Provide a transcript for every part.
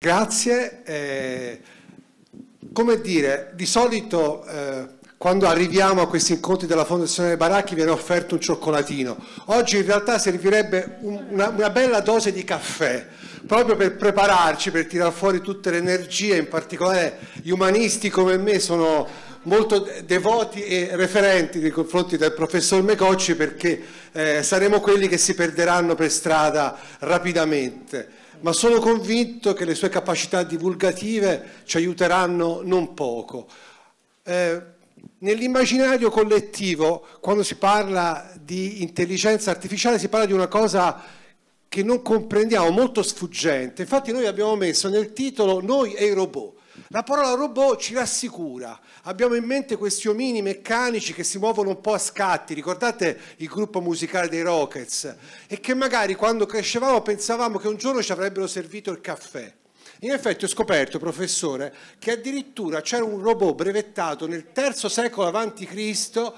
Grazie. Eh, come dire, di solito eh, quando arriviamo a questi incontri della Fondazione Baracchi viene offerto un cioccolatino. Oggi in realtà servirebbe un, una, una, bella dose di caffè, proprio per prepararci, per tirar fuori tutte le energie, in particolare gli umanisti come me sono molto devoti e referenti nei confronti del professor Mecocci perché eh, saremo quelli che si perderanno per strada rapidamente ma sono convinto che le sue capacità divulgative ci aiuteranno non poco. Eh, Nell'immaginario collettivo, quando si parla di intelligenza artificiale, si parla di una cosa che non comprendiamo, molto sfuggente. Infatti noi abbiamo messo nel titolo Noi e i robot, la parola robot ci rassicura, abbiamo in mente questi omini meccanici che si muovono un po' a scatti, ricordate il gruppo musicale dei Rockets, e che magari quando crescevamo pensavamo che un giorno ci avrebbero servito il caffè. In effetti ho scoperto, professore, che addirittura c'era un robot brevettato nel III secolo a.C.,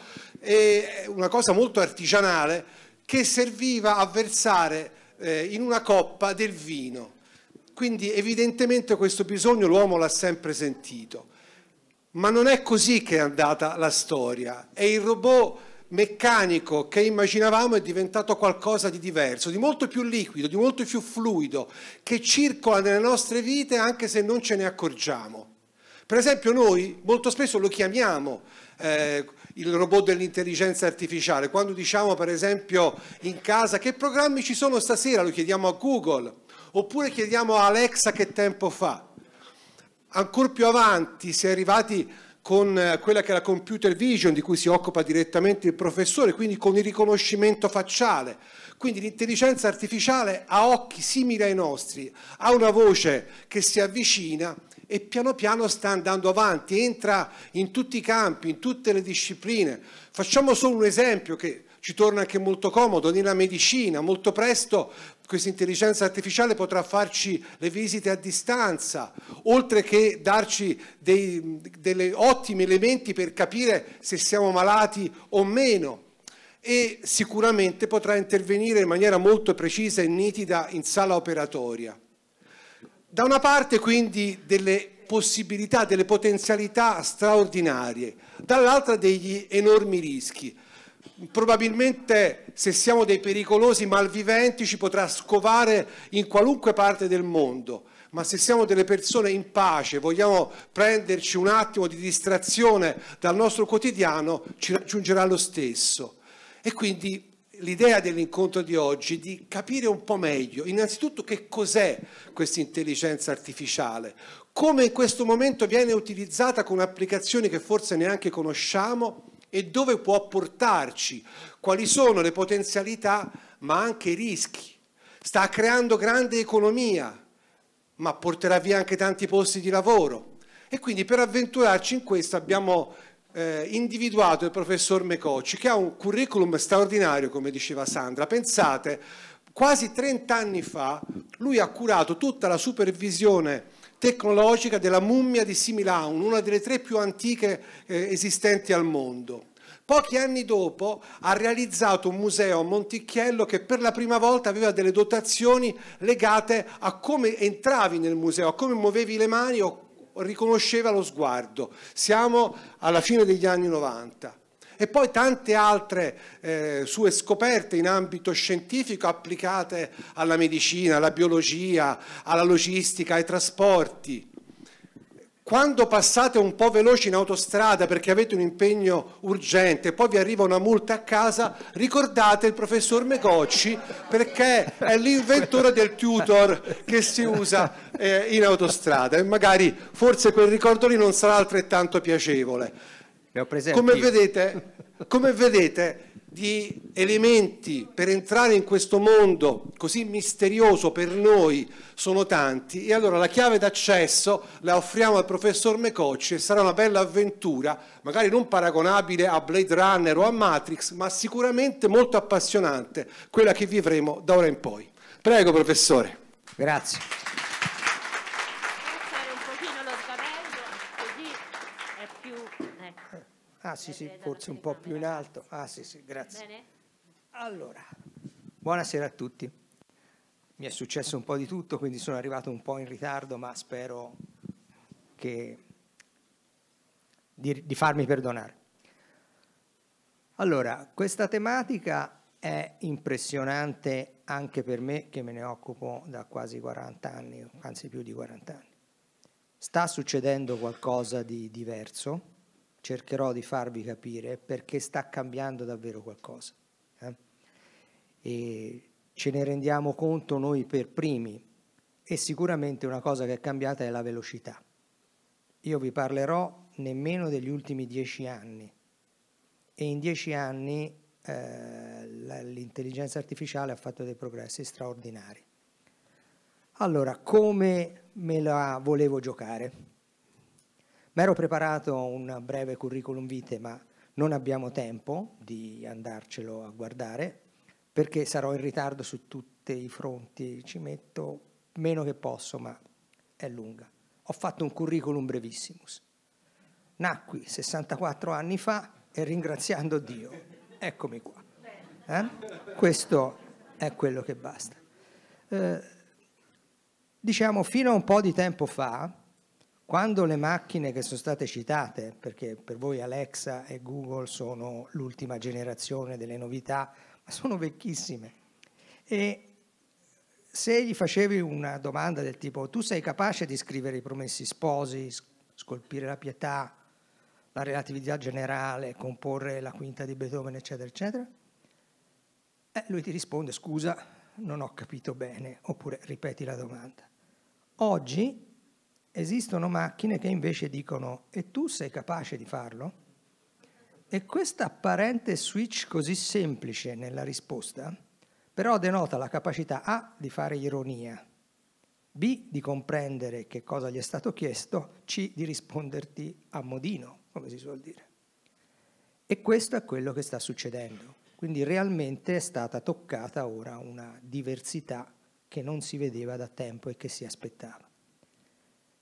una cosa molto artigianale, che serviva a versare eh, in una coppa del vino. Quindi evidentemente questo bisogno l'uomo l'ha sempre sentito. Ma non è così che è andata la storia. È il robot meccanico che immaginavamo è diventato qualcosa di diverso, di molto più liquido, di molto più fluido, che circola nelle nostre vite anche se non ce ne accorgiamo. Per esempio noi molto spesso lo chiamiamo eh, il robot dell'intelligenza artificiale, quando diciamo per esempio in casa che programmi ci sono stasera, lo chiediamo a Google, oppure chiediamo a Alexa che tempo fa. Ancora più avanti si è arrivati con eh, quella che è la computer vision di cui si occupa direttamente il professore, quindi con il riconoscimento facciale. Quindi l'intelligenza artificiale ha occhi simili ai nostri, ha una voce che si avvicina e piano piano sta andando avanti, entra in tutti i campi, in tutte le discipline. Facciamo solo un esempio che ci torna anche molto comodo nella medicina, molto presto questa intelligenza artificiale potrà farci le visite a distanza, oltre che darci dei delle ottimi elementi per capire se siamo malati o meno e sicuramente potrà intervenire in maniera molto precisa e nitida in sala operatoria. Da una parte quindi delle possibilità, delle potenzialità straordinarie, dall'altra degli enormi rischi probabilmente se siamo dei pericolosi malviventi ci potrà scovare in qualunque parte del mondo, ma se siamo delle persone in pace, vogliamo prenderci un attimo di distrazione dal nostro quotidiano, ci raggiungerà lo stesso. E quindi l'idea dell'incontro di oggi è di capire un po' meglio, innanzitutto che cos'è questa intelligenza artificiale, come in questo momento viene utilizzata con applicazioni che forse neanche conosciamo e dove può portarci, quali sono le potenzialità ma anche i rischi. Sta creando grande economia, ma porterà via anche tanti posti di lavoro. E quindi per avventurarci in questo abbiamo eh, individuato il professor Mecocci, che ha un curriculum straordinario, come diceva Sandra. Pensate, quasi 30 anni fa lui ha curato tutta la supervisione tecnologica della mummia di Similaun, una delle tre più antiche eh, esistenti al mondo. Pochi anni dopo ha realizzato un museo a Monticchiello che per la prima volta aveva delle dotazioni legate a come entravi nel museo, a come muovevi le mani o riconosceva lo sguardo. Siamo alla fine degli anni 90 e poi tante altre eh, sue scoperte in ambito scientifico applicate alla medicina, alla biologia, alla logistica, ai trasporti. Quando passate un po' veloci in autostrada perché avete un impegno urgente e poi vi arriva una multa a casa, ricordate il professor Megocci perché è l'inventore del tutor che si usa eh, in autostrada e magari forse quel ricordo lì non sarà altrettanto piacevole. Come vedete, come vedete, di elementi per entrare in questo mondo così misterioso per noi sono tanti e allora la chiave d'accesso la offriamo al professor Mecocci e sarà una bella avventura, magari non paragonabile a Blade Runner o a Matrix, ma sicuramente molto appassionante, quella che vivremo da ora in poi. Prego professore. Grazie. Ah sì, eh, sì, eh, forse un po' più in alto. Ah sì, sì, grazie. Allora, buonasera a tutti. Mi è successo un po' di tutto, quindi sono arrivato un po' in ritardo, ma spero che... di, di farmi perdonare. Allora, questa tematica è impressionante anche per me che me ne occupo da quasi 40 anni, anzi più di 40 anni. Sta succedendo qualcosa di diverso cercherò di farvi capire perché sta cambiando davvero qualcosa. Eh? E ce ne rendiamo conto noi per primi e sicuramente una cosa che è cambiata è la velocità. Io vi parlerò nemmeno degli ultimi dieci anni e in dieci anni eh, l'intelligenza artificiale ha fatto dei progressi straordinari. Allora, come me la volevo giocare? Mi ero preparato un breve curriculum vitae, ma non abbiamo tempo di andarcelo a guardare, perché sarò in ritardo su tutti i fronti, ci metto meno che posso, ma è lunga. Ho fatto un curriculum brevissimus. Nacqui 64 anni fa e ringraziando Dio, eccomi qua. Eh? Questo è quello che basta. Eh, diciamo, fino a un po' di tempo fa, quando le macchine che sono state citate, perché per voi Alexa e Google sono l'ultima generazione delle novità, ma sono vecchissime, e se gli facevi una domanda del tipo tu sei capace di scrivere i promessi sposi, scolpire la pietà, la relatività generale, comporre la quinta di Beethoven, eccetera, eccetera, eh, lui ti risponde scusa, non ho capito bene, oppure ripeti la domanda. Oggi esistono macchine che invece dicono e tu sei capace di farlo? E questo apparente switch così semplice nella risposta però denota la capacità A di fare ironia, B di comprendere che cosa gli è stato chiesto, C di risponderti a modino, come si suol dire. E questo è quello che sta succedendo. Quindi realmente è stata toccata ora una diversità che non si vedeva da tempo e che si aspettava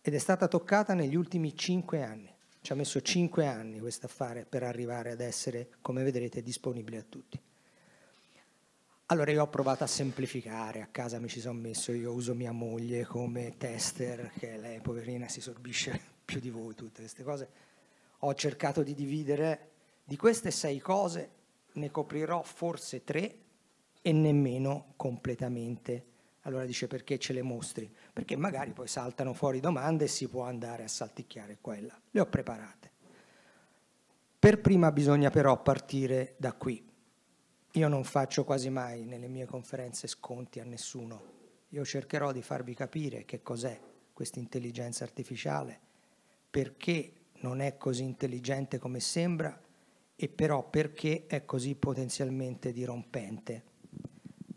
ed è stata toccata negli ultimi cinque anni. Ci ha messo cinque anni questo affare per arrivare ad essere, come vedrete, disponibile a tutti. Allora io ho provato a semplificare, a casa mi ci sono messo, io uso mia moglie come tester, che lei poverina si sorbisce più di voi tutte queste cose. Ho cercato di dividere di queste sei cose, ne coprirò forse tre e nemmeno completamente allora dice perché ce le mostri? Perché magari poi saltano fuori domande e si può andare a salticchiare quella. Le ho preparate. Per prima bisogna però partire da qui. Io non faccio quasi mai nelle mie conferenze sconti a nessuno. Io cercherò di farvi capire che cos'è questa intelligenza artificiale, perché non è così intelligente come sembra e però perché è così potenzialmente dirompente.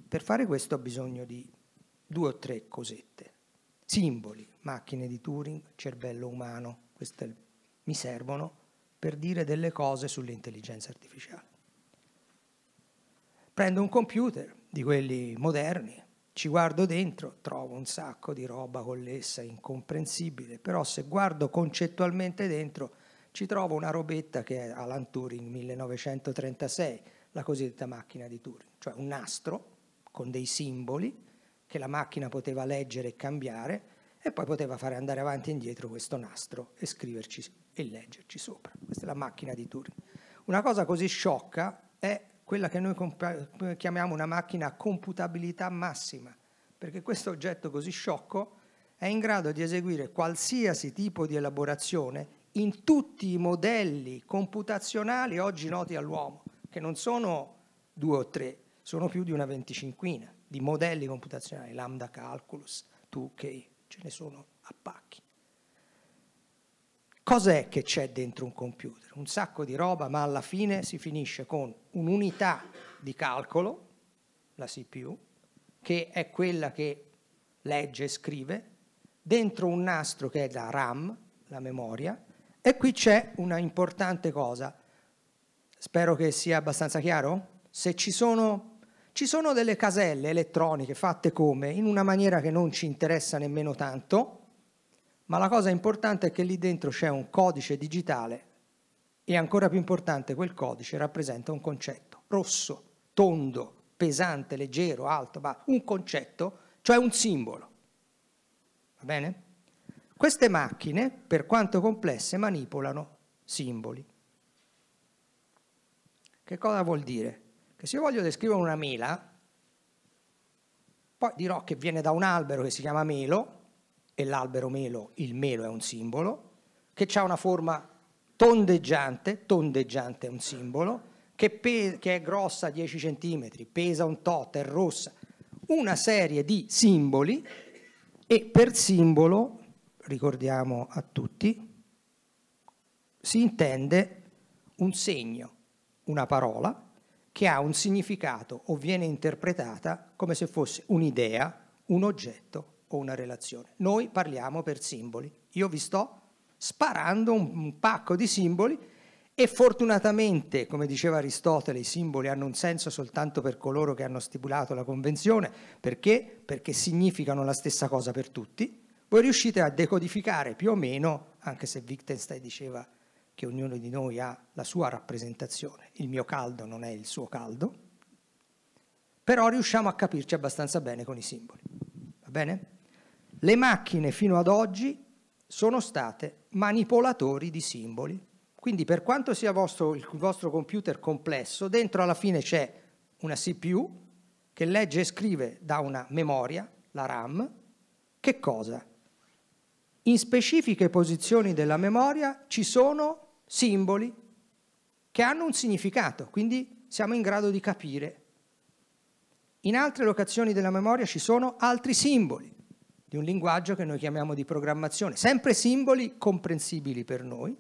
Per fare questo ho bisogno di due o tre cosette. Simboli, macchine di Turing, cervello umano, queste mi servono per dire delle cose sull'intelligenza artificiale. Prendo un computer di quelli moderni, ci guardo dentro, trovo un sacco di roba collessa, incomprensibile, però se guardo concettualmente dentro ci trovo una robetta che è Alan Turing 1936, la cosiddetta macchina di Turing, cioè un nastro con dei simboli che la macchina poteva leggere e cambiare e poi poteva fare andare avanti e indietro questo nastro e scriverci e leggerci sopra. Questa è la macchina di Turing. Una cosa così sciocca è quella che noi chiamiamo una macchina a computabilità massima, perché questo oggetto così sciocco è in grado di eseguire qualsiasi tipo di elaborazione in tutti i modelli computazionali oggi noti all'uomo, che non sono due o tre, sono più di una venticinquina di modelli computazionali, lambda calculus, 2K, ce ne sono a pacchi. Cos'è che c'è dentro un computer? Un sacco di roba, ma alla fine si finisce con un'unità di calcolo, la CPU, che è quella che legge e scrive, dentro un nastro che è la RAM, la memoria, e qui c'è una importante cosa, spero che sia abbastanza chiaro, se ci sono ci sono delle caselle elettroniche fatte come? In una maniera che non ci interessa nemmeno tanto, ma la cosa importante è che lì dentro c'è un codice digitale e ancora più importante quel codice rappresenta un concetto rosso, tondo, pesante, leggero, alto, ma un concetto, cioè un simbolo. Va bene? Queste macchine, per quanto complesse, manipolano simboli. Che cosa vuol dire? che se io voglio descrivere una mela, poi dirò che viene da un albero che si chiama melo, e l'albero melo, il melo è un simbolo, che ha una forma tondeggiante, tondeggiante è un simbolo, che, che, è grossa 10 cm, pesa un tot, è rossa, una serie di simboli e per simbolo, ricordiamo a tutti, si intende un segno, una parola che ha un significato o viene interpretata come se fosse un'idea, un oggetto o una relazione. Noi parliamo per simboli. Io vi sto sparando un pacco di simboli e fortunatamente, come diceva Aristotele, i simboli hanno un senso soltanto per coloro che hanno stipulato la convenzione, perché? Perché significano la stessa cosa per tutti. Voi riuscite a decodificare più o meno, anche se Wittgenstein diceva che ognuno di noi ha la sua rappresentazione, il mio caldo non è il suo caldo, però riusciamo a capirci abbastanza bene con i simboli. Va bene? Le macchine fino ad oggi sono state manipolatori di simboli, quindi per quanto sia vostro, il vostro computer complesso, dentro alla fine c'è una CPU che legge e scrive da una memoria, la RAM, che cosa? In specifiche posizioni della memoria ci sono simboli che hanno un significato, quindi siamo in grado di capire. In altre locazioni della memoria ci sono altri simboli di un linguaggio che noi chiamiamo di programmazione, sempre simboli comprensibili per noi,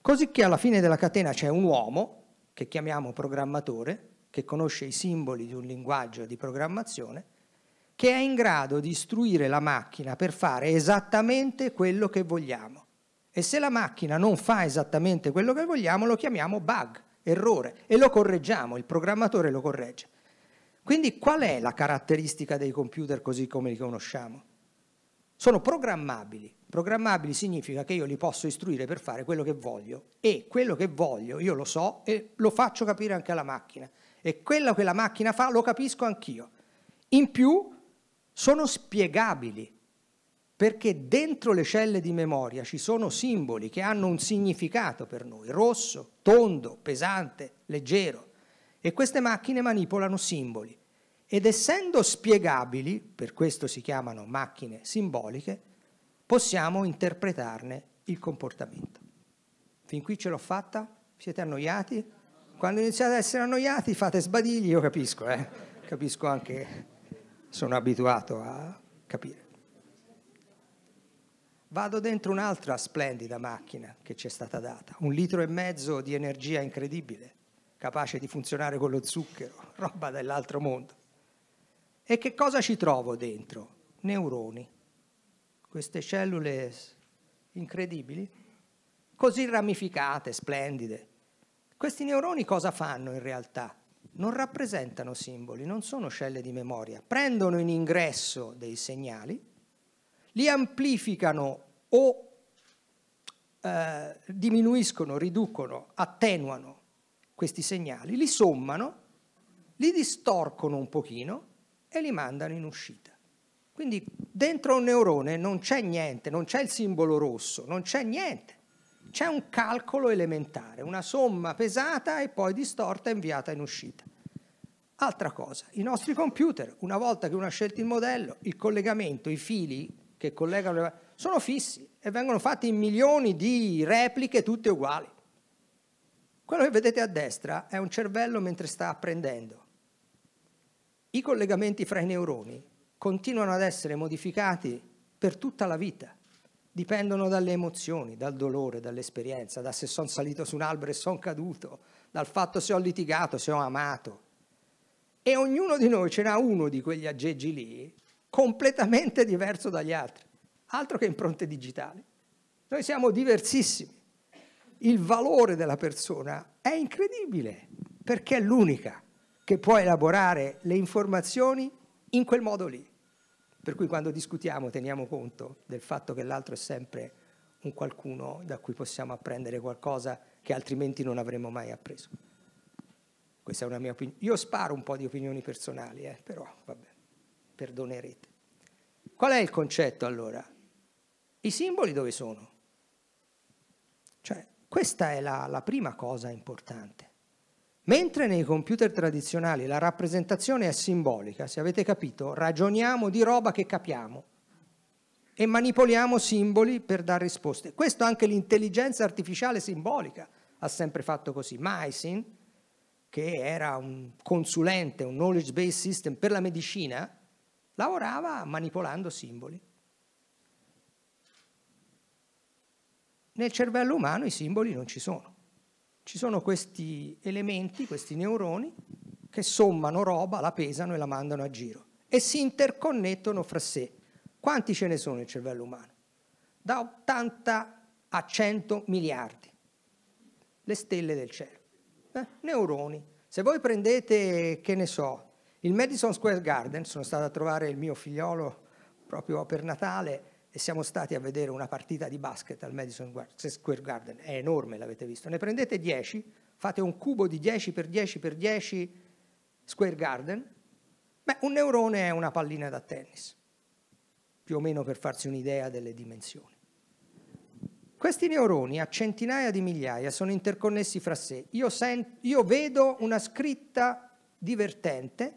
così che alla fine della catena c'è un uomo, che chiamiamo programmatore, che conosce i simboli di un linguaggio di programmazione, che è in grado di istruire la macchina per fare esattamente quello che vogliamo. E se la macchina non fa esattamente quello che vogliamo, lo chiamiamo bug, errore, e lo correggiamo, il programmatore lo corregge. Quindi qual è la caratteristica dei computer così come li conosciamo? Sono programmabili. Programmabili significa che io li posso istruire per fare quello che voglio e quello che voglio io lo so e lo faccio capire anche alla macchina. E quello che la macchina fa lo capisco anch'io. In più sono spiegabili perché dentro le celle di memoria ci sono simboli che hanno un significato per noi, rosso, tondo, pesante, leggero, e queste macchine manipolano simboli. Ed essendo spiegabili, per questo si chiamano macchine simboliche, possiamo interpretarne il comportamento. Fin qui ce l'ho fatta? Siete annoiati? Quando iniziate ad essere annoiati fate sbadigli, io capisco, eh? capisco anche, sono abituato a capire. Vado dentro un'altra splendida macchina che ci è stata data, un litro e mezzo di energia incredibile, capace di funzionare con lo zucchero, roba dell'altro mondo. E che cosa ci trovo dentro? Neuroni, queste cellule incredibili, così ramificate, splendide. Questi neuroni cosa fanno in realtà? Non rappresentano simboli, non sono celle di memoria, prendono in ingresso dei segnali, li amplificano o eh, diminuiscono, riducono, attenuano questi segnali, li sommano, li distorcono un pochino e li mandano in uscita. Quindi dentro un neurone non c'è niente, non c'è il simbolo rosso, non c'è niente. C'è un calcolo elementare, una somma pesata e poi distorta e inviata in uscita. Altra cosa, i nostri computer, una volta che uno ha scelto il modello, il collegamento, i fili che collegano sono fissi e vengono fatti in milioni di repliche tutte uguali. Quello che vedete a destra è un cervello mentre sta apprendendo. I collegamenti fra i neuroni continuano ad essere modificati per tutta la vita. Dipendono dalle emozioni, dal dolore, dall'esperienza, da se sono salito su un albero e sono caduto, dal fatto se ho litigato, se ho amato. E ognuno di noi ce n'ha uno di quegli aggeggi lì completamente diverso dagli altri altro che impronte digitali. Noi siamo diversissimi. Il valore della persona è incredibile perché è l'unica che può elaborare le informazioni in quel modo lì. Per cui quando discutiamo teniamo conto del fatto che l'altro è sempre un qualcuno da cui possiamo apprendere qualcosa che altrimenti non avremmo mai appreso. Questa è una mia opinione. Io sparo un po' di opinioni personali, eh, però vabbè, perdonerete. Qual è il concetto allora? I simboli dove sono? Cioè, questa è la, la prima cosa importante. Mentre nei computer tradizionali la rappresentazione è simbolica, se avete capito, ragioniamo di roba che capiamo e manipoliamo simboli per dare risposte. Questo anche l'intelligenza artificiale simbolica ha sempre fatto così. Maisin, che era un consulente, un knowledge based system per la medicina, lavorava manipolando simboli. Nel cervello umano i simboli non ci sono. Ci sono questi elementi, questi neuroni, che sommano roba, la pesano e la mandano a giro e si interconnettono fra sé. Quanti ce ne sono nel cervello umano? Da 80 a 100 miliardi. Le stelle del cielo. Eh? Neuroni. Se voi prendete, che ne so, il Madison Square Garden, sono stato a trovare il mio figliolo proprio per Natale, e siamo stati a vedere una partita di basket al Madison Square Garden, è enorme, l'avete visto, ne prendete 10, fate un cubo di 10 per 10 per 10 Square Garden, beh, un neurone è una pallina da tennis, più o meno per farsi un'idea delle dimensioni. Questi neuroni a centinaia di migliaia sono interconnessi fra sé. Io, sento, io vedo una scritta divertente,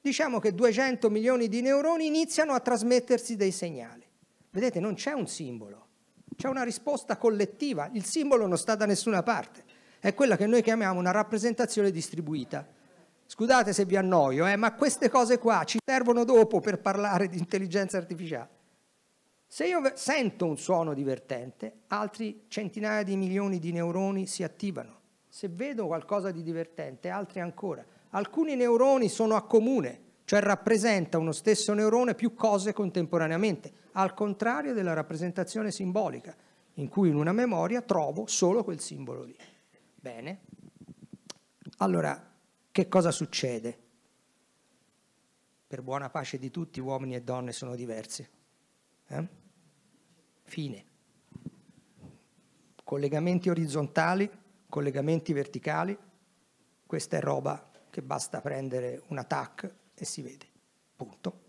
diciamo che 200 milioni di neuroni iniziano a trasmettersi dei segnali. Vedete, non c'è un simbolo, c'è una risposta collettiva, il simbolo non sta da nessuna parte, è quella che noi chiamiamo una rappresentazione distribuita. Scusate se vi annoio, eh, ma queste cose qua ci servono dopo per parlare di intelligenza artificiale. Se io sento un suono divertente, altri centinaia di milioni di neuroni si attivano. Se vedo qualcosa di divertente, altri ancora. Alcuni neuroni sono a comune, cioè rappresenta uno stesso neurone più cose contemporaneamente al contrario della rappresentazione simbolica, in cui in una memoria trovo solo quel simbolo lì. Bene. Allora, che cosa succede? Per buona pace di tutti, uomini e donne sono diversi. Eh? Fine. Collegamenti orizzontali, collegamenti verticali, questa è roba che basta prendere una TAC e si vede. Punto.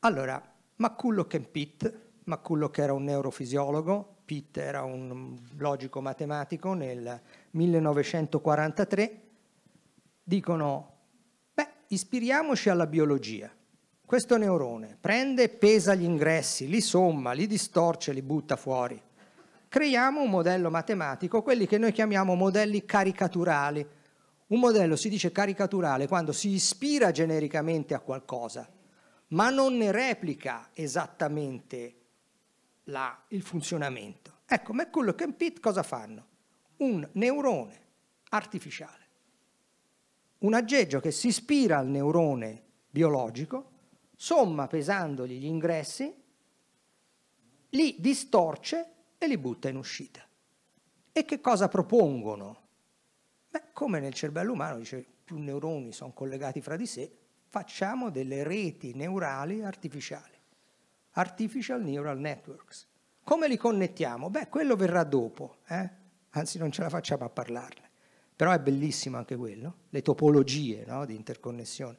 Allora, McCulloch e Pitt, McCulloch era un neurofisiologo, Pitt era un logico matematico, nel 1943 dicono, beh, ispiriamoci alla biologia. Questo neurone prende e pesa gli ingressi, li somma, li distorce, li butta fuori. Creiamo un modello matematico, quelli che noi chiamiamo modelli caricaturali. Un modello si dice caricaturale quando si ispira genericamente a qualcosa ma non ne replica esattamente la, il funzionamento. Ecco, McCulloch e Pitt cosa fanno? Un neurone artificiale, un aggeggio che si ispira al neurone biologico, somma pesandogli gli ingressi, li distorce e li butta in uscita. E che cosa propongono? Beh, come nel cervello umano, dice, più neuroni sono collegati fra di sé, facciamo delle reti neurali artificiali, artificial neural networks. Come li connettiamo? Beh, quello verrà dopo, eh? anzi non ce la facciamo a parlarne, però è bellissimo anche quello, le topologie no, di interconnessione,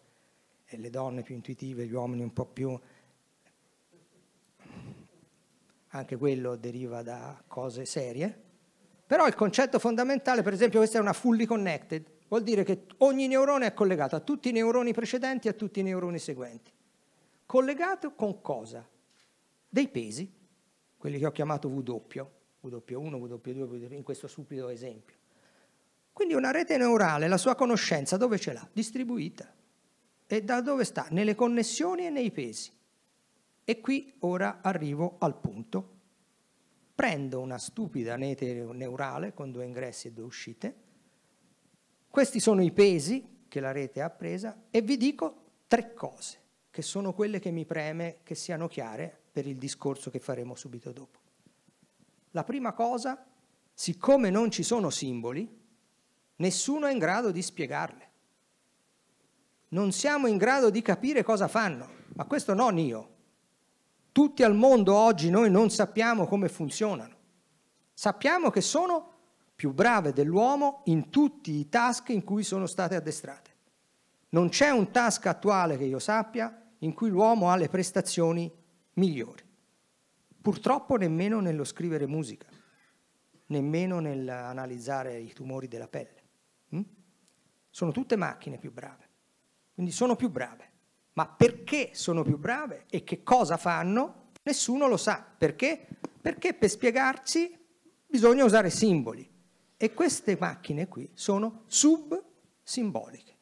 e le donne più intuitive, gli uomini un po' più... Anche quello deriva da cose serie, però il concetto fondamentale, per esempio, questa è una fully connected, Vuol dire che ogni neurone è collegato a tutti i neuroni precedenti e a tutti i neuroni seguenti. Collegato con cosa? Dei pesi, quelli che ho chiamato W, W1, W2, W2 in questo stupido esempio. Quindi una rete neurale, la sua conoscenza, dove ce l'ha? Distribuita. E da dove sta? Nelle connessioni e nei pesi. E qui ora arrivo al punto. Prendo una stupida rete neurale con due ingressi e due uscite, questi sono i pesi che la rete ha presa e vi dico tre cose, che sono quelle che mi preme che siano chiare per il discorso che faremo subito dopo. La prima cosa, siccome non ci sono simboli, nessuno è in grado di spiegarle. Non siamo in grado di capire cosa fanno, ma questo non io. Tutti al mondo oggi noi non sappiamo come funzionano. Sappiamo che sono più brave dell'uomo in tutti i task in cui sono state addestrate. Non c'è un task attuale che io sappia in cui l'uomo ha le prestazioni migliori. Purtroppo nemmeno nello scrivere musica, nemmeno nell'analizzare i tumori della pelle. Mm? Sono tutte macchine più brave, quindi sono più brave. Ma perché sono più brave e che cosa fanno? Nessuno lo sa. Perché? Perché per spiegarsi bisogna usare simboli. E queste macchine qui sono sub-simboliche,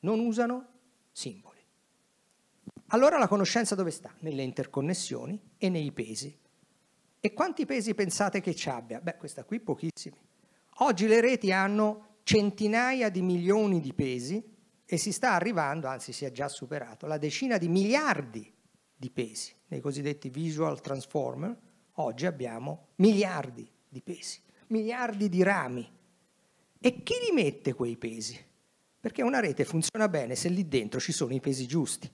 non usano simboli. Allora la conoscenza dove sta? Nelle interconnessioni e nei pesi. E quanti pesi pensate che ci abbia? Beh, questa qui pochissimi. Oggi le reti hanno centinaia di milioni di pesi e si sta arrivando, anzi si è già superato, la decina di miliardi di pesi. Nei cosiddetti visual transformer oggi abbiamo miliardi di pesi miliardi di rami. E chi li mette quei pesi? Perché una rete funziona bene se lì dentro ci sono i pesi giusti.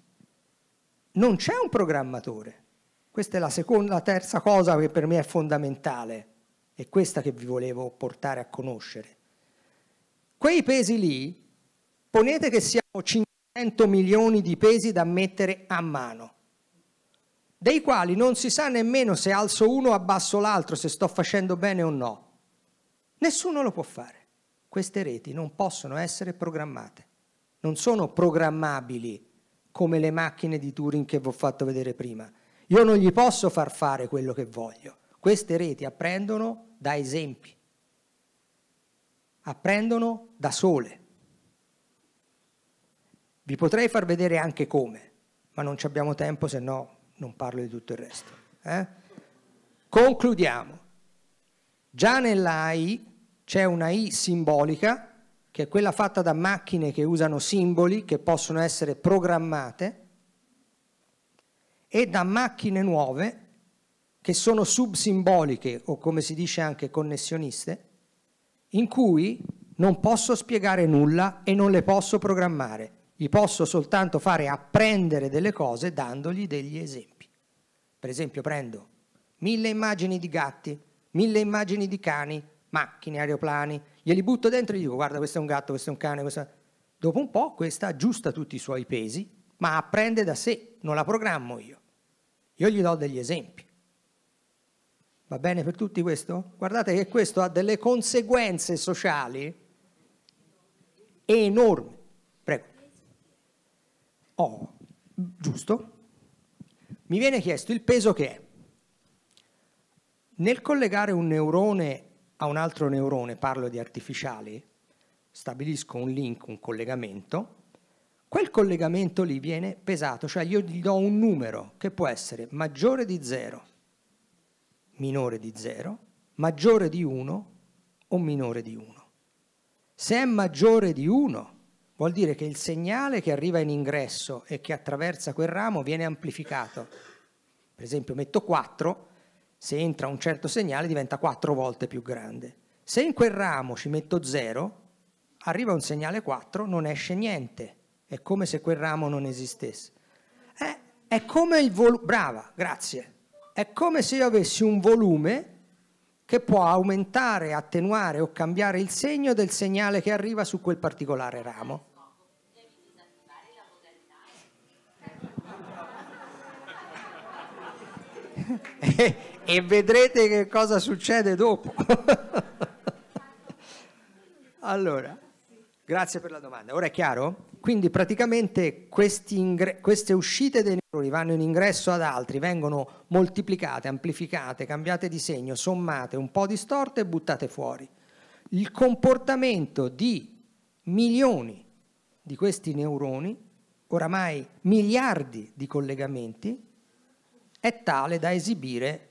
Non c'è un programmatore. Questa è la, seconda, la terza cosa che per me è fondamentale. È questa che vi volevo portare a conoscere. Quei pesi lì, ponete che siamo 500 milioni di pesi da mettere a mano dei quali non si sa nemmeno se alzo uno o abbasso l'altro, se sto facendo bene o no. Nessuno lo può fare. Queste reti non possono essere programmate, non sono programmabili come le macchine di Turing che vi ho fatto vedere prima. Io non gli posso far fare quello che voglio. Queste reti apprendono da esempi, apprendono da sole. Vi potrei far vedere anche come, ma non abbiamo tempo, se no non parlo di tutto il resto. Eh? Concludiamo. Già nell'AI c'è una I simbolica, che è quella fatta da macchine che usano simboli che possono essere programmate, e da macchine nuove che sono subsimboliche o come si dice anche connessioniste, in cui non posso spiegare nulla e non le posso programmare, gli posso soltanto fare apprendere delle cose dandogli degli esempi. Per esempio prendo mille immagini di gatti, mille immagini di cani, macchine, aeroplani, glieli butto dentro e gli dico guarda questo è un gatto, questo è un cane, questo... dopo un po' questa aggiusta tutti i suoi pesi, ma apprende da sé, non la programmo io. Io gli do degli esempi. Va bene per tutti questo? Guardate che questo ha delle conseguenze sociali enormi. Prego. Oh, giusto. Mi viene chiesto il peso che è. Nel collegare un neurone a un altro neurone, parlo di artificiali, stabilisco un link, un collegamento, quel collegamento lì viene pesato, cioè io gli do un numero che può essere maggiore di 0, minore di 0, maggiore di 1 o minore di 1. Se è maggiore di 1, vuol dire che il segnale che arriva in ingresso e che attraversa quel ramo viene amplificato. Per esempio metto 4, se entra un certo segnale diventa 4 volte più grande. Se in quel ramo ci metto 0, arriva un segnale 4, non esce niente, è come se quel ramo non esistesse. È, è come il volume, brava, grazie, è come se io avessi un volume che può aumentare, attenuare o cambiare il segno del segnale che arriva su quel particolare ramo. la modalità. e vedrete che cosa succede dopo. allora, grazie per la domanda. Ora è chiaro? Quindi praticamente queste uscite dei neuroni vanno in ingresso ad altri, vengono moltiplicate, amplificate, cambiate di segno, sommate, un po' distorte e buttate fuori. Il comportamento di milioni di questi neuroni, oramai miliardi di collegamenti, è tale da esibire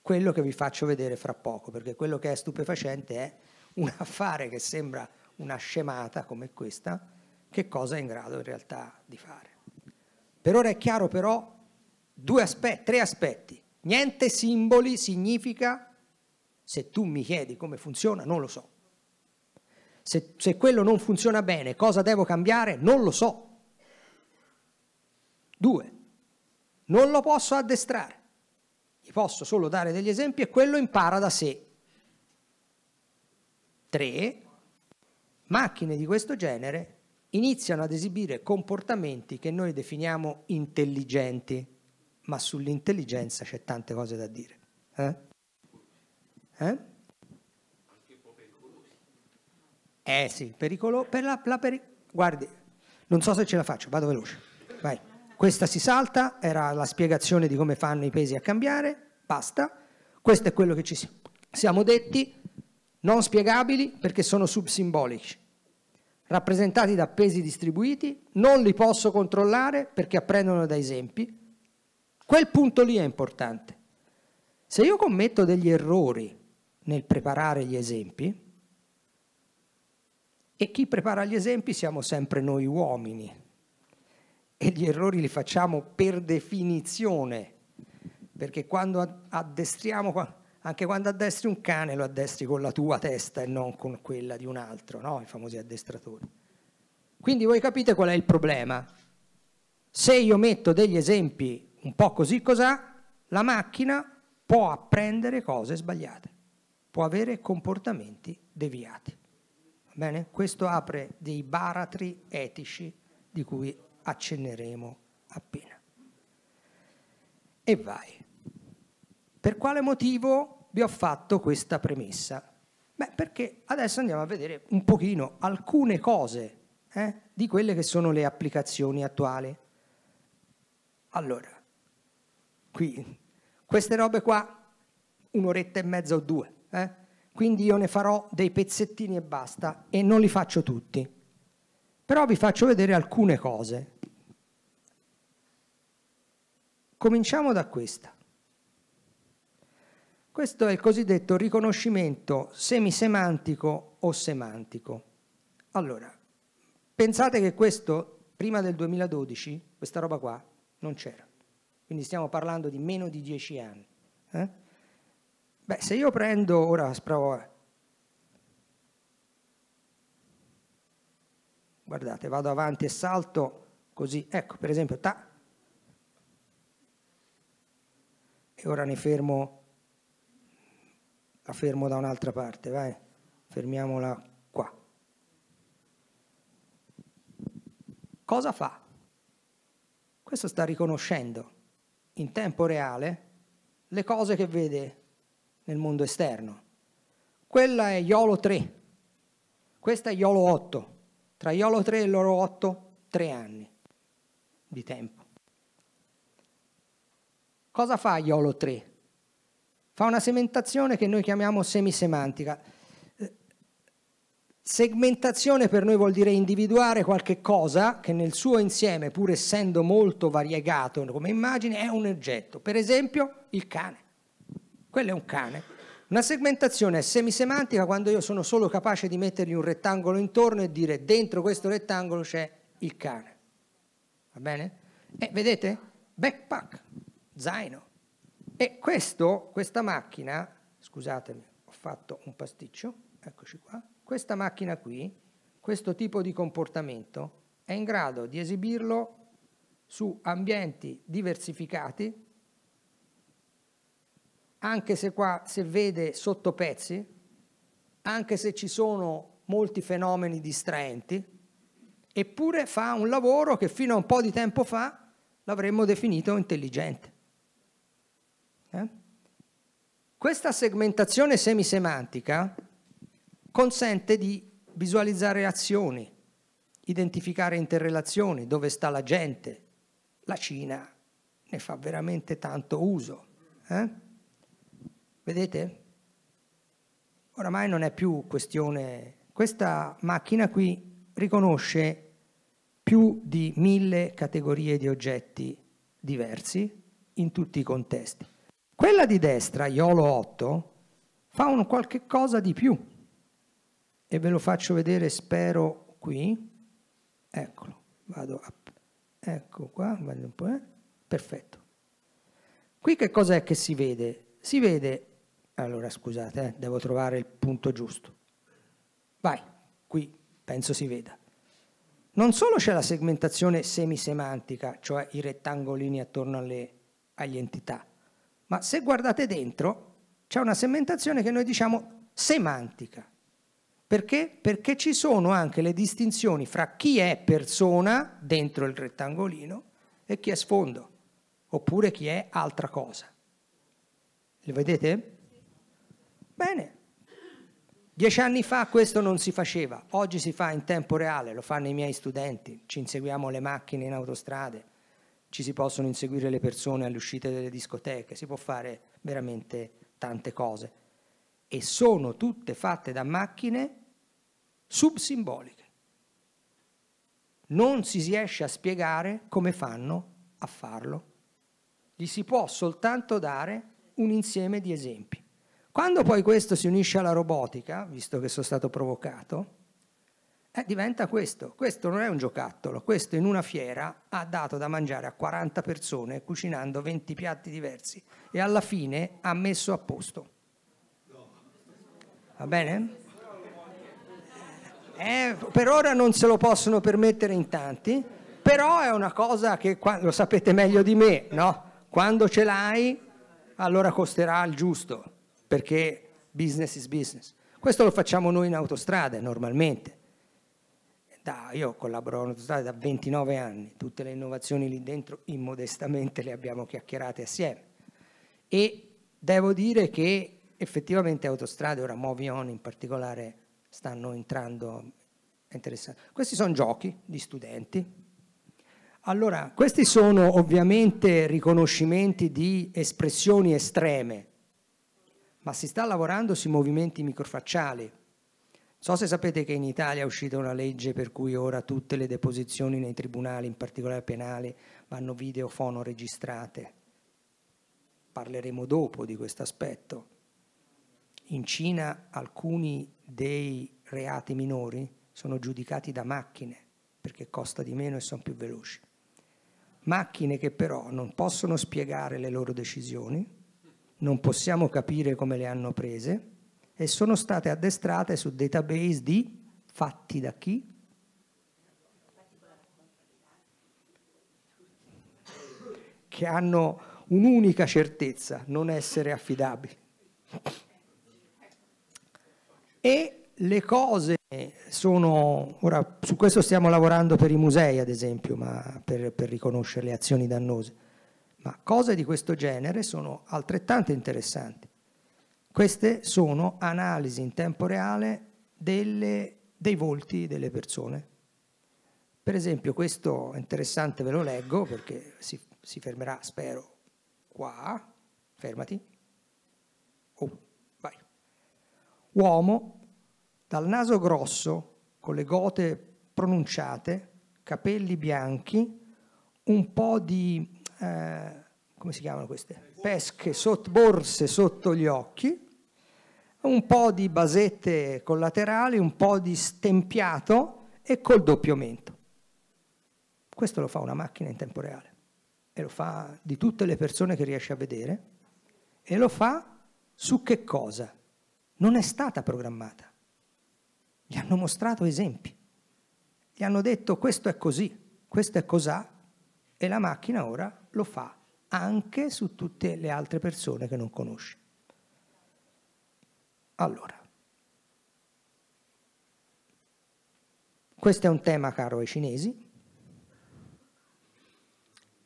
quello che vi faccio vedere fra poco, perché quello che è stupefacente è un affare che sembra una scemata come questa, che cosa è in grado in realtà di fare. Per ora è chiaro però aspetti, tre aspetti. Niente simboli significa, se tu mi chiedi come funziona, non lo so. Se, se quello non funziona bene, cosa devo cambiare? Non lo so. Due, non lo posso addestrare posso solo dare degli esempi, e quello impara da sé. Tre, macchine di questo genere iniziano ad esibire comportamenti che noi definiamo intelligenti, ma sull'intelligenza c'è tante cose da dire. Eh? Eh? Eh sì, pericolo, per la, la peri- guardi, non so se ce la faccio, vado veloce, vai. Questa si salta, era la spiegazione di come fanno i pesi a cambiare, basta. Questo è quello che ci siamo detti, non spiegabili perché sono subsimbolici, rappresentati da pesi distribuiti, non li posso controllare perché apprendono da esempi. Quel punto lì è importante. Se io commetto degli errori nel preparare gli esempi, e chi prepara gli esempi siamo sempre noi uomini, e gli errori li facciamo per definizione, perché quando addestriamo, anche quando addestri un cane lo addestri con la tua testa e non con quella di un altro, no? i famosi addestratori. Quindi voi capite qual è il problema. Se io metto degli esempi un po' così cos'ha, la macchina può apprendere cose sbagliate, può avere comportamenti deviati. Bene? Questo apre dei baratri etici di cui accenneremo appena. E vai. Per quale motivo vi ho fatto questa premessa? Beh, perché adesso andiamo a vedere un pochino alcune cose eh, di quelle che sono le applicazioni attuali. Allora, qui, queste robe qua, un'oretta e mezza o due, eh? quindi io ne farò dei pezzettini e basta e non li faccio tutti. Però vi faccio vedere alcune cose Cominciamo da questa. Questo è il cosiddetto riconoscimento semisemantico o semantico. Allora, pensate che questo prima del 2012, questa roba qua, non c'era. Quindi stiamo parlando di meno di dieci anni. Eh? Beh, se io prendo, ora provo, eh. guardate, vado avanti e salto così, ecco, per esempio, ta, e ora ne fermo, la fermo da un'altra parte, vai, fermiamola qua. Cosa fa? Questo sta riconoscendo in tempo reale le cose che vede nel mondo esterno. Quella è Iolo 3, questa è Iolo 8. Tra Iolo 3 e loro 8, tre anni di tempo. Cosa fa IOLO 3? Fa una segmentazione che noi chiamiamo semisemantica. Segmentazione per noi vuol dire individuare qualche cosa che nel suo insieme, pur essendo molto variegato come immagine, è un oggetto. Per esempio il cane. Quello è un cane. Una segmentazione è semisemantica quando io sono solo capace di mettergli un rettangolo intorno e dire dentro questo rettangolo c'è il cane. Va bene? E eh, vedete? Backpack zaino. E questo, questa macchina, scusatemi, ho fatto un pasticcio, eccoci qua, questa macchina qui, questo tipo di comportamento, è in grado di esibirlo su ambienti diversificati, anche se qua si vede sotto pezzi, anche se ci sono molti fenomeni distraenti, eppure fa un lavoro che fino a un po' di tempo fa l'avremmo definito intelligente. Eh? Questa segmentazione semisemantica consente di visualizzare azioni, identificare interrelazioni, dove sta la gente. La Cina ne fa veramente tanto uso. Eh? Vedete? Oramai non è più questione... Questa macchina qui riconosce più di mille categorie di oggetti diversi in tutti i contesti. Quella di destra, Iolo 8, fa un qualche cosa di più. E ve lo faccio vedere, spero, qui. Eccolo, vado a... Ecco qua, vado un po', eh? perfetto. Qui che cosa è che si vede? Si vede, allora scusate, eh, devo trovare il punto giusto. Vai, qui penso si veda. Non solo c'è la segmentazione semisemantica, cioè i rettangolini attorno alle, agli entità, ma se guardate dentro, c'è una segmentazione che noi diciamo semantica. Perché? Perché ci sono anche le distinzioni fra chi è persona dentro il rettangolino e chi è sfondo, oppure chi è altra cosa. Lo vedete? Bene. Dieci anni fa questo non si faceva, oggi si fa in tempo reale, lo fanno i miei studenti, ci inseguiamo le macchine in autostrade, ci si possono inseguire le persone alle uscite delle discoteche, si può fare veramente tante cose. E sono tutte fatte da macchine subsimboliche. Non si riesce a spiegare come fanno a farlo. Gli si può soltanto dare un insieme di esempi. Quando poi questo si unisce alla robotica, visto che sono stato provocato, eh, diventa questo. Questo non è un giocattolo, questo in una fiera ha dato da mangiare a 40 persone cucinando 20 piatti diversi e alla fine ha messo a posto. Va bene? Eh, per ora non se lo possono permettere in tanti, però è una cosa che lo sapete meglio di me, no? Quando ce l'hai, allora costerà il giusto, perché business is business. Questo lo facciamo noi in autostrade normalmente da, io collaboro con Totale da 29 anni, tutte le innovazioni lì dentro immodestamente le abbiamo chiacchierate assieme e devo dire che effettivamente autostrade, ora Movion in particolare, stanno entrando interessanti. Questi sono giochi di studenti. Allora, questi sono ovviamente riconoscimenti di espressioni estreme, ma si sta lavorando sui movimenti microfacciali, So se sapete che in Italia è uscita una legge per cui ora tutte le deposizioni nei tribunali, in particolare penali, vanno videofono registrate. Parleremo dopo di questo aspetto. In Cina alcuni dei reati minori sono giudicati da macchine perché costa di meno e sono più veloci. Macchine che però non possono spiegare le loro decisioni, non possiamo capire come le hanno prese e sono state addestrate su database di fatti da chi? Che hanno un'unica certezza, non essere affidabili. E le cose sono, ora su questo stiamo lavorando per i musei ad esempio, per, per riconoscere le azioni dannose, ma cose di questo genere sono altrettanto interessanti. Queste sono analisi in tempo reale delle, dei volti delle persone. Per esempio, questo è interessante, ve lo leggo perché si, si fermerà, spero, qua. Fermati. Oh, vai. Uomo dal naso grosso, con le gote pronunciate, capelli bianchi, un po' di... Eh, come si chiamano queste? pesche, sotto, borse sotto gli occhi, un po' di basette collaterali, un po' di stempiato e col doppio mento. Questo lo fa una macchina in tempo reale e lo fa di tutte le persone che riesce a vedere e lo fa su che cosa? Non è stata programmata. Gli hanno mostrato esempi, gli hanno detto questo è così, questo è cos'ha e la macchina ora lo fa anche su tutte le altre persone che non conosci. Allora, questo è un tema caro ai cinesi,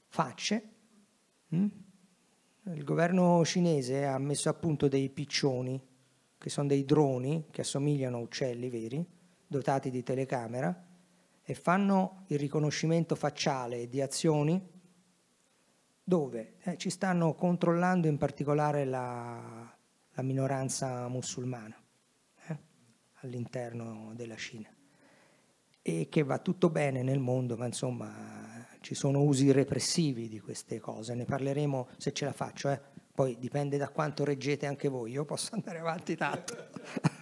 facce. Mm? Il governo cinese ha messo a punto dei piccioni, che sono dei droni che assomigliano a uccelli veri, dotati di telecamera, e fanno il riconoscimento facciale di azioni dove eh, ci stanno controllando in particolare la, la minoranza musulmana eh, all'interno della Cina e che va tutto bene nel mondo, ma insomma ci sono usi repressivi di queste cose, ne parleremo se ce la faccio, eh. poi dipende da quanto reggete anche voi, io posso andare avanti tanto,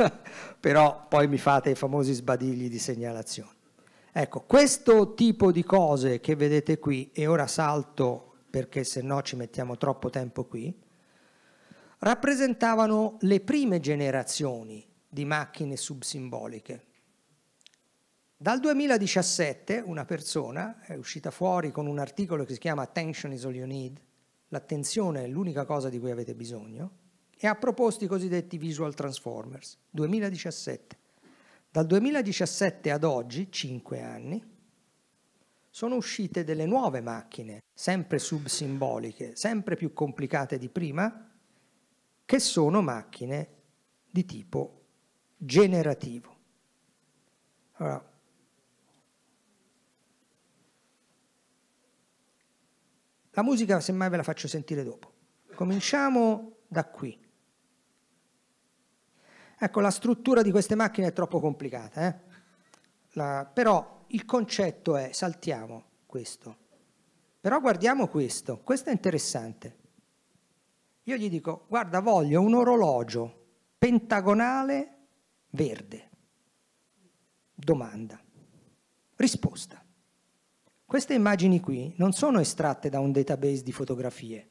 però poi mi fate i famosi sbadigli di segnalazione. Ecco, questo tipo di cose che vedete qui, e ora salto perché se no ci mettiamo troppo tempo qui, rappresentavano le prime generazioni di macchine subsimboliche. Dal 2017 una persona è uscita fuori con un articolo che si chiama Attention is all you need, l'attenzione è l'unica cosa di cui avete bisogno, e ha proposto i cosiddetti Visual Transformers, 2017. Dal 2017 ad oggi, 5 anni, sono uscite delle nuove macchine, sempre subsimboliche, sempre più complicate di prima, che sono macchine di tipo generativo. Allora, la musica semmai ve la faccio sentire dopo. Cominciamo da qui. Ecco, la struttura di queste macchine è troppo complicata, eh? la, però il concetto è, saltiamo questo, però guardiamo questo, questo è interessante. Io gli dico, guarda, voglio un orologio pentagonale verde. Domanda. Risposta. Queste immagini qui non sono estratte da un database di fotografie,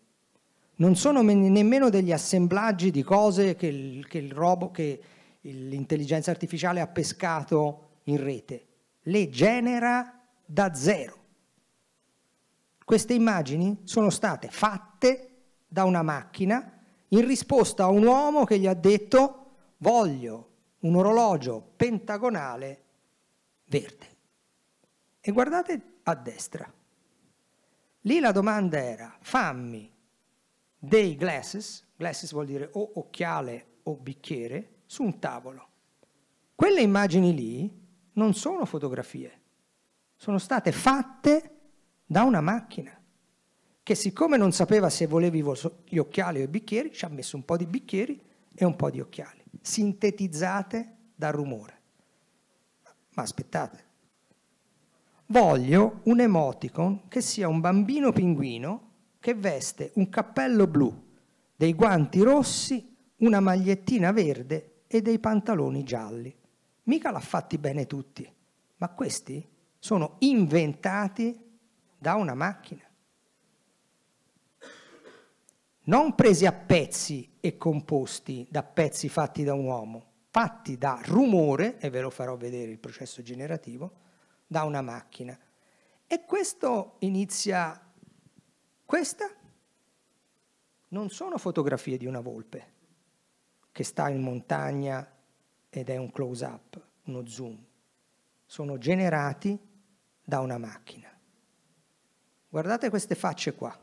non sono nemmeno degli assemblaggi di cose che, che l'intelligenza artificiale ha pescato in rete le genera da zero. Queste immagini sono state fatte da una macchina in risposta a un uomo che gli ha detto voglio un orologio pentagonale verde. E guardate a destra. Lì la domanda era fammi dei glasses, glasses vuol dire o occhiale o bicchiere, su un tavolo. Quelle immagini lì non sono fotografie, sono state fatte da una macchina che siccome non sapeva se volevi gli occhiali o i bicchieri, ci ha messo un po' di bicchieri e un po' di occhiali, sintetizzate dal rumore. Ma aspettate, voglio un emoticon che sia un bambino pinguino che veste un cappello blu, dei guanti rossi, una magliettina verde e dei pantaloni gialli mica l'ha fatti bene tutti, ma questi sono inventati da una macchina. Non presi a pezzi e composti da pezzi fatti da un uomo, fatti da rumore, e ve lo farò vedere il processo generativo, da una macchina. E questo inizia... Questa non sono fotografie di una volpe che sta in montagna ed è un close-up, uno zoom, sono generati da una macchina. Guardate queste facce qua.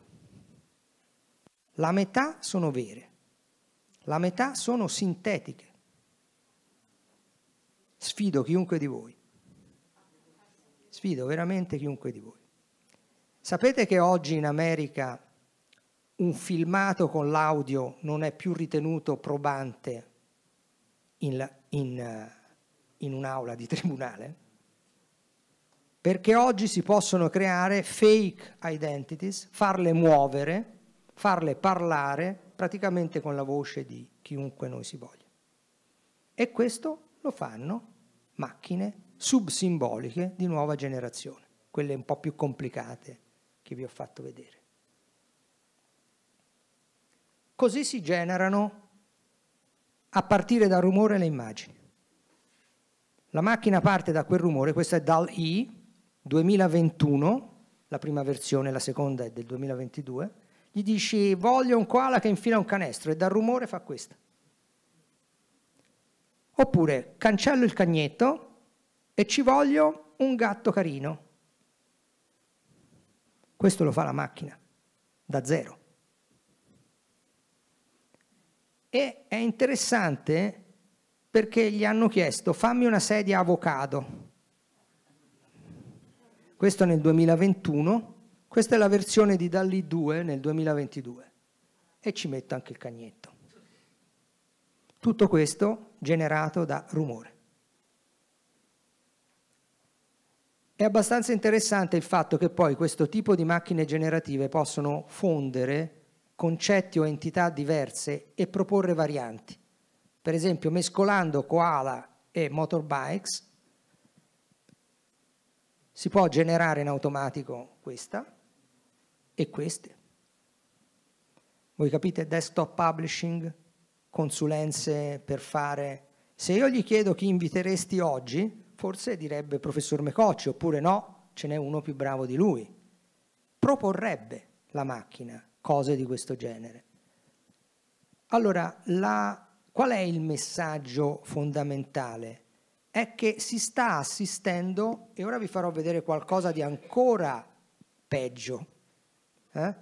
La metà sono vere, la metà sono sintetiche. Sfido chiunque di voi. Sfido veramente chiunque di voi. Sapete che oggi in America un filmato con l'audio non è più ritenuto probante in, in, eh, in un'aula di tribunale, perché oggi si possono creare fake identities, farle muovere, farle parlare praticamente con la voce di chiunque noi si voglia. E questo lo fanno macchine subsimboliche di nuova generazione, quelle un po' più complicate che vi ho fatto vedere. Così si generano a partire dal rumore e le immagini. La macchina parte da quel rumore, questo è dal i 2021, la prima versione, la seconda è del 2022, gli dici voglio un koala che infila un canestro e dal rumore fa questo. Oppure cancello il cagnetto e ci voglio un gatto carino. Questo lo fa la macchina, da zero. E è interessante perché gli hanno chiesto fammi una sedia avocado. Questo nel 2021, questa è la versione di Dalli 2 nel 2022 e ci metto anche il cagnetto. Tutto questo generato da rumore. È abbastanza interessante il fatto che poi questo tipo di macchine generative possono fondere concetti o entità diverse e proporre varianti. Per esempio mescolando koala e motorbikes si può generare in automatico questa e queste. Voi capite desktop publishing, consulenze per fare... Se io gli chiedo chi inviteresti oggi, forse direbbe professor Mecocci, oppure no, ce n'è uno più bravo di lui. Proporrebbe la macchina cose di questo genere. Allora, la, qual è il messaggio fondamentale? È che si sta assistendo, e ora vi farò vedere qualcosa di ancora peggio, eh?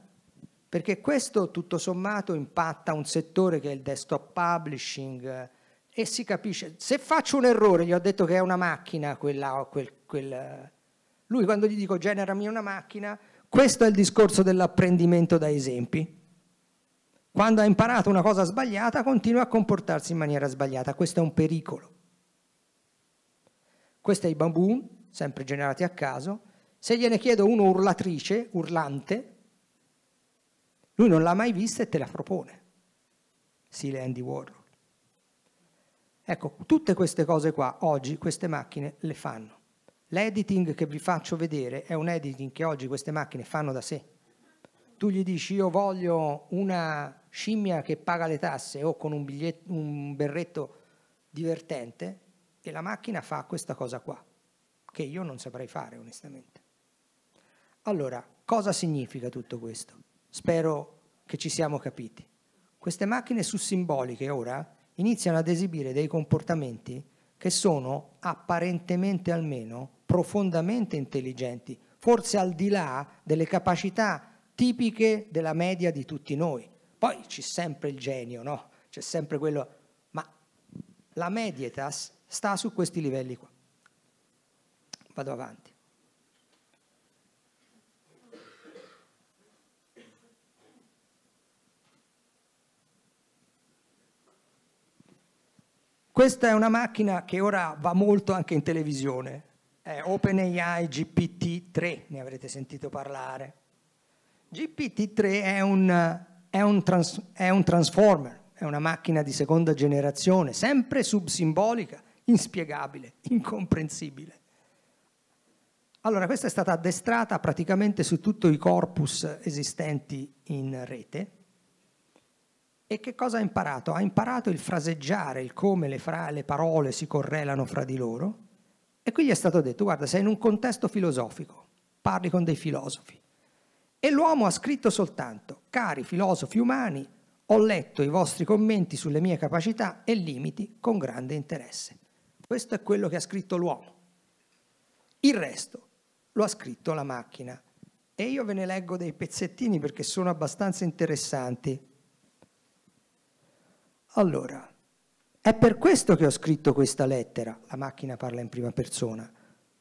perché questo tutto sommato impatta un settore che è il desktop publishing eh, e si capisce, se faccio un errore, gli ho detto che è una macchina quella, quel, quel, lui quando gli dico generami una macchina, questo è il discorso dell'apprendimento da esempi. Quando ha imparato una cosa sbagliata continua a comportarsi in maniera sbagliata, questo è un pericolo. Questo è i bambù, sempre generati a caso, se gliene chiedo uno urlatrice, urlante, lui non l'ha mai vista e te la propone. Stile Andy Warhol. Ecco, tutte queste cose qua oggi queste macchine le fanno. L'editing che vi faccio vedere è un editing che oggi queste macchine fanno da sé. Tu gli dici io voglio una scimmia che paga le tasse o con un, biglietto, un berretto divertente e la macchina fa questa cosa qua, che io non saprei fare onestamente. Allora, cosa significa tutto questo? Spero che ci siamo capiti. Queste macchine su simboliche ora iniziano ad esibire dei comportamenti che sono apparentemente almeno profondamente intelligenti, forse al di là delle capacità tipiche della media di tutti noi. Poi c'è sempre il genio, no? C'è sempre quello... Ma la medietas sta su questi livelli qua. Vado avanti. Questa è una macchina che ora va molto anche in televisione, è OpenAI GPT-3, ne avrete sentito parlare. GPT-3 è un, è un, trans, è un transformer, è una macchina di seconda generazione, sempre subsimbolica, inspiegabile, incomprensibile. Allora, questa è stata addestrata praticamente su tutti i corpus esistenti in rete e che cosa ha imparato? Ha imparato il fraseggiare, il come le, fra- le parole si correlano fra di loro. E qui gli è stato detto, guarda, sei in un contesto filosofico, parli con dei filosofi. E l'uomo ha scritto soltanto, cari filosofi umani, ho letto i vostri commenti sulle mie capacità e limiti con grande interesse. Questo è quello che ha scritto l'uomo. Il resto lo ha scritto la macchina. E io ve ne leggo dei pezzettini perché sono abbastanza interessanti. Allora, è per questo che ho scritto questa lettera, la macchina parla in prima persona.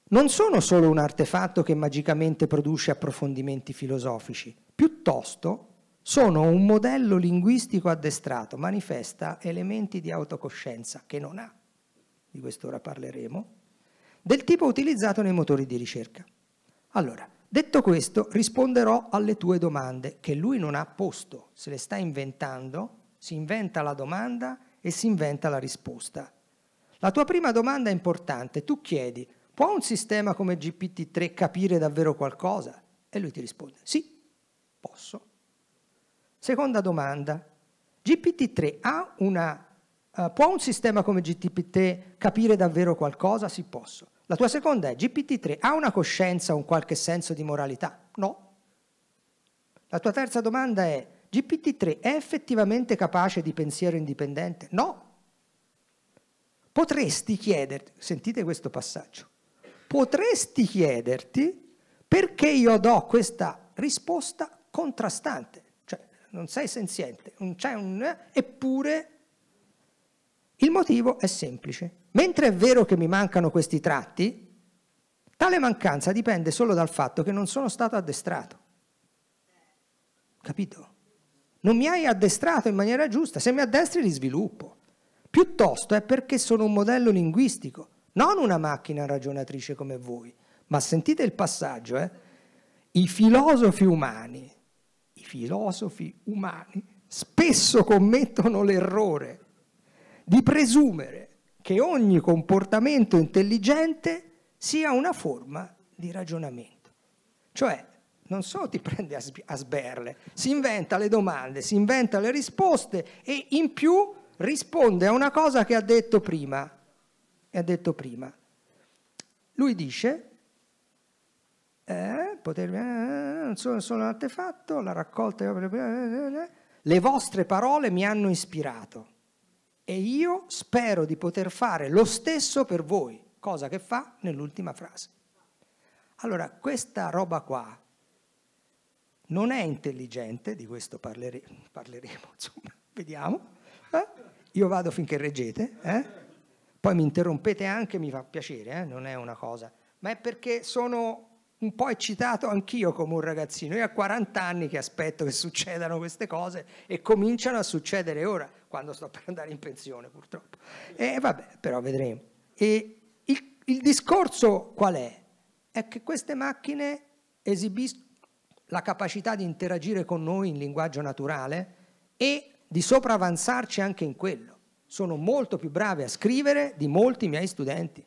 Non sono solo un artefatto che magicamente produce approfondimenti filosofici, piuttosto sono un modello linguistico addestrato, manifesta elementi di autocoscienza che non ha, di questo ora parleremo, del tipo utilizzato nei motori di ricerca. Allora, detto questo, risponderò alle tue domande che lui non ha posto, se le sta inventando si inventa la domanda e si inventa la risposta. La tua prima domanda è importante, tu chiedi, può un sistema come GPT-3 capire davvero qualcosa? E lui ti risponde, sì, posso. Seconda domanda, GPT-3 ha una, uh, può un sistema come GPT-3 capire davvero qualcosa? Sì, posso. La tua seconda è, GPT-3 ha una coscienza, un qualche senso di moralità? No. La tua terza domanda è, GPT-3 è effettivamente capace di pensiero indipendente? No. Potresti chiederti, sentite questo passaggio, potresti chiederti perché io do questa risposta contrastante, cioè non sei senziente, non c'è un... eppure il motivo è semplice. Mentre è vero che mi mancano questi tratti, tale mancanza dipende solo dal fatto che non sono stato addestrato. Capito? Non mi hai addestrato in maniera giusta, se mi addestri li sviluppo. Piuttosto è perché sono un modello linguistico, non una macchina ragionatrice come voi. Ma sentite il passaggio, eh? I filosofi umani, i filosofi umani spesso commettono l'errore di presumere che ogni comportamento intelligente sia una forma di ragionamento. Cioè, non solo ti prende a, sberle, si inventa le domande, si inventa le risposte e in più risponde a una cosa che ha detto prima. Ha detto prima. Lui dice, eh, potermi, eh, eh, non sono, sono un artefatto, la raccolta... Eh, eh, eh, le vostre parole mi hanno ispirato e io spero di poter fare lo stesso per voi, cosa che fa nell'ultima frase. Allora, questa roba qua non è intelligente, di questo parlere, parleremo, insomma, vediamo. Eh? Io vado finché reggete, eh? poi mi interrompete anche, mi fa piacere, eh? non è una cosa, ma è perché sono un po' eccitato anch'io come un ragazzino. Io a 40 anni che aspetto che succedano queste cose e cominciano a succedere ora, quando sto per andare in pensione purtroppo. E vabbè, però vedremo. E il, il discorso qual è? È che queste macchine esibiscono la capacità di interagire con noi in linguaggio naturale e di sopravanzarci anche in quello. Sono molto più brave a scrivere di molti miei studenti.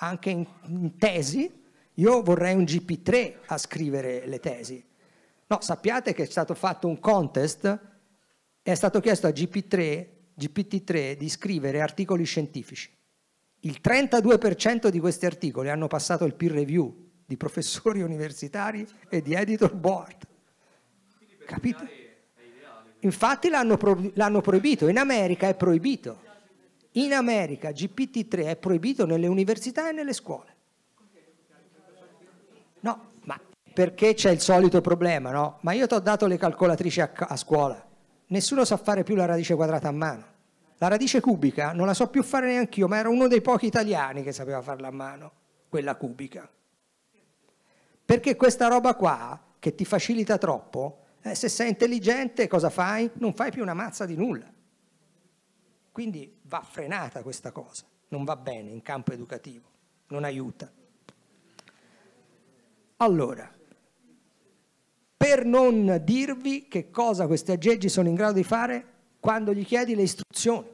Anche in, in tesi, io vorrei un GP3 a scrivere le tesi. No, sappiate che è stato fatto un contest, è stato chiesto a GP3, GPT3 di scrivere articoli scientifici. Il 32% di questi articoli hanno passato il peer review, di professori universitari e di editor board. Capite? Infatti l'hanno, pro proibito, in America è proibito. In America GPT-3 è proibito nelle università e nelle scuole. No, ma perché c'è il solito problema, no? Ma io ti ho dato le calcolatrici a, a scuola, nessuno sa fare più la radice quadrata a mano. La radice cubica non la so più fare neanche io, ma ero uno dei pochi italiani che sapeva farla a mano, quella cubica. Perché questa roba qua, che ti facilita troppo, eh, se sei intelligente cosa fai? Non fai più una mazza di nulla. Quindi va frenata questa cosa, non va bene in campo educativo, non aiuta. Allora, per non dirvi che cosa questi aggeggi sono in grado di fare quando gli chiedi le istruzioni.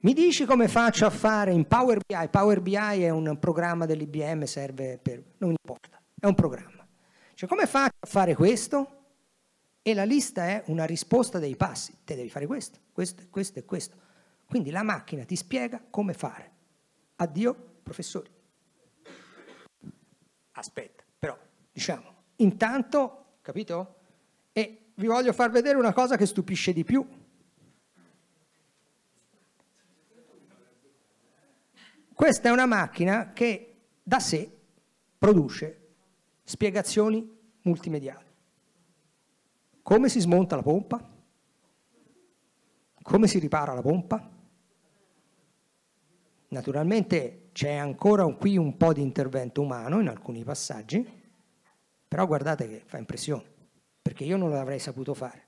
Mi dici come faccio a fare in Power BI? Power BI è un programma dell'IBM, serve per... non importa. È un programma. Cioè, come faccio a fare questo? E la lista è una risposta dei passi. Te devi fare questo, questo, questo e questo. Quindi la macchina ti spiega come fare. Addio, professori. Aspetta, però, diciamo, intanto, capito? E vi voglio far vedere una cosa che stupisce di più. Questa è una macchina che da sé produce Spiegazioni multimediali. Come si smonta la pompa? Come si ripara la pompa? Naturalmente c'è ancora qui un po' di intervento umano in alcuni passaggi, però guardate che fa impressione, perché io non l'avrei saputo fare.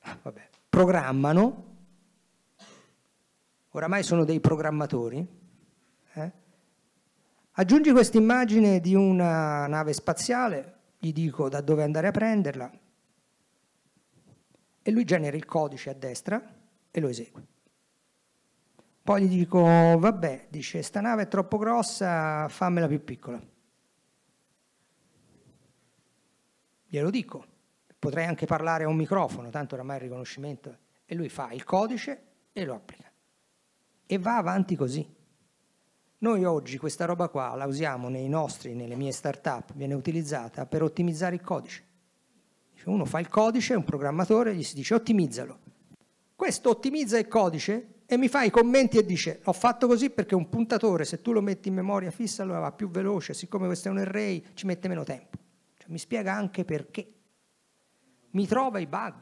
Ah, vabbè. Programmano oramai sono dei programmatori, eh? aggiungi questa immagine di una nave spaziale, gli dico da dove andare a prenderla e lui genera il codice a destra e lo esegue. Poi gli dico, vabbè, dice, sta nave è troppo grossa, fammela più piccola. Glielo dico, potrei anche parlare a un microfono, tanto oramai il riconoscimento, e lui fa il codice e lo applica. E va avanti così. Noi oggi questa roba qua la usiamo nei nostri, nelle mie start-up, viene utilizzata per ottimizzare il codice. Uno fa il codice, un programmatore, gli si dice ottimizzalo. Questo ottimizza il codice e mi fa i commenti e dice ho fatto così perché un puntatore se tu lo metti in memoria fissa allora va più veloce, siccome questo è un array ci mette meno tempo. Cioè, mi spiega anche perché. Mi trova i bug.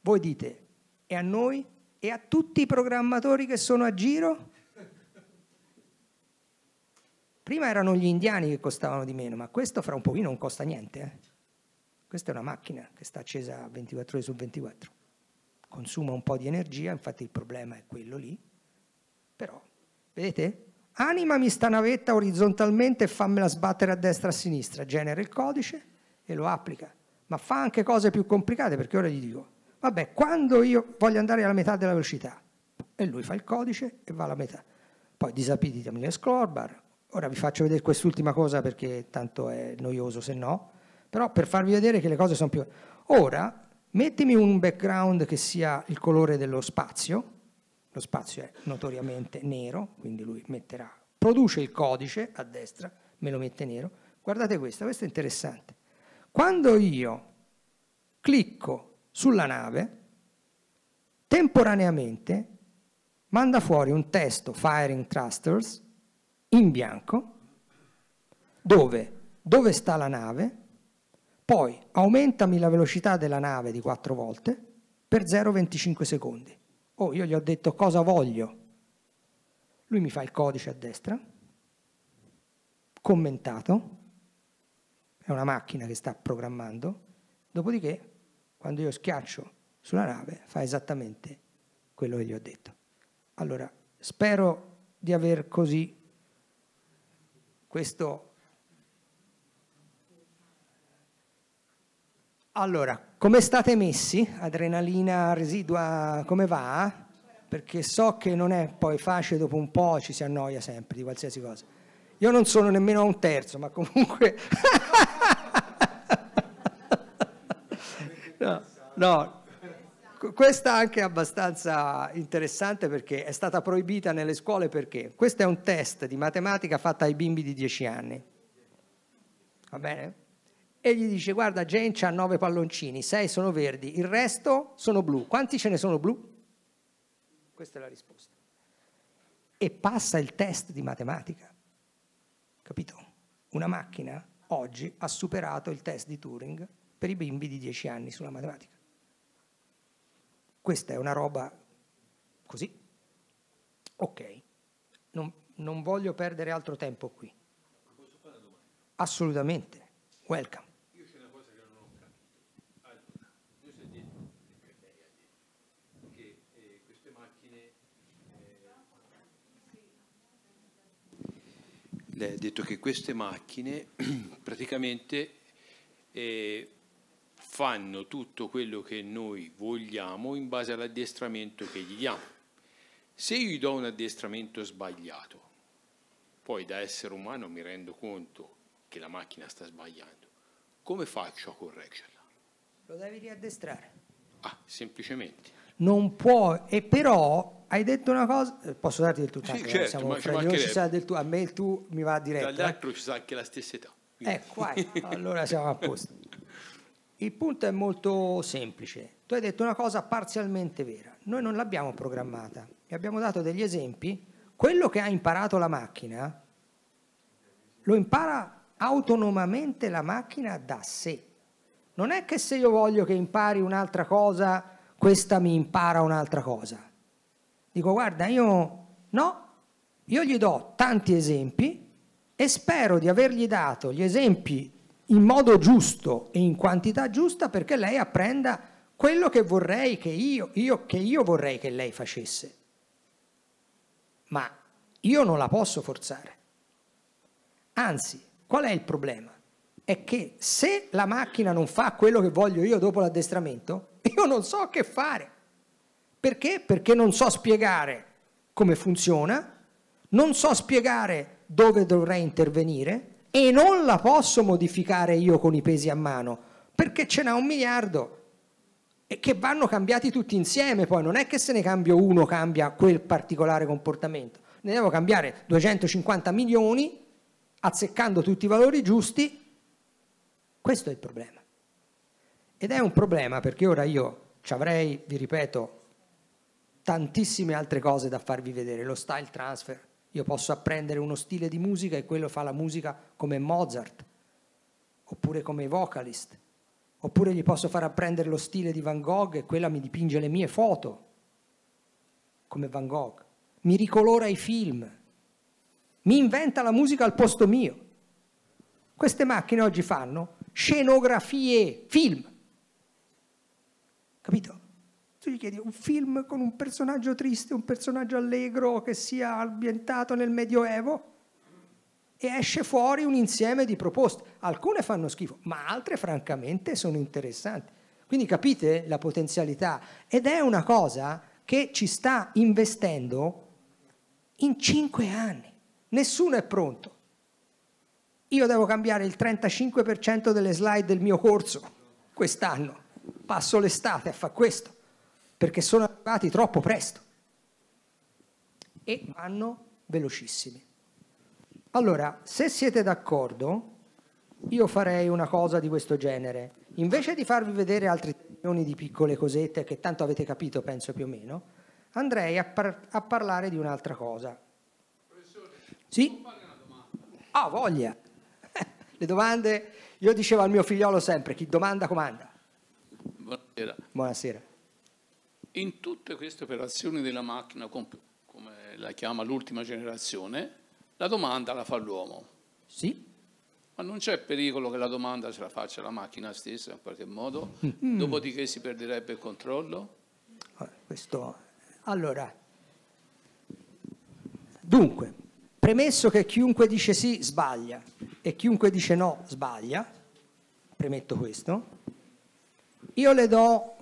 Voi dite, e a noi e a tutti i programmatori che sono a giro? Prima erano gli indiani che costavano di meno, ma questo fra un pochino non costa niente. Eh? Questa è una macchina che sta accesa 24 ore su 24. Consuma un po' di energia, infatti il problema è quello lì. Però, vedete? Animami sta navetta orizzontalmente e fammela sbattere a destra e a sinistra. Genera il codice e lo applica. Ma fa anche cose più complicate perché ora gli dico Vabbè, quando io voglio andare alla metà della velocità, e lui fa il codice e va alla metà. Poi le scorbar. Ora vi faccio vedere quest'ultima cosa perché tanto è noioso se no, però per farvi vedere che le cose sono più... Ora, mettimi un background che sia il colore dello spazio, lo spazio è notoriamente nero, quindi lui metterà, produce il codice a destra, me lo mette nero. Guardate questo, questo è interessante. Quando io clicco sulla nave, temporaneamente manda fuori un testo Firing Thrusters in bianco dove, dove sta la nave, poi aumentami la velocità della nave di 4 volte per 0,25 secondi. Oh, io gli ho detto cosa voglio. Lui mi fa il codice a destra, commentato, è una macchina che sta programmando, dopodiché quando io schiaccio sulla nave, fa esattamente quello che gli ho detto. Allora, spero di aver così questo... Allora, come state messi? Adrenalina residua come va? Perché so che non è poi facile, dopo un po' ci si annoia sempre di qualsiasi cosa. Io non sono nemmeno a un terzo, ma comunque... No, no, questa anche è abbastanza interessante perché è stata proibita nelle scuole perché questo è un test di matematica fatto ai bimbi di 10 anni. Va bene? E gli dice guarda Jane c'ha 9 palloncini, 6 sono verdi, il resto sono blu. Quanti ce ne sono blu? Questa è la risposta. E passa il test di matematica. Capito? Una macchina oggi ha superato il test di Turing per i bimbi di 10 anni sulla matematica. Questa è una roba così. Ok, non, non voglio perdere altro tempo qui. Assolutamente, welcome. lei ha detto che queste macchine praticamente eh, fanno tutto quello che noi vogliamo in base all'addestramento che gli diamo. Se io gli do un addestramento sbagliato, poi da essere umano mi rendo conto che la macchina sta sbagliando, come faccio a correggerla? Lo devi riaddestrare. Ah, semplicemente. Non può, e però hai detto una cosa, eh, posso darti del tu tanto, sì, eh, certo, siamo ma fra ci del tu, a me il tu mi va diretto. Dall'altro eh? ci sarà anche la stessa età. Ecco, vai, eh, allora siamo a posto. Il punto è molto semplice. Tu hai detto una cosa parzialmente vera. Noi non l'abbiamo programmata. Vi abbiamo dato degli esempi. Quello che ha imparato la macchina lo impara autonomamente la macchina da sé. Non è che se io voglio che impari un'altra cosa, questa mi impara un'altra cosa. Dico guarda, io no, io gli do tanti esempi e spero di avergli dato gli esempi in modo giusto e in quantità giusta perché lei apprenda quello che vorrei che io, io, che io vorrei che lei facesse. Ma io non la posso forzare. Anzi, qual è il problema? È che se la macchina non fa quello che voglio io dopo l'addestramento, io non so che fare. Perché? Perché non so spiegare come funziona, non so spiegare dove dovrei intervenire, e non la posso modificare io con i pesi a mano, perché ce n'ha un miliardo e che vanno cambiati tutti insieme, poi non è che se ne cambio uno cambia quel particolare comportamento, ne devo cambiare 250 milioni azzeccando tutti i valori giusti, questo è il problema. Ed è un problema perché ora io ci avrei, vi ripeto, tantissime altre cose da farvi vedere, lo style transfer, io posso apprendere uno stile di musica e quello fa la musica come Mozart, oppure come vocalist, oppure gli posso far apprendere lo stile di Van Gogh e quella mi dipinge le mie foto, come Van Gogh, mi ricolora i film, mi inventa la musica al posto mio. Queste macchine oggi fanno scenografie, film. Capito? tu gli chiedi un film con un personaggio triste, un personaggio allegro che sia ambientato nel Medioevo e esce fuori un insieme di proposte. Alcune fanno schifo, ma altre francamente sono interessanti. Quindi capite la potenzialità ed è una cosa che ci sta investendo in cinque anni. Nessuno è pronto. Io devo cambiare il 35% delle slide del mio corso quest'anno. Passo l'estate a fare questo perché sono arrivati troppo presto e vanno velocissimi. Allora, se siete d'accordo, io farei una cosa di questo genere. Invece di farvi vedere altri milioni di piccole cosette che tanto avete capito, penso più o meno, andrei a, par a parlare di un'altra cosa. Professore, sì? Ah, voglia! Le domande, io dicevo al mio figliolo sempre, chi domanda comanda. Buonasera. Buonasera. In tutte queste operazioni della macchina, come la chiama l'ultima generazione, la domanda la fa l'uomo. Sì. Ma non c'è pericolo che la domanda ce la faccia la macchina stessa in qualche modo, mm. dopodiché si perderebbe il controllo? Ah, questo... Allora, dunque, premesso che chiunque dice sì sbaglia e chiunque dice no sbaglia, premetto questo, io le do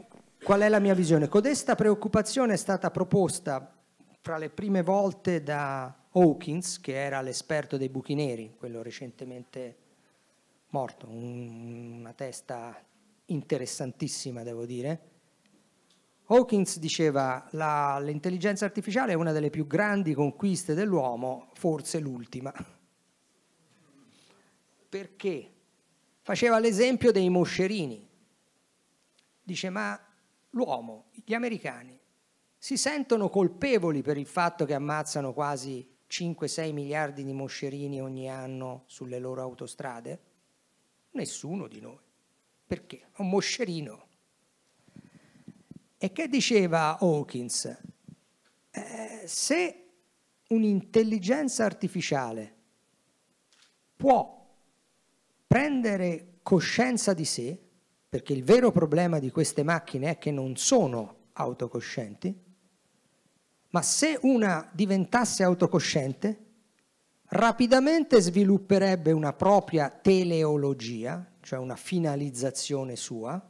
Qual è la mia visione? Codesta preoccupazione è stata proposta fra le prime volte da Hawkins, che era l'esperto dei buchi neri, quello recentemente morto, un, una testa interessantissima devo dire. Hawkins diceva che l'intelligenza artificiale è una delle più grandi conquiste dell'uomo, forse l'ultima. Perché? Faceva l'esempio dei moscerini. Dice ma l'uomo, gli americani, si sentono colpevoli per il fatto che ammazzano quasi 5-6 miliardi di moscerini ogni anno sulle loro autostrade? Nessuno di noi. Perché? Un moscerino. E che diceva Hawkins? Eh, se un'intelligenza artificiale può prendere coscienza di sé, perché il vero problema di queste macchine è che non sono autocoscienti, ma se una diventasse autocosciente, rapidamente svilupperebbe una propria teleologia, cioè una finalizzazione sua,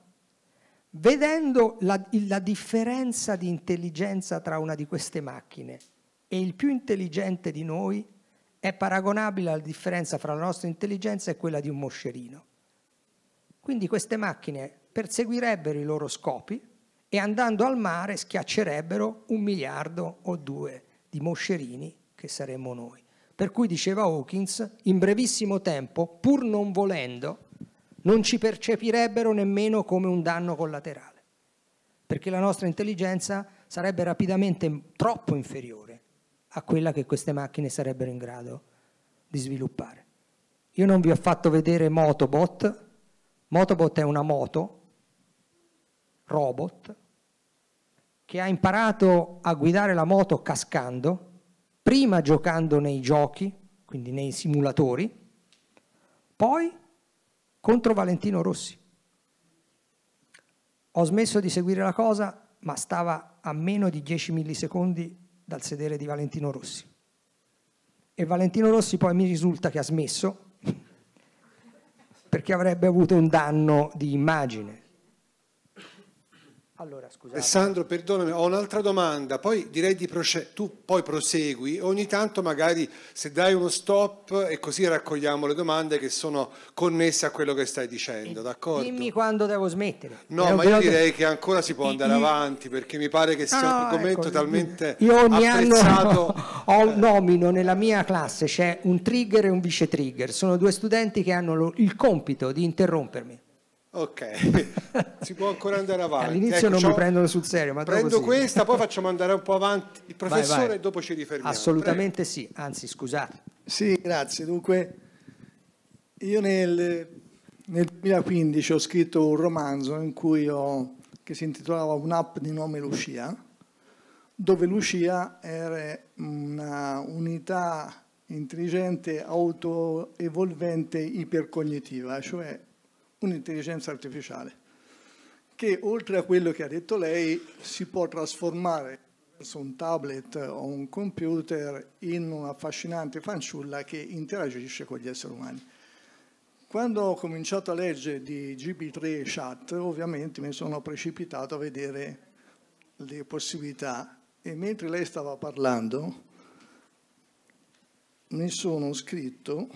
vedendo la, la, differenza di intelligenza tra una di queste macchine e il più intelligente di noi è paragonabile alla differenza fra la nostra intelligenza e quella di un moscerino. Quindi queste macchine perseguirebbero i loro scopi e andando al mare schiaccerebbero un miliardo o due di moscerini che saremmo noi. Per cui diceva Hawkins, in brevissimo tempo, pur non volendo, non ci percepirebbero nemmeno come un danno collaterale, perché la nostra intelligenza sarebbe rapidamente troppo inferiore a quella che queste macchine sarebbero in grado di sviluppare. Io non vi ho fatto vedere Motobot, Motobot è una moto, robot, che ha imparato a guidare la moto cascando, prima giocando nei giochi, quindi nei simulatori, poi contro Valentino Rossi. Ho smesso di seguire la cosa, ma stava a meno di 10 millisecondi dal sedere di Valentino Rossi. E Valentino Rossi poi mi risulta che ha smesso perché avrebbe avuto un danno di immagine. Allora, scusate. Alessandro, perdonami, ho un'altra domanda, poi direi di procedere, tu poi prosegui, ogni tanto magari se dai uno stop e così raccogliamo le domande che sono connesse a quello che stai dicendo, eh, d'accordo? Dimmi quando devo smettere. No, ma io direi che... che ancora si può andare avanti perché mi pare che sia no, un ah, ecco, argomento ecco, talmente io ogni apprezzato. Anno ho, nomino nella mia classe c'è un trigger e un vice trigger, sono due studenti che hanno il compito di interrompermi Ok, si può ancora andare avanti. All'inizio ecco, non mi prendono sul serio, ma prendo sì. questa, poi facciamo andare un po' avanti il professore vai, vai. e dopo ci riferiamo. Assolutamente Prego. sì, anzi scusate. Sì, grazie. Dunque, io nel, nel 2015 ho scritto un romanzo in cui ho, che si intitolava Un'app di nome Lucia, dove Lucia era una unità intelligente autoevolvente ipercognitiva, cioè un'intelligenza artificiale che oltre a quello che ha detto lei si può trasformare su un tablet o un computer in un'affascinante fanciulla che interagisce con gli esseri umani. Quando ho cominciato a leggere di GB3 chat, ovviamente mi sono precipitato a vedere le possibilità e mentre lei stava parlando mi sono scritto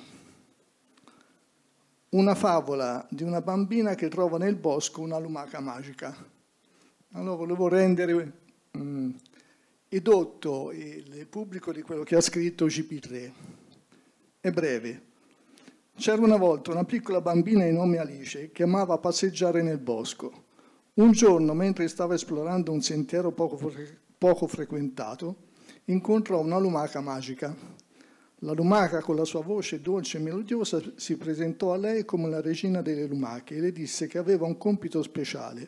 una favola di una bambina che trova nel bosco una lumaca magica. Allora volevo rendere mm, edotto il pubblico di quello che ha scritto GP3. È breve. C'era una volta una piccola bambina di nome Alice che amava passeggiare nel bosco. Un giorno, mentre stava esplorando un sentiero poco, poco frequentato, incontrò una lumaca magica la lumaca con la sua voce dolce e melodiosa si presentò a lei come la regina delle lumache e le disse che aveva un compito speciale.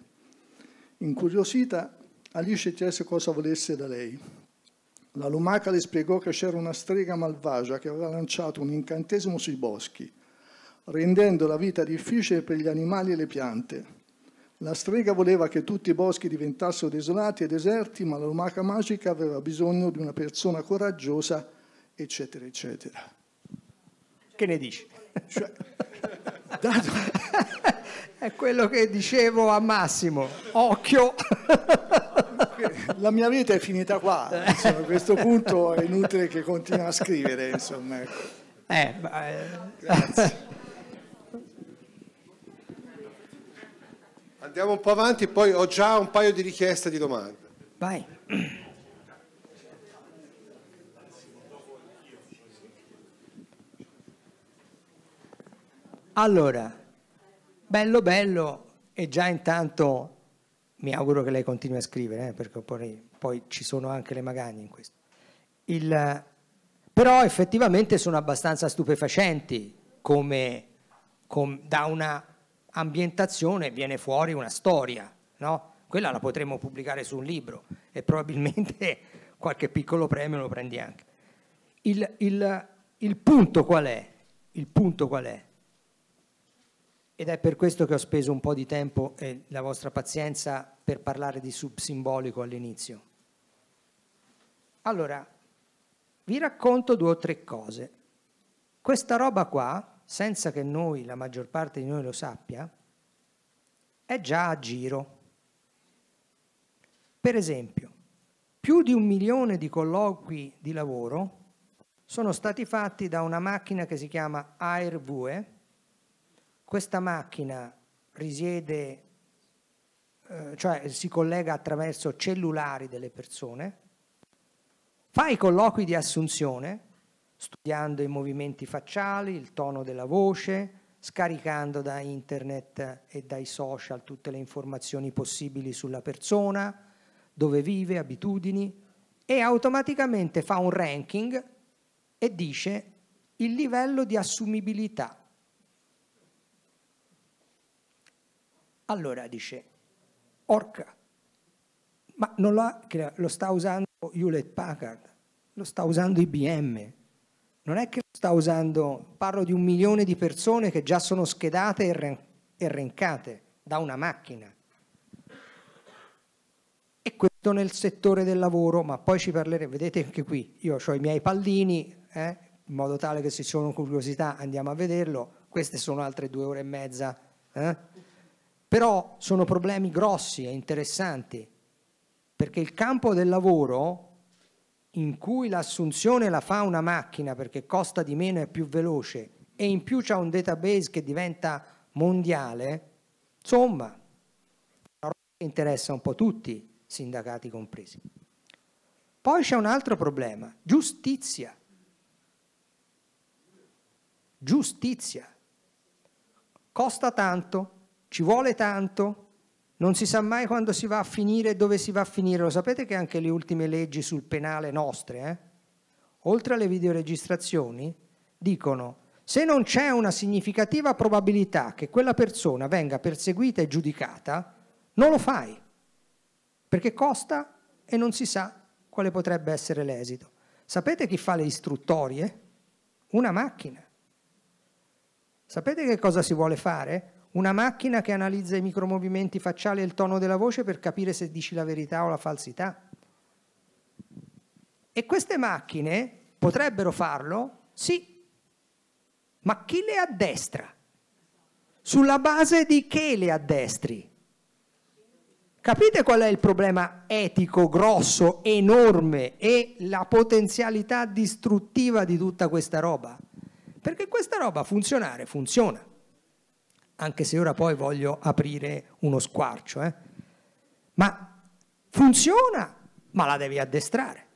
Incuriosita, Alice chiese cosa volesse da lei. La lumaca le spiegò che c'era una strega malvagia che aveva lanciato un incantesimo sui boschi, rendendo la vita difficile per gli animali e le piante. La strega voleva che tutti i boschi diventassero desolati e deserti, ma la lumaca magica aveva bisogno di una persona coraggiosa eccetera, eccetera. Che ne dici? Cioè, dato... È quello che dicevo a Massimo, occhio. La mia vita è finita qua, insomma, a questo punto è inutile che continui a scrivere. Insomma. Ecco. Eh, ma... Eh, Grazie. Andiamo un po' avanti, poi ho già un paio di richieste di domande. Vai. Allora, bello bello, e già intanto mi auguro che lei continui a scrivere, eh, perché poi, poi, ci sono anche le magagne in questo. Il, però effettivamente sono abbastanza stupefacenti come, com, da una ambientazione viene fuori una storia, no? Quella la potremmo pubblicare su un libro e probabilmente qualche piccolo premio lo prendi anche. Il, il, il punto qual è? Il punto qual è? Ed è per questo che ho speso un po' di tempo e la vostra pazienza per parlare di subsimbolico all'inizio. Allora, vi racconto due o tre cose. Questa roba qua, senza che noi, la maggior parte di noi lo sappia, è già a giro. Per esempio, più di un milione di colloqui di lavoro sono stati fatti da una macchina che si chiama AirVue, questa macchina risiede, eh, cioè si collega attraverso cellulari delle persone, fa i colloqui di assunzione, studiando i movimenti facciali, il tono della voce, scaricando da internet e dai social tutte le informazioni possibili sulla persona, dove vive, abitudini, e automaticamente fa un ranking e dice il livello di assumibilità Allora dice, orca, ma non lo, ha, lo sta usando Hewlett Packard, lo sta usando IBM, non è che lo sta usando, parlo di un milione di persone che già sono schedate e, rencate da una macchina. E questo nel settore del lavoro, ma poi ci parleremo, vedete anche qui, io ho i miei pallini, eh, in modo tale che se ci sono curiosità andiamo a vederlo, queste sono altre due ore e mezza. Eh? Però sono problemi grossi e interessanti, perché il campo del lavoro in cui l'assunzione la fa una macchina perché costa di meno e più veloce e in più c'è un database che diventa mondiale, insomma, una roba che interessa un po' tutti, sindacati compresi. Poi c'è un altro problema, giustizia. Giustizia. Costa tanto, ci vuole tanto? Non si sa mai quando si va a finire e dove si va a finire. Lo sapete che anche le ultime leggi sul penale nostre, eh? oltre alle videoregistrazioni, dicono se non c'è una significativa probabilità che quella persona venga perseguita e giudicata, non lo fai, perché costa e non si sa quale potrebbe essere l'esito. Sapete chi fa le istruttorie? Una macchina. Sapete che cosa si vuole fare? una macchina che analizza i micromovimenti facciali e il tono della voce per capire se dici la verità o la falsità. E queste macchine potrebbero farlo? Sì. Ma chi le addestra? Sulla base di che le addestri? Capite qual è il problema etico grosso, enorme e la potenzialità distruttiva di tutta questa roba? Perché questa roba funzionare funziona anche se ora poi voglio aprire uno squarcio, eh? ma funziona, ma la devi addestrare.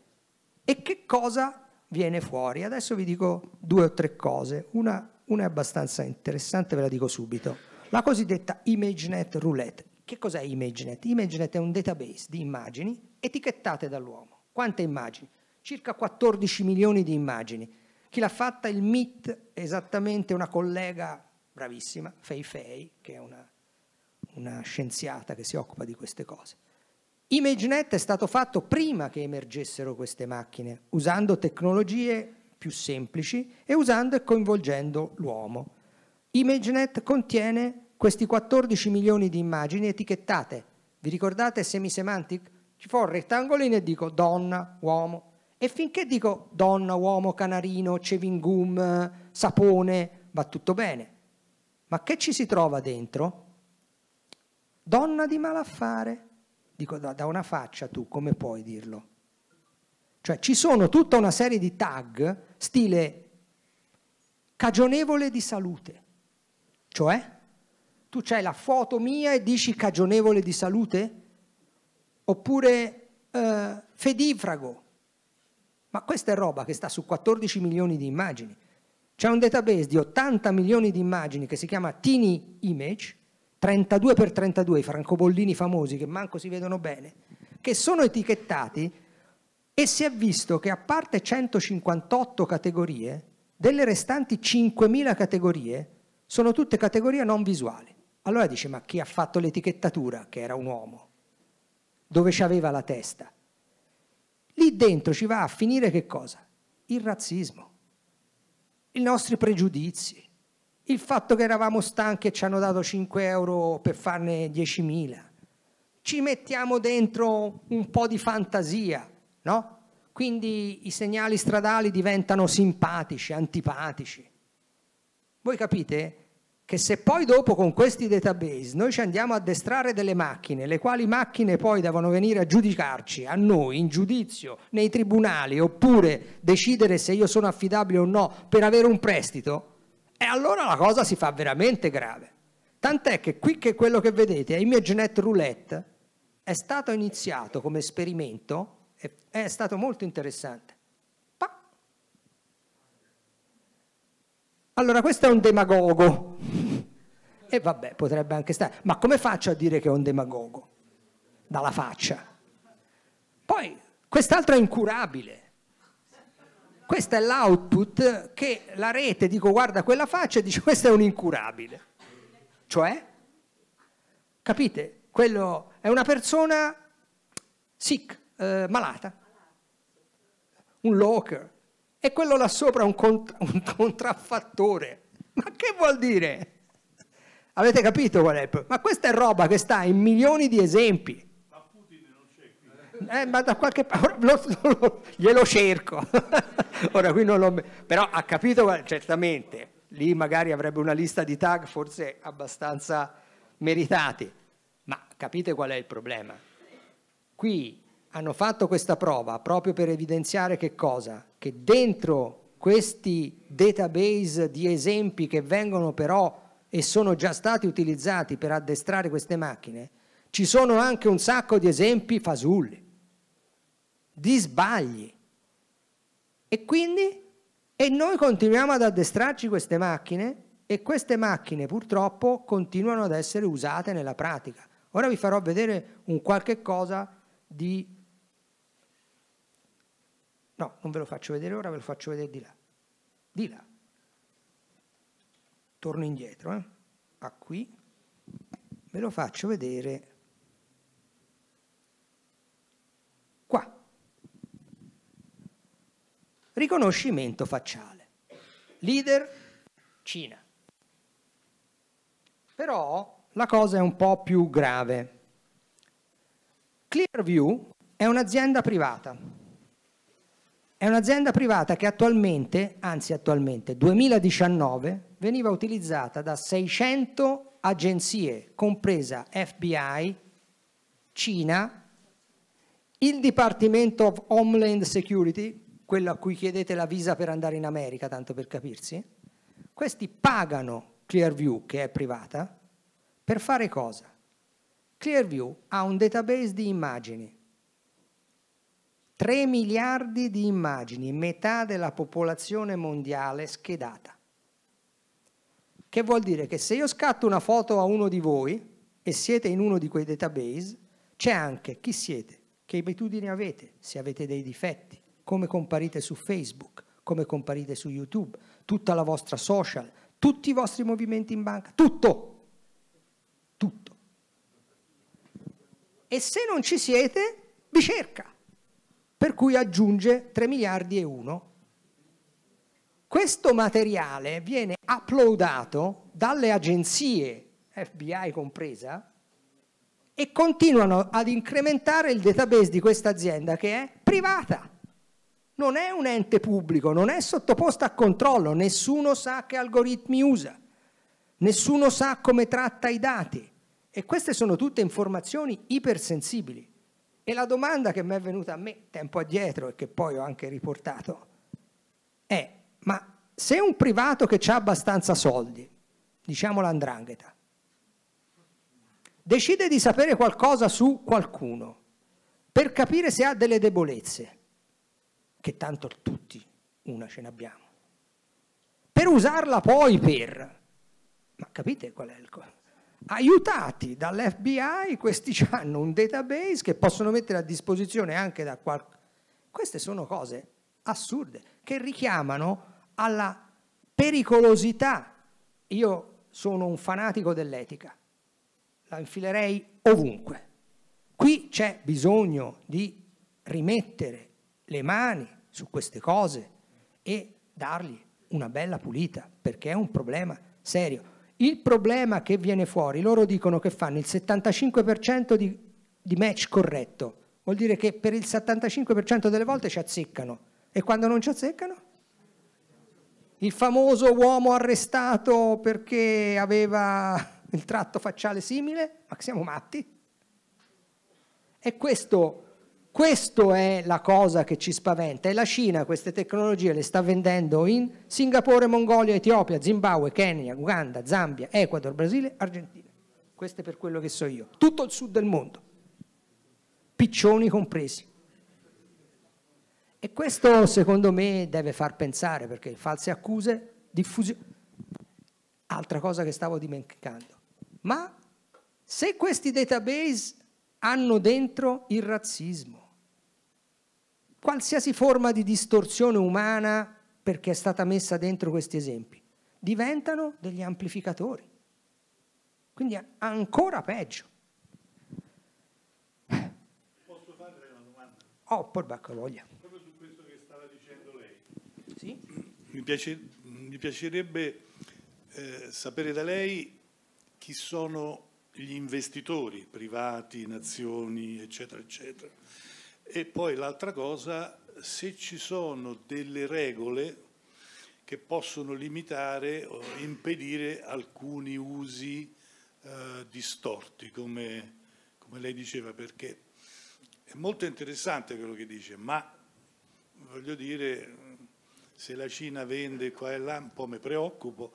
E che cosa viene fuori? Adesso vi dico due o tre cose, una, una è abbastanza interessante, ve la dico subito. La cosiddetta ImageNet Roulette. Che cos'è ImageNet? ImageNet è un database di immagini etichettate dall'uomo. Quante immagini? Circa 14 milioni di immagini. Chi l'ha fatta? Il MIT, esattamente una collega bravissima, Fei Fei, che è una, una scienziata che si occupa di queste cose. ImageNet è stato fatto prima che emergessero queste macchine, usando tecnologie più semplici e usando e coinvolgendo l'uomo. ImageNet contiene questi 14 milioni di immagini etichettate. Vi ricordate semisemantic? Ci fa un rettangolino e dico donna, uomo. E finché dico donna, uomo, canarino, cevingum, sapone, va tutto bene. Ma che ci si trova dentro? Donna di malaffare. Dico, da, da una faccia tu, come puoi dirlo? Cioè ci sono tutta una serie di tag, stile cagionevole di salute. Cioè, tu c'hai la foto mia e dici cagionevole di salute? Oppure eh, fedifrago? Ma questa è roba che sta su 14 milioni di immagini. C'è un database di 80 milioni di immagini che si chiama Tiny Image, 32 per 32, i francobollini famosi che manco si vedono bene, che sono etichettati e si è visto che a parte 158 categorie, delle restanti 5.000 categorie sono tutte categorie non visuali. Allora dice, ma chi ha fatto l'etichettatura, che era un uomo, dove ci aveva la testa? Lì dentro ci va a finire che cosa? Il razzismo i nostri pregiudizi, il fatto che eravamo stanchi e ci hanno dato 5 euro per farne 10.000. Ci mettiamo dentro un po' di fantasia, no? Quindi i segnali stradali diventano simpatici, antipatici. Voi capite? che se poi dopo con questi database noi ci andiamo a addestrare delle macchine, le quali macchine poi devono venire a giudicarci, a noi, in giudizio, nei tribunali, oppure decidere se io sono affidabile o no per avere un prestito, e allora la cosa si fa veramente grave. Tant'è che qui che quello che vedete è Imagenet Roulette, è stato iniziato come esperimento, e è stato molto interessante. Allora, questo è un demagogo e vabbè, potrebbe anche stare. Ma come faccio a dire che è un demagogo? Dalla faccia. Poi, quest'altro è incurabile. Questo è l'output che la rete, dico guarda quella faccia e dice questo è un incurabile. Cioè, capite? Quello è una persona sick, eh, malata, un locker, e quello là sopra è un, cont un contraffattore. Ma che vuol dire? Avete capito qual è? Ma questa è roba che sta in milioni di esempi. Ma Putin non c'è Eh, ma da qualche parte glielo cerco. Ora qui non l'ho... Però ha capito certamente. Lì magari avrebbe una lista di tag forse abbastanza meritati. Ma capite qual è il problema? Qui hanno fatto questa prova proprio per evidenziare che cosa? Che dentro questi database di esempi che vengono però e sono già stati utilizzati per addestrare queste macchine, ci sono anche un sacco di esempi fasulli, di sbagli. E quindi e noi continuiamo ad addestrarci queste macchine e queste macchine purtroppo continuano ad essere usate nella pratica. Ora vi farò vedere un qualche cosa di... No, non ve lo faccio vedere ora, ve lo faccio vedere di là. Di là torno indietro, eh? a qui, ve lo faccio vedere qua. Riconoscimento facciale. Leader Cina. Però la cosa è un po' più grave. Clearview è un'azienda privata. È un'azienda privata che attualmente, anzi attualmente, 2019, veniva utilizzata da 600 agenzie, compresa FBI, Cina, il Dipartimento of Homeland Security, quello a cui chiedete la visa per andare in America, tanto per capirsi, questi pagano Clearview, che è privata, per fare cosa? Clearview ha un database di immagini, 3 miliardi di immagini, metà della popolazione mondiale schedata. Che vuol dire che se io scatto una foto a uno di voi e siete in uno di quei database, c'è anche chi siete, che abitudini avete, se avete dei difetti, come comparite su Facebook, come comparite su YouTube, tutta la vostra social, tutti i vostri movimenti in banca, tutto, tutto. E se non ci siete, vi cerca, per cui aggiunge 3 miliardi e 1 questo materiale viene uploadato dalle agenzie, FBI compresa, e continuano ad incrementare il database di questa azienda che è privata. Non è un ente pubblico, non è sottoposta a controllo, nessuno sa che algoritmi usa, nessuno sa come tratta i dati. E queste sono tutte informazioni ipersensibili. E la domanda che mi è venuta a me tempo addietro e che poi ho anche riportato è ma se un privato che ha abbastanza soldi, diciamo l'andrangheta, decide di sapere qualcosa su qualcuno per capire se ha delle debolezze, che tanto tutti una ce n'abbiamo, per usarla poi per... Ma capite qual è il... Aiutati dall'FBI, questi hanno un database che possono mettere a disposizione anche da qualche... Queste sono cose assurde che richiamano alla pericolosità. Io sono un fanatico dell'etica, la infilerei ovunque. Qui c'è bisogno di rimettere le mani su queste cose e dargli una bella pulita, perché è un problema serio. Il problema che viene fuori, loro dicono che fanno il 75% di, di, match corretto, vuol dire che per il 75% delle volte ci azzeccano e quando non ci azzeccano il famoso uomo arrestato perché aveva il tratto facciale simile, ma siamo matti? E questo, questo è la cosa che ci spaventa. E la Cina queste tecnologie le sta vendendo in Singapore, Mongolia, Etiopia, Zimbabwe, Kenya, Uganda, Zambia, Ecuador, Brasile, Argentina. Questo è per quello che so io. Tutto il sud del mondo. Piccioni compresi. E questo secondo me deve far pensare perché false accuse, diffusione, altra cosa che stavo dimenticando. Ma se questi database hanno dentro il razzismo, qualsiasi forma di distorsione umana perché è stata messa dentro questi esempi, diventano degli amplificatori. Quindi ancora peggio. Posso fare una domanda? Oh, porca voglia. mi, piace, mi piacerebbe eh, sapere da lei chi sono gli investitori privati, nazioni, eccetera, eccetera. E poi l'altra cosa, se ci sono delle regole che possono limitare o impedire alcuni usi eh, distorti, come, come lei diceva, perché è molto interessante quello che dice, ma voglio dire, se la Cina vende qua e là un po' mi preoccupo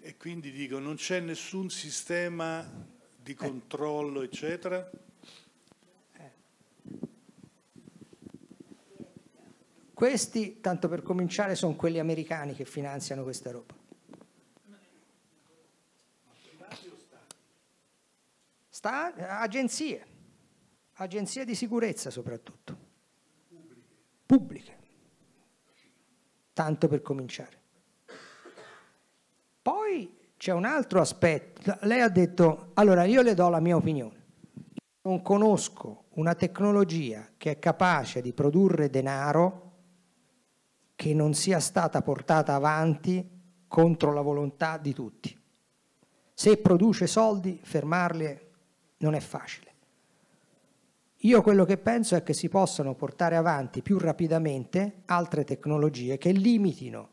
e quindi dico non c'è nessun sistema di eh. controllo eccetera? Eh. Questi, tanto per cominciare, sono quelli americani che finanziano questa roba. Sta, agenzie, agenzie di sicurezza soprattutto, pubbliche. pubbliche tanto per cominciare. Poi c'è un altro aspetto, lei ha detto, allora io le do la mia opinione, non conosco una tecnologia che è capace di produrre denaro che non sia stata portata avanti contro la volontà di tutti. Se produce soldi, fermarli non è facile. Io quello che penso è che si possano portare avanti più rapidamente altre tecnologie che limitino,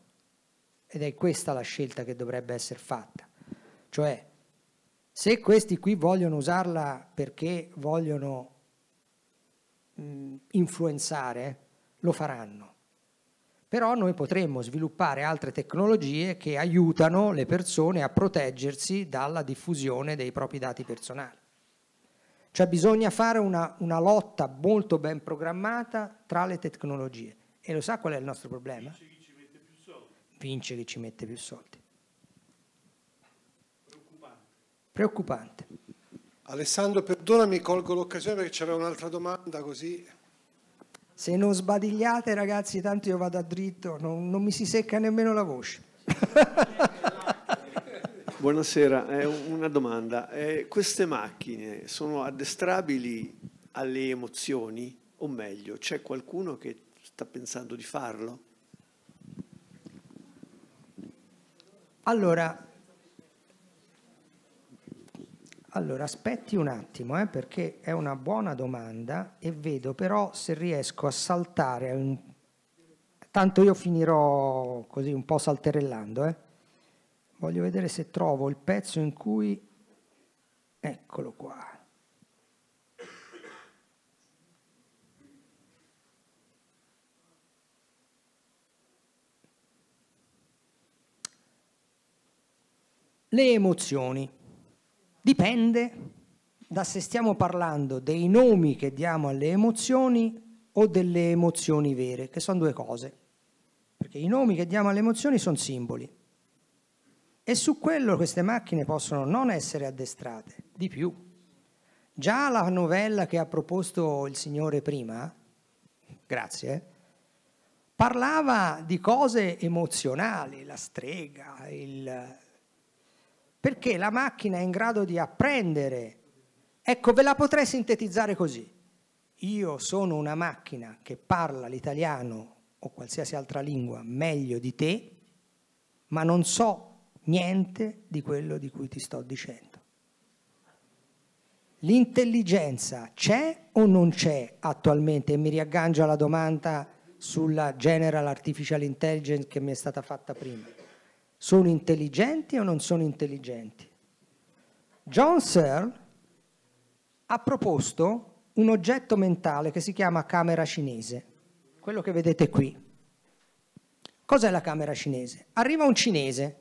ed è questa la scelta che dovrebbe essere fatta, cioè se questi qui vogliono usarla perché vogliono mh, influenzare, lo faranno. Però noi potremmo sviluppare altre tecnologie che aiutano le persone a proteggersi dalla diffusione dei propri dati personali. Cioè bisogna fare una, una lotta molto ben programmata tra le tecnologie. E lo sa qual è il nostro problema? Vince chi ci mette più soldi. Vince chi ci mette più soldi. Preoccupante. Preoccupante. Alessandro, perdonami, colgo l'occasione perché c'era un'altra domanda così. Se non sbadigliate ragazzi, tanto io vado a dritto, non, non mi si secca nemmeno la voce. Buonasera, eh, una domanda. Eh, queste macchine sono addestrabili alle emozioni o meglio, c'è qualcuno che sta pensando di farlo? Allora, allora, aspetti un attimo, eh, perché è una buona domanda e vedo però se riesco a saltare, tanto io finirò così un po' salterellando. Eh. Voglio vedere se trovo il pezzo in cui... Eccolo qua. le emozioni. Dipende da se stiamo parlando dei nomi che diamo alle emozioni o delle emozioni vere, che sono due cose. Perché i nomi che diamo alle emozioni sono simboli. E su quello queste macchine possono non essere addestrate, di più. Già la novella che ha proposto il signore prima, grazie, parlava di cose emozionali, la strega, il... perché la macchina è in grado di apprendere. Ecco, ve la potrei sintetizzare così. Io sono una macchina che parla l'italiano o qualsiasi altra lingua meglio di te, ma non so niente di quello di cui ti sto dicendo. L'intelligenza c'è o non c'è attualmente? E mi riaggancio alla domanda sulla General Artificial Intelligence che mi è stata fatta prima. Sono intelligenti o non sono intelligenti? John Searle ha proposto un oggetto mentale che si chiama camera cinese, quello che vedete qui. Cos'è la camera cinese? Arriva un cinese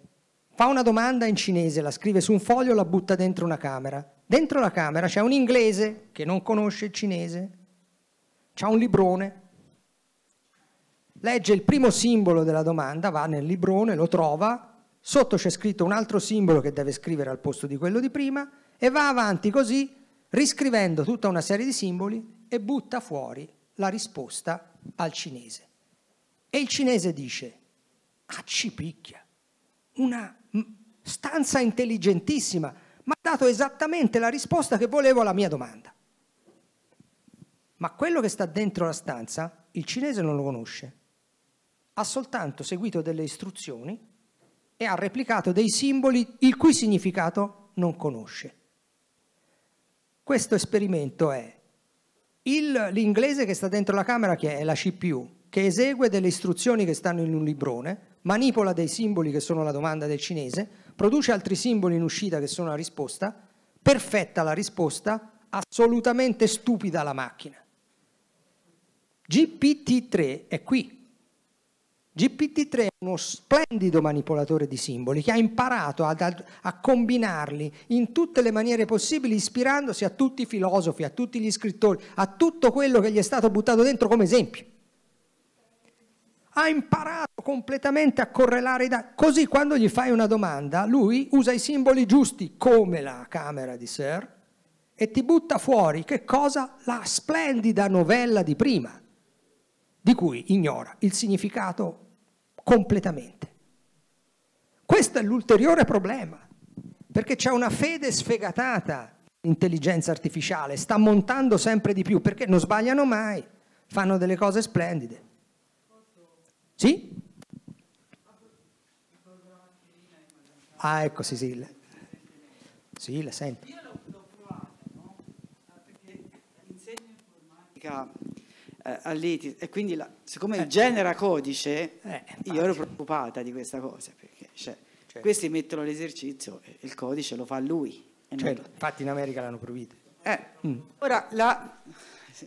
fa una domanda in cinese, la scrive su un foglio, e la butta dentro una camera. Dentro la camera c'è un inglese che non conosce il cinese, c'ha un librone, legge il primo simbolo della domanda, va nel librone, lo trova, sotto c'è scritto un altro simbolo che deve scrivere al posto di quello di prima e va avanti così, riscrivendo tutta una serie di simboli e butta fuori la risposta al cinese. E il cinese dice, ah ci picchia, una stanza intelligentissima, ma ha dato esattamente la risposta che volevo alla mia domanda. Ma quello che sta dentro la stanza, il cinese non lo conosce. Ha soltanto seguito delle istruzioni e ha replicato dei simboli il cui significato non conosce. Questo esperimento è l'inglese che sta dentro la camera, che è la CPU, che esegue delle istruzioni che stanno in un librone, manipola dei simboli che sono la domanda del cinese, produce altri simboli in uscita che sono la risposta, perfetta la risposta, assolutamente stupida la macchina. GPT-3 è qui. GPT-3 è uno splendido manipolatore di simboli che ha imparato ad, ad, a combinarli in tutte le maniere possibili ispirandosi a tutti i filosofi, a tutti gli scrittori, a tutto quello che gli è stato buttato dentro come esempio ha imparato completamente a correlare i dati. Così quando gli fai una domanda, lui usa i simboli giusti, come la camera di Sir, e ti butta fuori che cosa? La splendida novella di prima, di cui ignora il significato completamente. Questo è l'ulteriore problema, perché c'è una fede sfegatata in intelligenza artificiale, sta montando sempre di più, perché non sbagliano mai, fanno delle cose splendide. Sì? Ah, ecco, sì, sì. Sì, la sento. Io l'ho provata, no? Ah, perché insegno informatica eh, all'ITIS e quindi la, siccome eh. genera codice, eh, io ero preoccupata di questa cosa, perché cioè, certo. questi mettono l'esercizio e il codice lo fa lui. Certo. Non... Infatti in America l'hanno provato. Eh. Mm. Ora, la...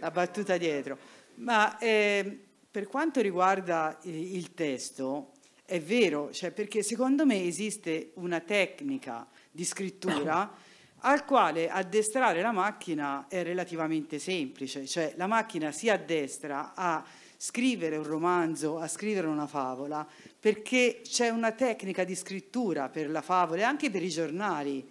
la battuta dietro. Ma... Eh, per quanto riguarda eh, il testo, è vero, cioè, perché secondo me esiste una tecnica di scrittura al quale addestrare la macchina è relativamente semplice, cioè la macchina si addestra a scrivere un romanzo, a scrivere una favola, perché c'è una tecnica di scrittura per la favola e anche per i giornali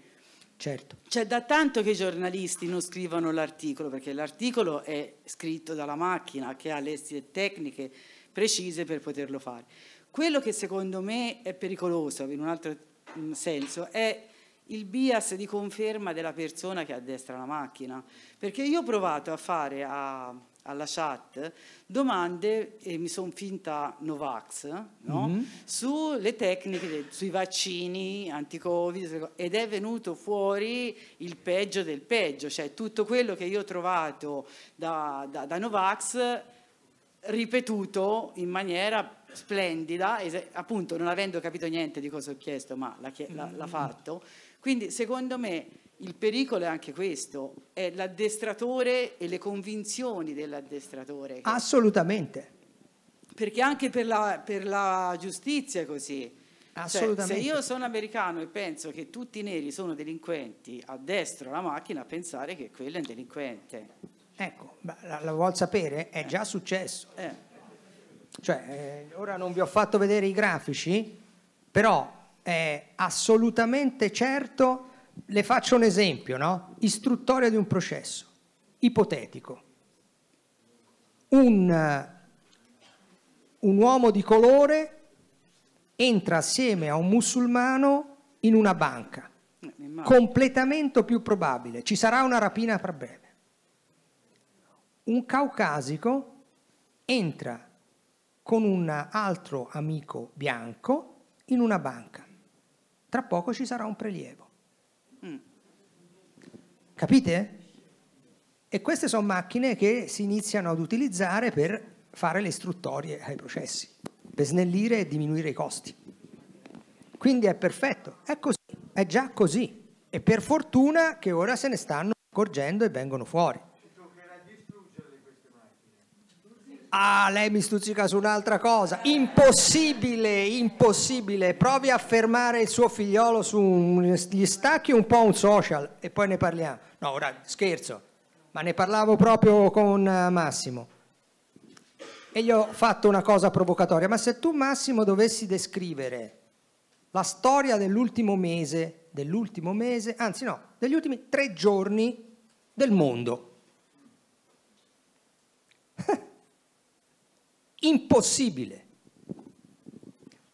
Certo. C'è da tanto che i giornalisti non scrivono l'articolo, perché l'articolo è scritto dalla macchina che ha le tecniche precise per poterlo fare. Quello che secondo me è pericoloso, in un altro mm, senso, è il bias di conferma della persona che addestra la macchina. Perché io ho provato a fare a alla chat domande, e mi sono finta Novax, no? mm-hmm. sulle tecniche, sui vaccini anti-Covid ed è venuto fuori il peggio del peggio, cioè tutto quello che io ho trovato da, da, da Novax ripetuto in maniera splendida, appunto non avendo capito niente di cosa ho chiesto, ma l'ha, chie- l'ha, l'ha mhm. fatto. Quindi secondo me il pericolo è anche questo, è l'addestratore e le convinzioni dell'addestratore. Assolutamente. Perché anche per la, per la giustizia è così. Assolutamente. Cioè, se io sono americano e penso che tutti i neri sono delinquenti, addestro la macchina a pensare che quello è un delinquente. Ecco, la, la vuol sapere? È eh. già successo. Eh. Cioè, eh, ora non vi ho fatto vedere i grafici, però è assolutamente certo le faccio un esempio, no? Istruttoria di un processo, ipotetico. Un, un uomo di colore entra assieme a un musulmano in una banca. Eh, Completamento più probabile, ci sarà una rapina fra breve. Un caucasico entra con un altro amico bianco in una banca. Tra poco ci sarà un prelievo. Capite? E queste sono macchine che si iniziano ad utilizzare per fare le istruttorie ai processi, per snellire e diminuire i costi. Quindi è perfetto, è così, è già così. E per fortuna che ora se ne stanno accorgendo e vengono fuori. Ah, lei mi stuzzica su un'altra cosa. Impossibile, impossibile. Provi a fermare il suo figliolo su un... gli stacchi un po' un social e poi ne parliamo. No, ora scherzo, ma ne parlavo proprio con eh, Massimo. E gli ho fatto una cosa provocatoria. Ma se tu, Massimo, dovessi descrivere la storia dell'ultimo mese, dell'ultimo mese, anzi no, degli ultimi tre giorni del mondo impossibile.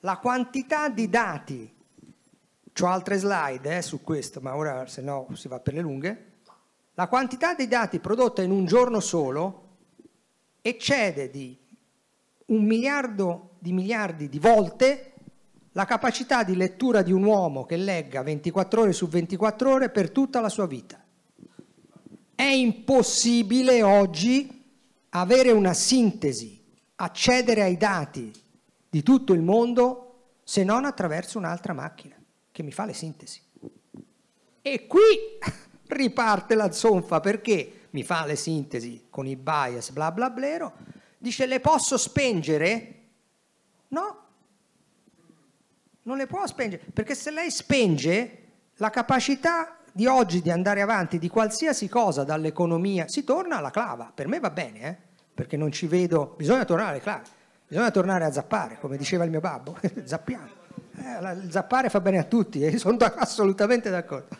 La quantità di dati, ho altre slide eh, su questo, ma ora se no si va per le lunghe, la quantità di dati prodotta in un giorno solo eccede di un miliardo di miliardi di volte la capacità di lettura di un uomo che legga 24 ore su 24 ore per tutta la sua vita. È impossibile oggi avere una sintesi accedere ai dati di tutto il mondo se non attraverso un'altra macchina che mi fa le sintesi. E qui riparte la zonfa perché mi fa le sintesi con i bias bla bla blero, dice le posso spengere? No, non le può spengere, perché se lei spenge la capacità di oggi di andare avanti di qualsiasi cosa dall'economia, si torna alla clava, per me va bene, eh? perché non ci vedo, bisogna tornare alle bisogna tornare a zappare, come diceva il mio babbo, zappiamo. Eh, zappare fa bene a tutti e eh, sono da, assolutamente d'accordo.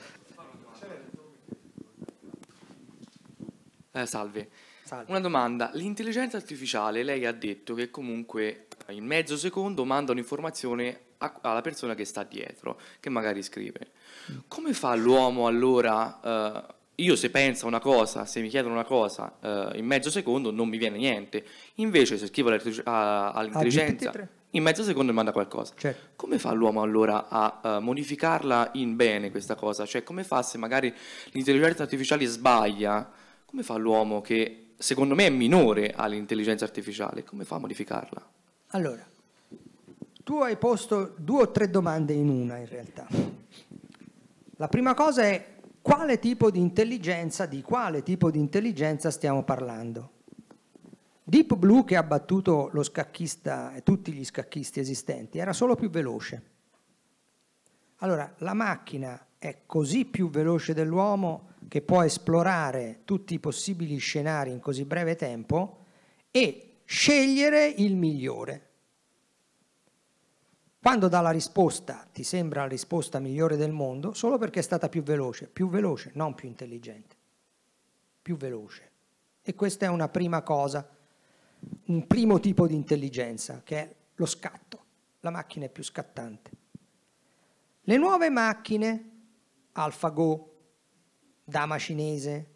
Eh, salve. salve. Una domanda, l'intelligenza artificiale, lei ha detto che comunque in mezzo secondo manda un'informazione alla persona che sta dietro, che magari scrive. Mm. Come fa l'uomo allora eh, io se penso a una cosa, se mi chiedono una cosa eh, in mezzo secondo non mi viene niente. Invece se scrivo all'intelligenza in mezzo secondo mi manda qualcosa. Certo. Come fa l'uomo allora a uh, modificarla in bene questa cosa? Cioè come fa se magari l'intelligenza artificiale sbaglia? Come fa l'uomo che secondo me è minore all'intelligenza artificiale? Come fa a modificarla? Allora, tu hai posto due o tre domande in una in realtà. La prima cosa è quale tipo di intelligenza, di quale tipo di intelligenza stiamo parlando. Deep Blue che ha battuto lo scacchista e tutti gli scacchisti esistenti era solo più veloce. Allora, la macchina è così più veloce dell'uomo che può esplorare tutti i possibili scenari in così breve tempo e scegliere il migliore. Quando dà la risposta ti sembra la risposta migliore del mondo, solo perché è stata più veloce, più veloce, non più intelligente, più veloce. E questa è una prima cosa, un primo tipo di intelligenza, che è lo scatto. La macchina è più scattante. Le nuove macchine, AlphaGo, Dama cinese,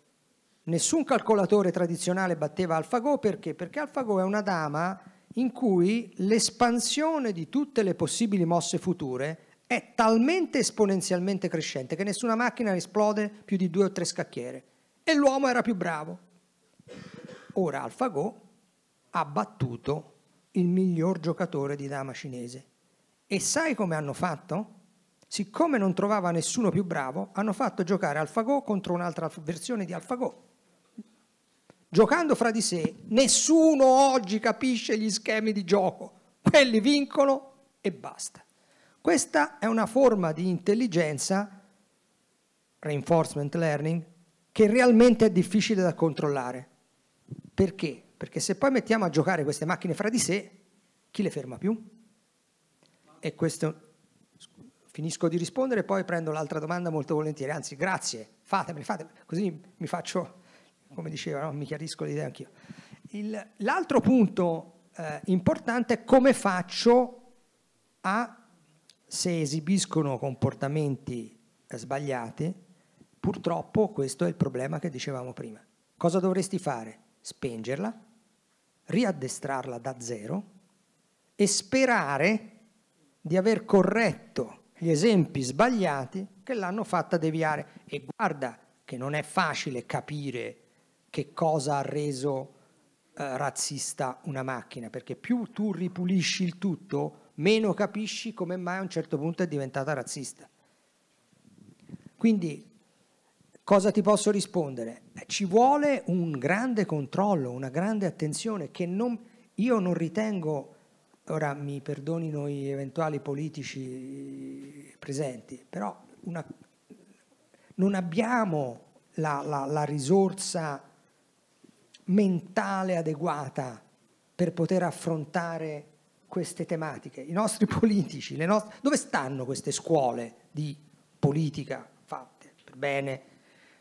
nessun calcolatore tradizionale batteva AlphaGo perché? Perché AlphaGo è una dama in cui l'espansione di tutte le possibili mosse future è talmente esponenzialmente crescente che nessuna macchina esplode più di due o tre scacchiere e l'uomo era più bravo. Ora AlphaGo ha battuto il miglior giocatore di dama cinese. E sai come hanno fatto? Siccome non trovava nessuno più bravo, hanno fatto giocare AlphaGo contro un'altra versione di AlphaGo giocando fra di sé, nessuno oggi capisce gli schemi di gioco, quelli vincono e basta. Questa è una forma di intelligenza, reinforcement learning, che realmente è difficile da controllare. Perché? Perché se poi mettiamo a giocare queste macchine fra di sé, chi le ferma più? E questo finisco di rispondere, poi prendo l'altra domanda molto volentieri, anzi grazie, fatemi, fatemi, così mi faccio come diceva, no? mi chiarisco l'idea anch'io. l'altro punto eh, importante è come faccio a, se esibiscono comportamenti eh, sbagliati, purtroppo questo è il problema che dicevamo prima. Cosa dovresti fare? Spengerla, riaddestrarla da zero e sperare di aver corretto gli esempi sbagliati che l'hanno fatta deviare. E guarda che non è facile capire che cosa ha reso eh, razzista una macchina, perché più tu ripulisci il tutto, meno capisci come mai a un certo punto è diventata razzista. Quindi cosa ti posso rispondere? Eh, ci vuole un grande controllo, una grande attenzione che non, io non ritengo, ora mi perdonino gli eventuali politici presenti, però una, non abbiamo la, la, la risorsa mentale adeguata per poter affrontare queste tematiche? I nostri politici, nostre... dove stanno queste scuole di politica fatte per bene?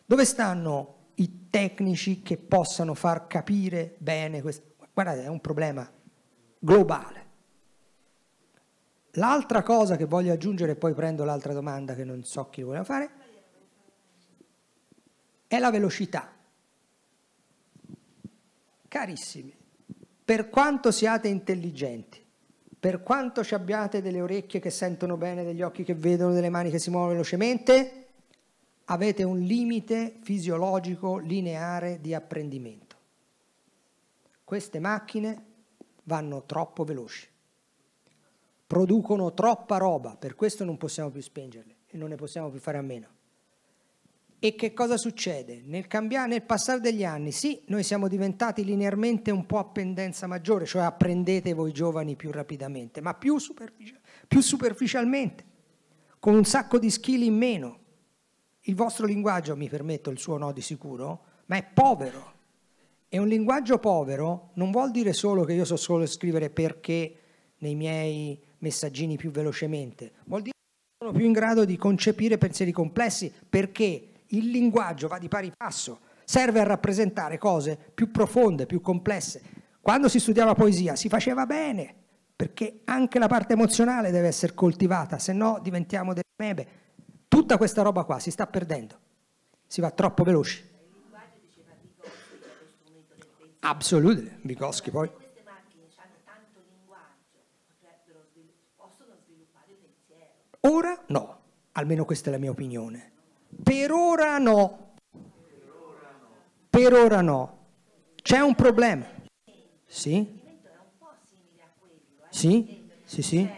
Dove stanno i tecnici che possano far capire bene questo? Guardate, è un problema globale. L'altra cosa che voglio aggiungere, e poi prendo l'altra domanda che non so chi voleva fare, è la velocità. Carissimi, per quanto siate intelligenti, per quanto ci abbiate delle orecchie che sentono bene, degli occhi che vedono, delle mani che si muovono velocemente, avete un limite fisiologico lineare di apprendimento. Queste macchine vanno troppo veloci, producono troppa roba, per questo non possiamo più spingerle e non ne possiamo più fare a meno. E che cosa succede? Nel, cambiare, nel passare degli anni, sì, noi siamo diventati linearmente un po' a pendenza maggiore, cioè apprendete voi giovani più rapidamente, ma più, superfici più superficialmente, con un sacco di skill in meno. Il vostro linguaggio, mi permetto il suo no di sicuro, ma è povero. E un linguaggio povero non vuol dire solo che io so solo scrivere perché nei miei messaggini più velocemente, vuol dire che sono più in grado di concepire pensieri complessi perché il linguaggio va di pari passo, serve a rappresentare cose più profonde, più complesse. Quando si studiava poesia si faceva bene, perché anche la parte emozionale deve essere coltivata, se no diventiamo delle mebe. Tutta questa roba qua si sta perdendo, si va troppo veloci. Assolutamente, Vygotsky poi. Queste macchine hanno tanto linguaggio, possono sviluppare il pensiero. Ora no, almeno questa è la mia opinione. Per ora no. Per ora no. C'è un problema. Sì? Sì, sì, sì.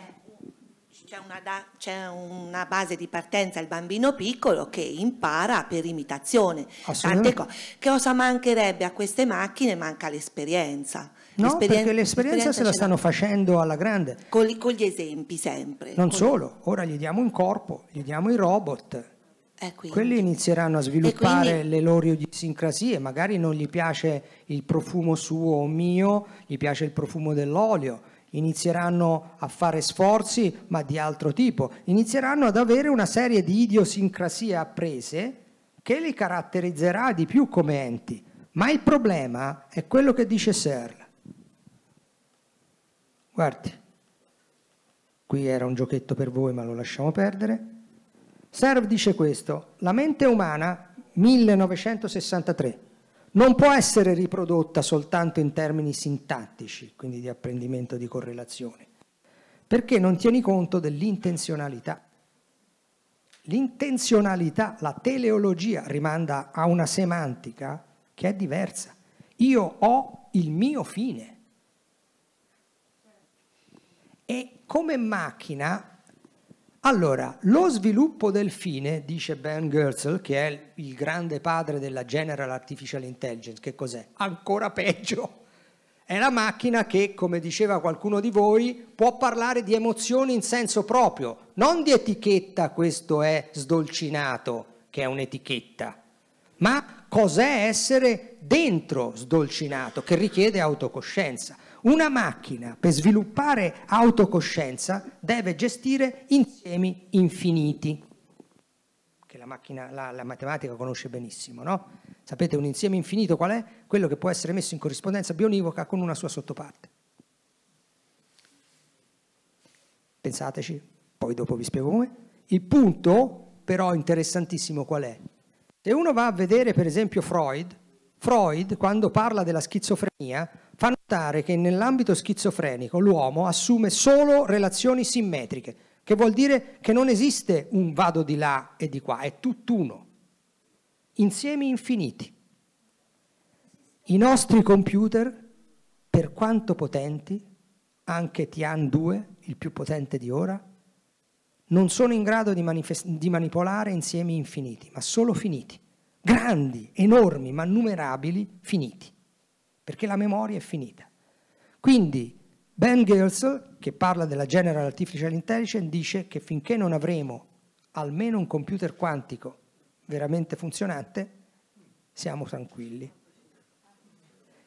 C'è una, c'è una base di partenza, il bambino piccolo che impara per imitazione. Tante cose. Che cosa mancherebbe a queste macchine? Manca l'esperienza. No, perché l'esperienza se la stanno facendo alla grande. Con, con gli esempi sempre. Non con... solo, ora gli diamo un corpo, gli diamo i robot, eh, Quelli inizieranno a sviluppare quindi... le loro idiosincrasie, magari non gli piace il profumo suo o mio, gli piace il profumo dell'olio, inizieranno a fare sforzi ma di altro tipo, inizieranno ad avere una serie di idiosincrasie apprese che li caratterizzerà di più come enti. Ma il problema è quello che dice Searle. Guardi, qui era un giochetto per voi ma lo lasciamo perdere. Serve dice questo, la mente umana, 1963, non può essere riprodotta soltanto in termini sintattici, quindi di apprendimento di correlazione, perché non tieni conto dell'intenzionalità. L'intenzionalità, la teleologia, rimanda a una semantica che è diversa. Io ho il mio fine. E come macchina allora, lo sviluppo del fine, dice Ben Goetzel, che è il grande padre della General Artificial Intelligence, che cos'è? Ancora peggio. È la macchina che, come diceva qualcuno di voi, può parlare di emozioni in senso proprio, non di etichetta, questo è sdolcinato, che è un'etichetta, ma cos'è essere dentro sdolcinato, che richiede autocoscienza. Una macchina per sviluppare autocoscienza deve gestire insiemi infiniti, che la, macchina, la, la matematica conosce benissimo, no? Sapete un insieme infinito qual è? Quello che può essere messo in corrispondenza bionivoca con una sua sottoparte. Pensateci, poi dopo vi spiego come. Il punto però interessantissimo qual è? Se uno va a vedere per esempio Freud, Freud quando parla della schizofrenia fa accettare che nell'ambito schizofrenico l'uomo assume solo relazioni simmetriche, che vuol dire che non esiste un vado di là e di qua, è tutt'uno, insiemi infiniti. I nostri computer, per quanto potenti, anche Tian 2, il più potente di ora, non sono in grado di, di, manipolare insiemi infiniti, ma solo finiti, grandi, enormi, ma numerabili finiti perché la memoria è finita. Quindi Ben Gills, che parla della General Artificial Intelligence, dice che finché non avremo almeno un computer quantico veramente funzionante, siamo tranquilli.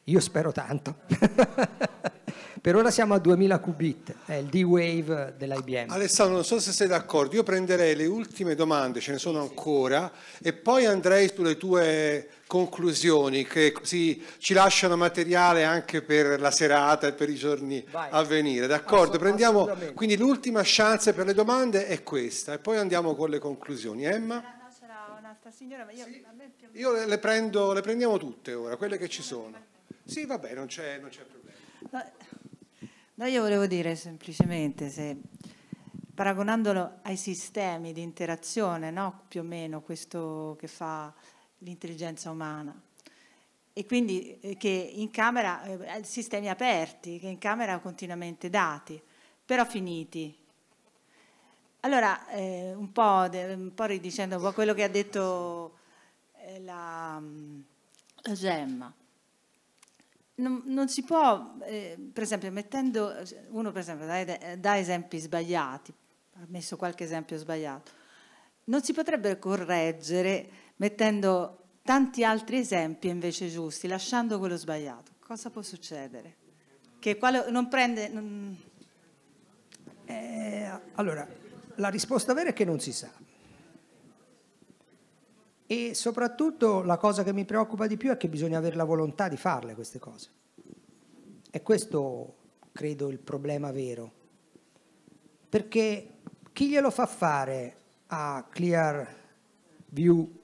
Io spero tanto. per ora siamo a 2000 qubit, è il D-Wave dell'IBM. Alessandro, non so se sei d'accordo, io prenderei le ultime domande, ce ne sono ancora, e poi andrei sulle tue conclusioni che così ci lasciano materiale anche per la serata e per i giorni Vai. a venire. D'accordo? Prendiamo quindi l'ultima chance per le domande è questa e poi andiamo con le conclusioni. Emma? Ah, signora, io, sì. io le, prendo, le, prendiamo tutte ora, quelle che ci sono. Sì, vabbè, non c'è, problema. No, no, io volevo dire semplicemente, se, paragonandolo ai sistemi di interazione, no? più o meno questo che fa l'intelligenza umana e quindi eh, che in camera, eh, sistemi aperti, che in camera continuamente dati, però finiti. Allora, eh, un, po de, un, po ridicendo un po' quello che ha detto eh, la, mm, la, Gemma, non, non si può, per esempio, mettendo, uno per esempio dà, dà esempi sbagliati, ha messo qualche esempio sbagliato, non si potrebbe correggere mettendo tanti altri esempi invece giusti, lasciando quello sbagliato. Cosa può succedere? Che quale, non prende... Non... Eh, allora, la risposta vera è che non si sa. E soprattutto la cosa che mi preoccupa di più è che bisogna avere la volontà di farle queste cose. E questo credo il problema vero. Perché chi glielo fa fare a Clear View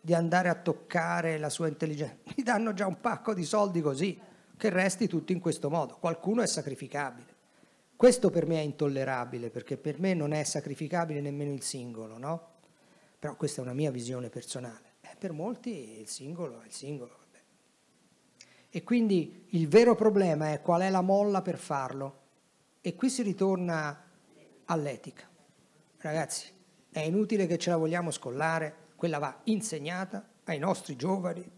di andare a toccare la sua intelligenza. Mi danno già un pacco di soldi così, che resti tutto in questo modo. Qualcuno è sacrificabile. Questo per me è intollerabile, perché per me non è sacrificabile nemmeno il singolo, no? Però questa è una mia visione personale. Eh, per molti il singolo è il singolo. Vabbè. E quindi il vero problema è qual è la molla per farlo. E qui si ritorna all'etica. Ragazzi, è inutile che ce la vogliamo scollare quella va insegnata ai nostri giovani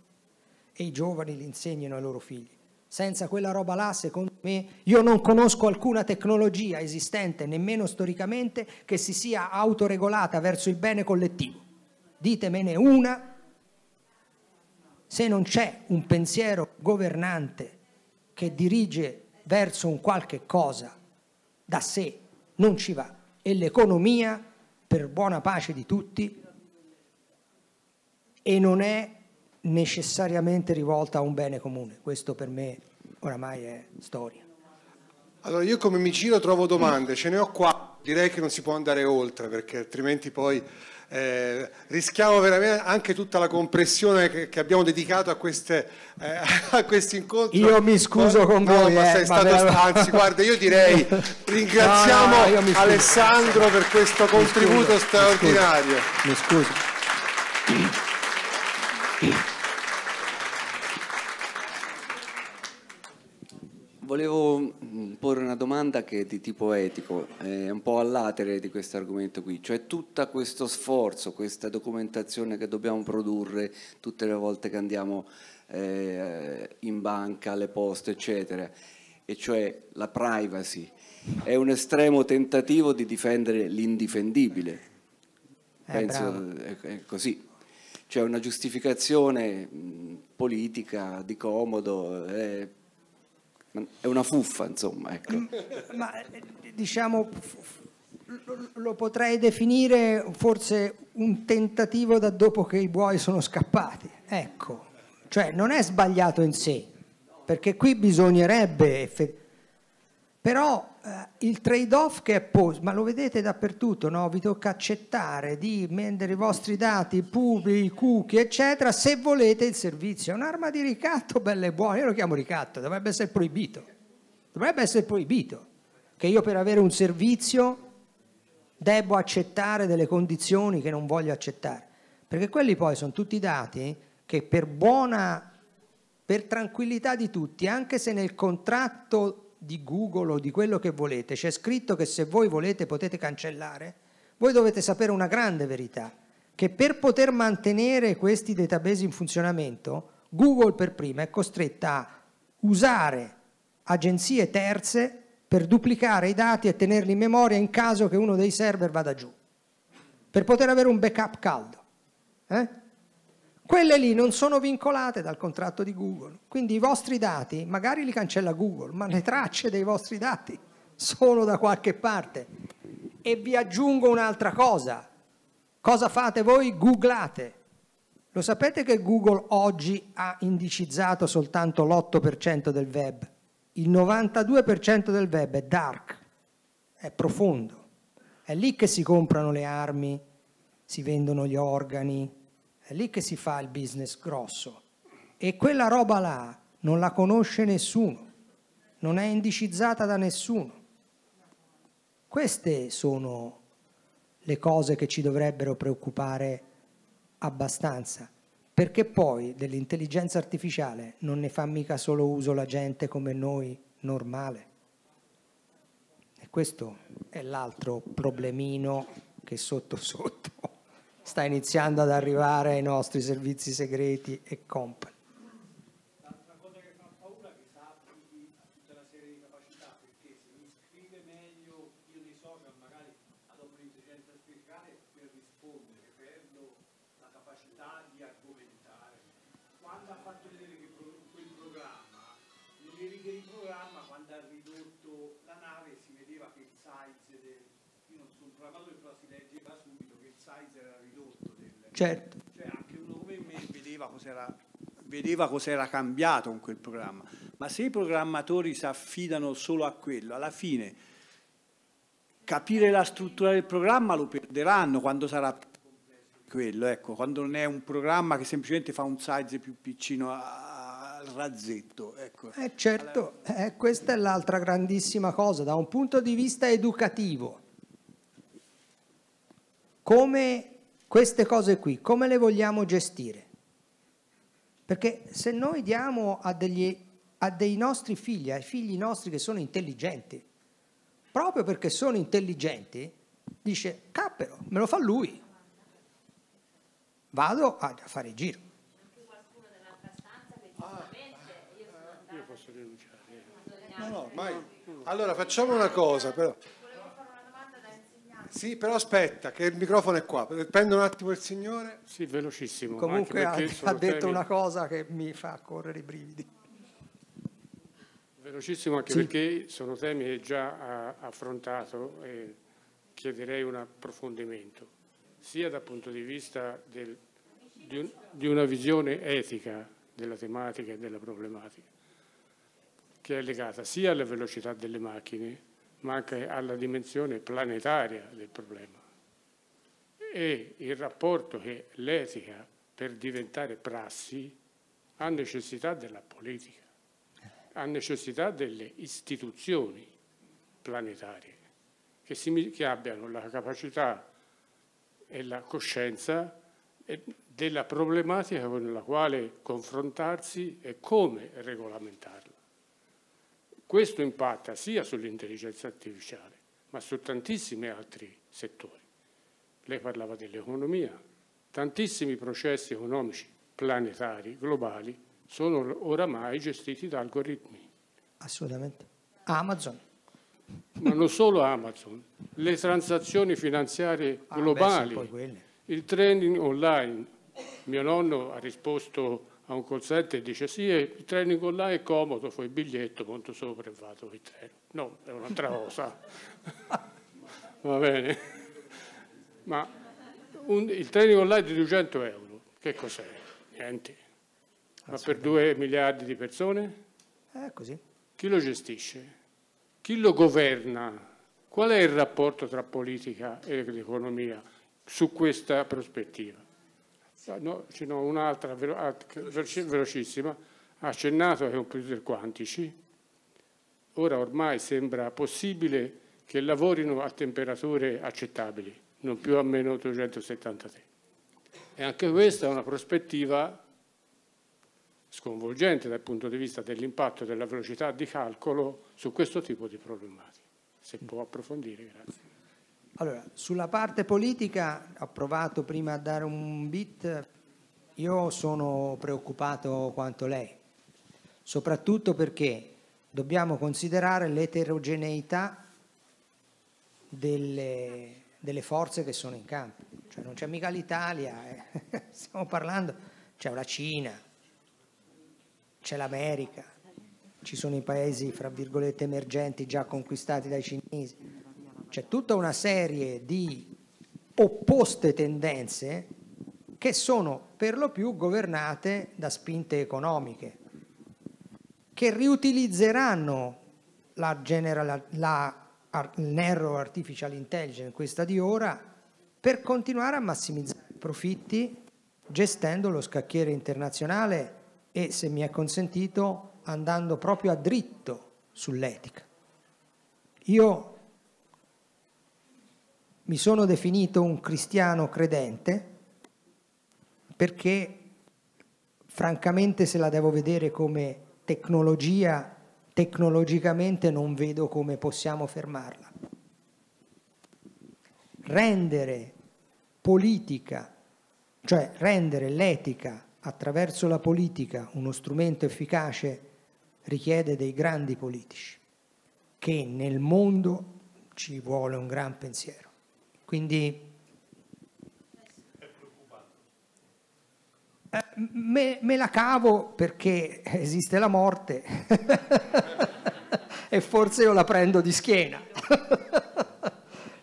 e i giovani li insegnano ai loro figli. Senza quella roba là, secondo me, io non conosco alcuna tecnologia esistente, nemmeno storicamente, che si sia autoregolata verso il bene collettivo. Ditemene una, se non c'è un pensiero governante che dirige verso un qualche cosa da sé, non ci va. E l'economia, per buona pace di tutti, e non è necessariamente rivolta a un bene comune. Questo per me oramai è storia. Allora io come mi giro trovo domande, ce ne ho qua, direi che non si può andare oltre perché altrimenti poi eh, rischiamo veramente anche tutta la compressione che, che abbiamo dedicato a, queste, eh, a questi incontri. Io mi scuso con no, voi. Ma eh, sei eh, stato, anzi, guarda, io direi ringraziamo no, no, io Alessandro per questo mi contributo scuso, straordinario. Mi scuso. Mi scuso. Volevo mm, porre una domanda che è di tipo etico, è un po' all'atere di questo argomento qui, cioè tutto questo sforzo, questa documentazione che dobbiamo produrre tutte le volte che andiamo eh, in banca, alle poste, eccetera, e cioè la privacy, è un estremo tentativo di difendere l'indifendibile. Eh, Penso bravo. è così cioè una giustificazione politica di comodo, è, una fuffa insomma. Ecco. Mm, ma eh, diciamo lo potrei definire forse un tentativo da dopo che i buoi sono scappati, ecco, cioè non è sbagliato in sé, perché qui bisognerebbe, però eh, il trade-off che è posto, ma lo vedete dappertutto, no? vi tocca accettare di vendere i vostri dati, pubi, i cookie, eccetera, se volete il servizio. È un'arma di ricatto bella e buona, io lo chiamo ricatto, dovrebbe essere proibito. Dovrebbe essere proibito che io per avere un servizio debbo accettare delle condizioni che non voglio accettare, perché quelli poi sono tutti dati che per buona, per tranquillità di tutti, anche se nel contratto di Google o di quello che volete, c'è scritto che se voi volete potete cancellare, voi dovete sapere una grande verità, che per poter mantenere questi database in funzionamento, Google per prima è costretta a usare agenzie terze per duplicare i dati e tenerli in memoria in caso che uno dei server vada giù, per poter avere un backup caldo. Eh? Quelle lì non sono vincolate dal contratto di Google, quindi i vostri dati magari li cancella Google, ma le tracce dei vostri dati sono da qualche parte. E vi aggiungo un'altra cosa. Cosa fate voi? Googlate. Lo sapete che Google oggi ha indicizzato soltanto l'8% del web? Il 92% del web è dark, è profondo. È lì che si comprano le armi, si vendono gli organi, è lì che si fa il business grosso. E quella roba là non la conosce nessuno, non è indicizzata da nessuno. Queste sono le cose che ci dovrebbero preoccupare abbastanza, perché poi dell'intelligenza artificiale non ne fa mica solo uso la gente come noi normale. E questo è l'altro problemino che sotto sotto sta iniziando ad arrivare ai nostri servizi segreti e compagni. Certo. Cioè, anche uno come me vedeva cos'era, vedeva cos'era cambiato con quel programma, ma se i programmatori si affidano solo a quello, alla fine capire la struttura del programma lo perderanno quando sarà più quello, ecco, quando non è un programma che semplicemente fa un size più piccino al razzetto. Ecco. Eh certo, eh, questa è l'altra grandissima cosa, da un punto di vista educativo. Come queste cose qui, come le vogliamo gestire? Perché se noi diamo a, degli, a dei nostri figli, ai figli nostri che sono intelligenti, proprio perché sono intelligenti, dice, cappero, me lo fa lui, vado a fare il giro. Ah, no, no, mai. Allora facciamo una cosa però. Sì, però aspetta, che il microfono è qua. Prendo un attimo il signore. Sì, velocissimo. Comunque ha, ha, detto temi... una cosa che mi fa correre i brividi. Velocissimo anche sì. perché sono temi che già ha affrontato e chiederei un approfondimento, sia dal punto di vista del, di, un, di una visione etica della tematica e della problematica, che è legata sia alla velocità delle macchine, ma anche alla dimensione planetaria del problema. E il rapporto che l'etica, per diventare prassi, ha necessità della politica, ha necessità delle istituzioni planetarie che, si, che abbiano la capacità e la coscienza eh, della problematica con la quale confrontarsi e come regolamentarla. Questo impatta sia sull'intelligenza artificiale, ma su tantissimi altri settori. Lei parlava dell'economia, tantissimi processi economici planetari, globali, sono oramai gestiti da algoritmi. Assolutamente. Amazon. Ma non solo Amazon, le transazioni finanziarie globali, ah, beh, il trading online. Mio nonno ha risposto a un consente e dice sì, il treno con là è comodo, fai il biglietto, monto sopra e vado il treno. No, è un'altra cosa. Va bene? Ma un, il treno online di 200 euro, che cos'è? Niente. Ma per 2 miliardi di persone? È eh, così. Chi lo gestisce? Chi lo governa? Qual è il rapporto tra politica e economia su questa prospettiva? No, ce n'ho un'altra ah, velocissima. Ha accennato ai computer quantici. Ora ormai sembra possibile che lavorino a temperature accettabili, non più a meno 873. E anche questa è una prospettiva sconvolgente dal punto di vista dell'impatto della velocità di calcolo su questo tipo di problematiche. Se può approfondire, grazie. Allora, sulla parte politica ho provato prima a dare un bit, io sono preoccupato quanto lei, soprattutto perché dobbiamo considerare l'eterogeneità delle, delle, forze che sono in campo. Cioè non c'è mica l'Italia, eh. stiamo parlando, c'è la Cina, c'è l'America, ci sono i paesi, fra virgolette, emergenti già conquistati dai cinesi c'è tutta una serie di opposte tendenze che sono per lo più governate da spinte economiche, che riutilizzeranno la, general, la ar, narrow artificial intelligence, questa di ora, per continuare a massimizzare i profitti gestendo lo scacchiere internazionale e, se mi è consentito, andando proprio a dritto sull'etica. Io mi sono definito un cristiano credente perché francamente se la devo vedere come tecnologia, tecnologicamente non vedo come possiamo fermarla. Rendere politica, cioè rendere l'etica attraverso la politica uno strumento efficace richiede dei grandi politici, che nel mondo ci vuole un gran pensiero. Quindi eh, me, me, la cavo perché esiste la morte e forse io la prendo di schiena.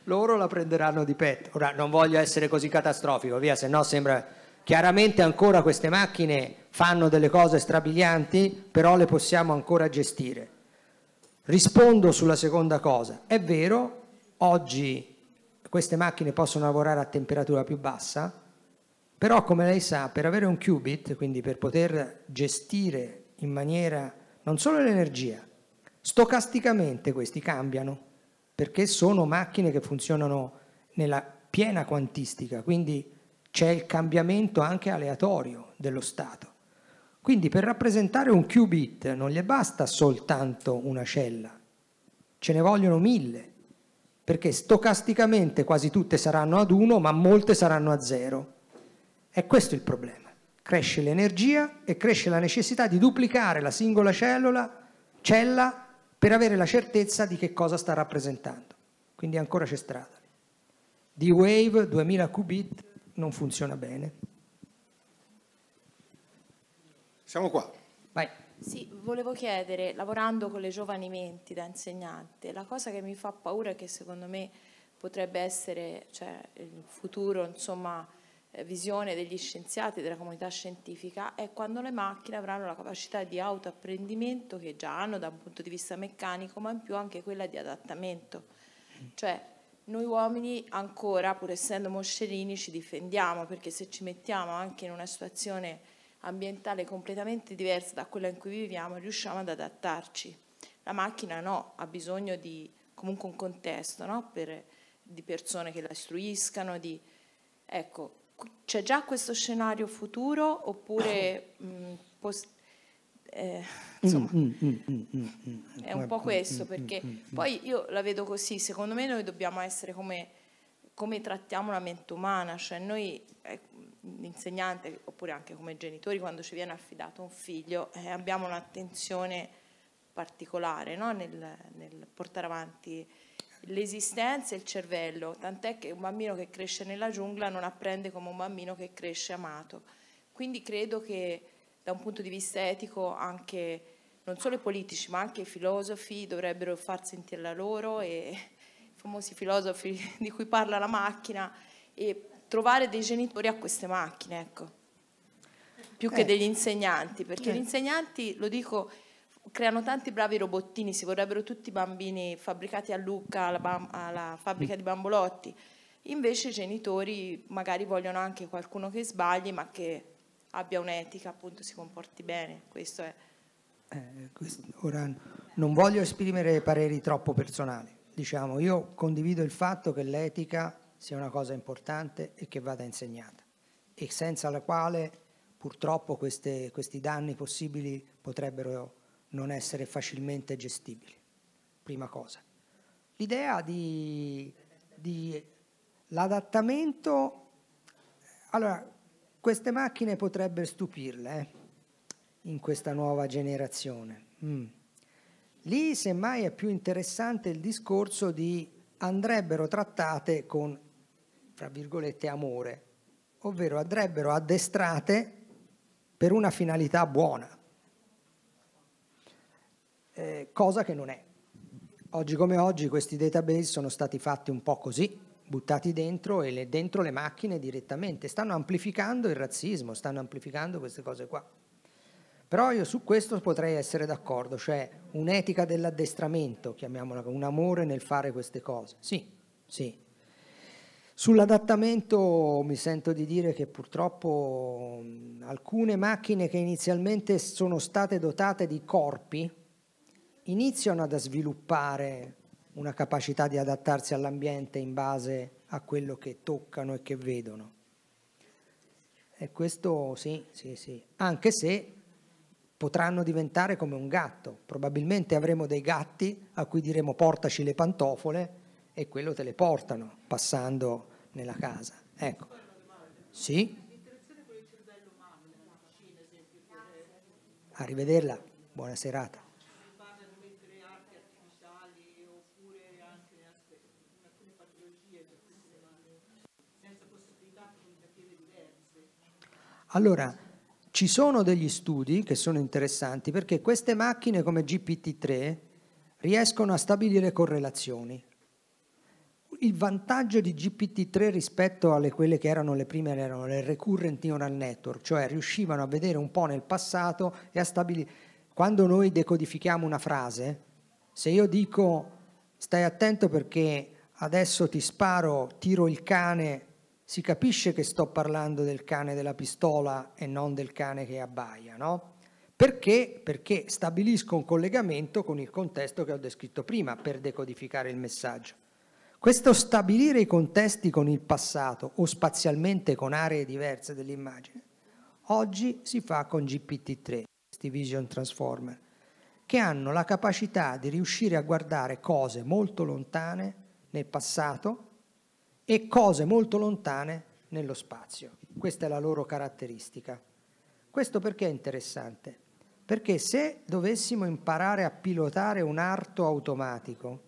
Loro la prenderanno di petto. Ora non voglio essere così catastrofico, via, se no sembra... Chiaramente ancora queste macchine fanno delle cose strabilianti, però le possiamo ancora gestire. Rispondo sulla seconda cosa. È vero, oggi queste macchine possono lavorare a temperatura più bassa, però come lei sa per avere un qubit, quindi per poter gestire in maniera non solo l'energia, stocasticamente questi cambiano, perché sono macchine che funzionano nella piena quantistica, quindi c'è il cambiamento anche aleatorio dello stato. Quindi per rappresentare un qubit non gli basta soltanto una cella, ce ne vogliono mille perché stocasticamente quasi tutte saranno ad 1, ma molte saranno a 0. E questo è il problema. Cresce l'energia e cresce la necessità di duplicare la singola cellula, cella per avere la certezza di che cosa sta rappresentando. Quindi ancora c'è strada. D-Wave 2000 qubit non funziona bene. Siamo qua. Vai. Sì, volevo chiedere, lavorando con le giovani menti da insegnante, la cosa che mi fa paura è che secondo me potrebbe essere cioè, il futuro, insomma, eh, visione degli scienziati, della comunità scientifica, è quando le macchine avranno la capacità di autoapprendimento che già hanno da un punto di vista meccanico, ma in più anche quella di adattamento. Cioè, noi uomini ancora, pur essendo moscerini, ci difendiamo, perché se ci mettiamo anche in una situazione ambientale completamente diversa da quella in cui viviamo, riusciamo ad adattarci. La macchina no, ha bisogno di comunque un contesto, no? per, di persone che la istruiscano, di... Ecco, c'è già questo scenario futuro oppure... mh, mm, post- eh, mm, insomma, mm, mm, mm, mm, è un po' questo perché poi io la vedo così, secondo me noi dobbiamo essere come, come trattiamo la mente umana, cioè noi eh, insegnante oppure anche come genitori quando ci viene affidato un figlio eh, abbiamo un'attenzione particolare no? nel, nel, portare avanti l'esistenza e il cervello, tant'è che un bambino che cresce nella giungla non apprende come un bambino che cresce amato. Quindi credo che da un punto di vista etico anche non solo i politici ma anche i filosofi dovrebbero far sentire la loro e i famosi filosofi di cui parla la macchina e trovare dei genitori a queste macchine, ecco. più eh. che degli insegnanti, perché eh. gli insegnanti, lo dico, creano tanti bravi robottini, si vorrebbero tutti bambini fabbricati a Lucca, alla, alla fabbrica di Bambolotti, invece i genitori magari vogliono anche qualcuno che sbagli ma che abbia un'etica, appunto si comporti bene, questo è. Eh, ora non voglio esprimere pareri troppo personali, diciamo, io condivido il fatto che l'etica sia una cosa importante e che vada insegnata e senza la quale purtroppo queste, questi danni possibili potrebbero non essere facilmente gestibili. Prima cosa. L'idea di, di l'adattamento, allora queste macchine potrebbero stupirle eh, in questa nuova generazione. Mm. Lì semmai è più interessante il discorso di andrebbero trattate con fra virgolette, amore, ovvero andrebbero addestrate per una finalità buona, eh, cosa che non è. Oggi come oggi questi database sono stati fatti un po' così, buttati dentro e le, dentro le macchine direttamente, stanno amplificando il razzismo, stanno amplificando queste cose qua. Però io su questo potrei essere d'accordo, cioè un'etica dell'addestramento, chiamiamola, un amore nel fare queste cose. Sì, sì, Sull'adattamento mi sento di dire che purtroppo alcune macchine che inizialmente sono state dotate di corpi iniziano ad sviluppare una capacità di adattarsi all'ambiente in base a quello che toccano e che vedono. E questo sì, sì, sì, anche se potranno diventare come un gatto, probabilmente avremo dei gatti a cui diremo portaci le pantofole e quello te le portano passando nella casa. Ecco. Sì? Arrivederla, buona serata. Allora, ci sono degli studi che sono interessanti perché queste macchine come GPT-3 riescono a stabilire correlazioni il vantaggio di GPT-3 rispetto alle quelle che erano le prime erano le recurrent neural network, cioè riuscivano a vedere un po' nel passato e a stabilire quando noi decodifichiamo una frase, se io dico stai attento perché adesso ti sparo, tiro il cane, si capisce che sto parlando del cane della pistola e non del cane che abbaia, no? Perché? Perché stabilisco un collegamento con il contesto che ho descritto prima per decodificare il messaggio. Questo stabilire i contesti con il passato o spazialmente con aree diverse dell'immagine, oggi si fa con GPT-3, questi Vision Transformer, che hanno la capacità di riuscire a guardare cose molto lontane nel passato e cose molto lontane nello spazio. Questa è la loro caratteristica. Questo perché è interessante? Perché se dovessimo imparare a pilotare un arto automatico,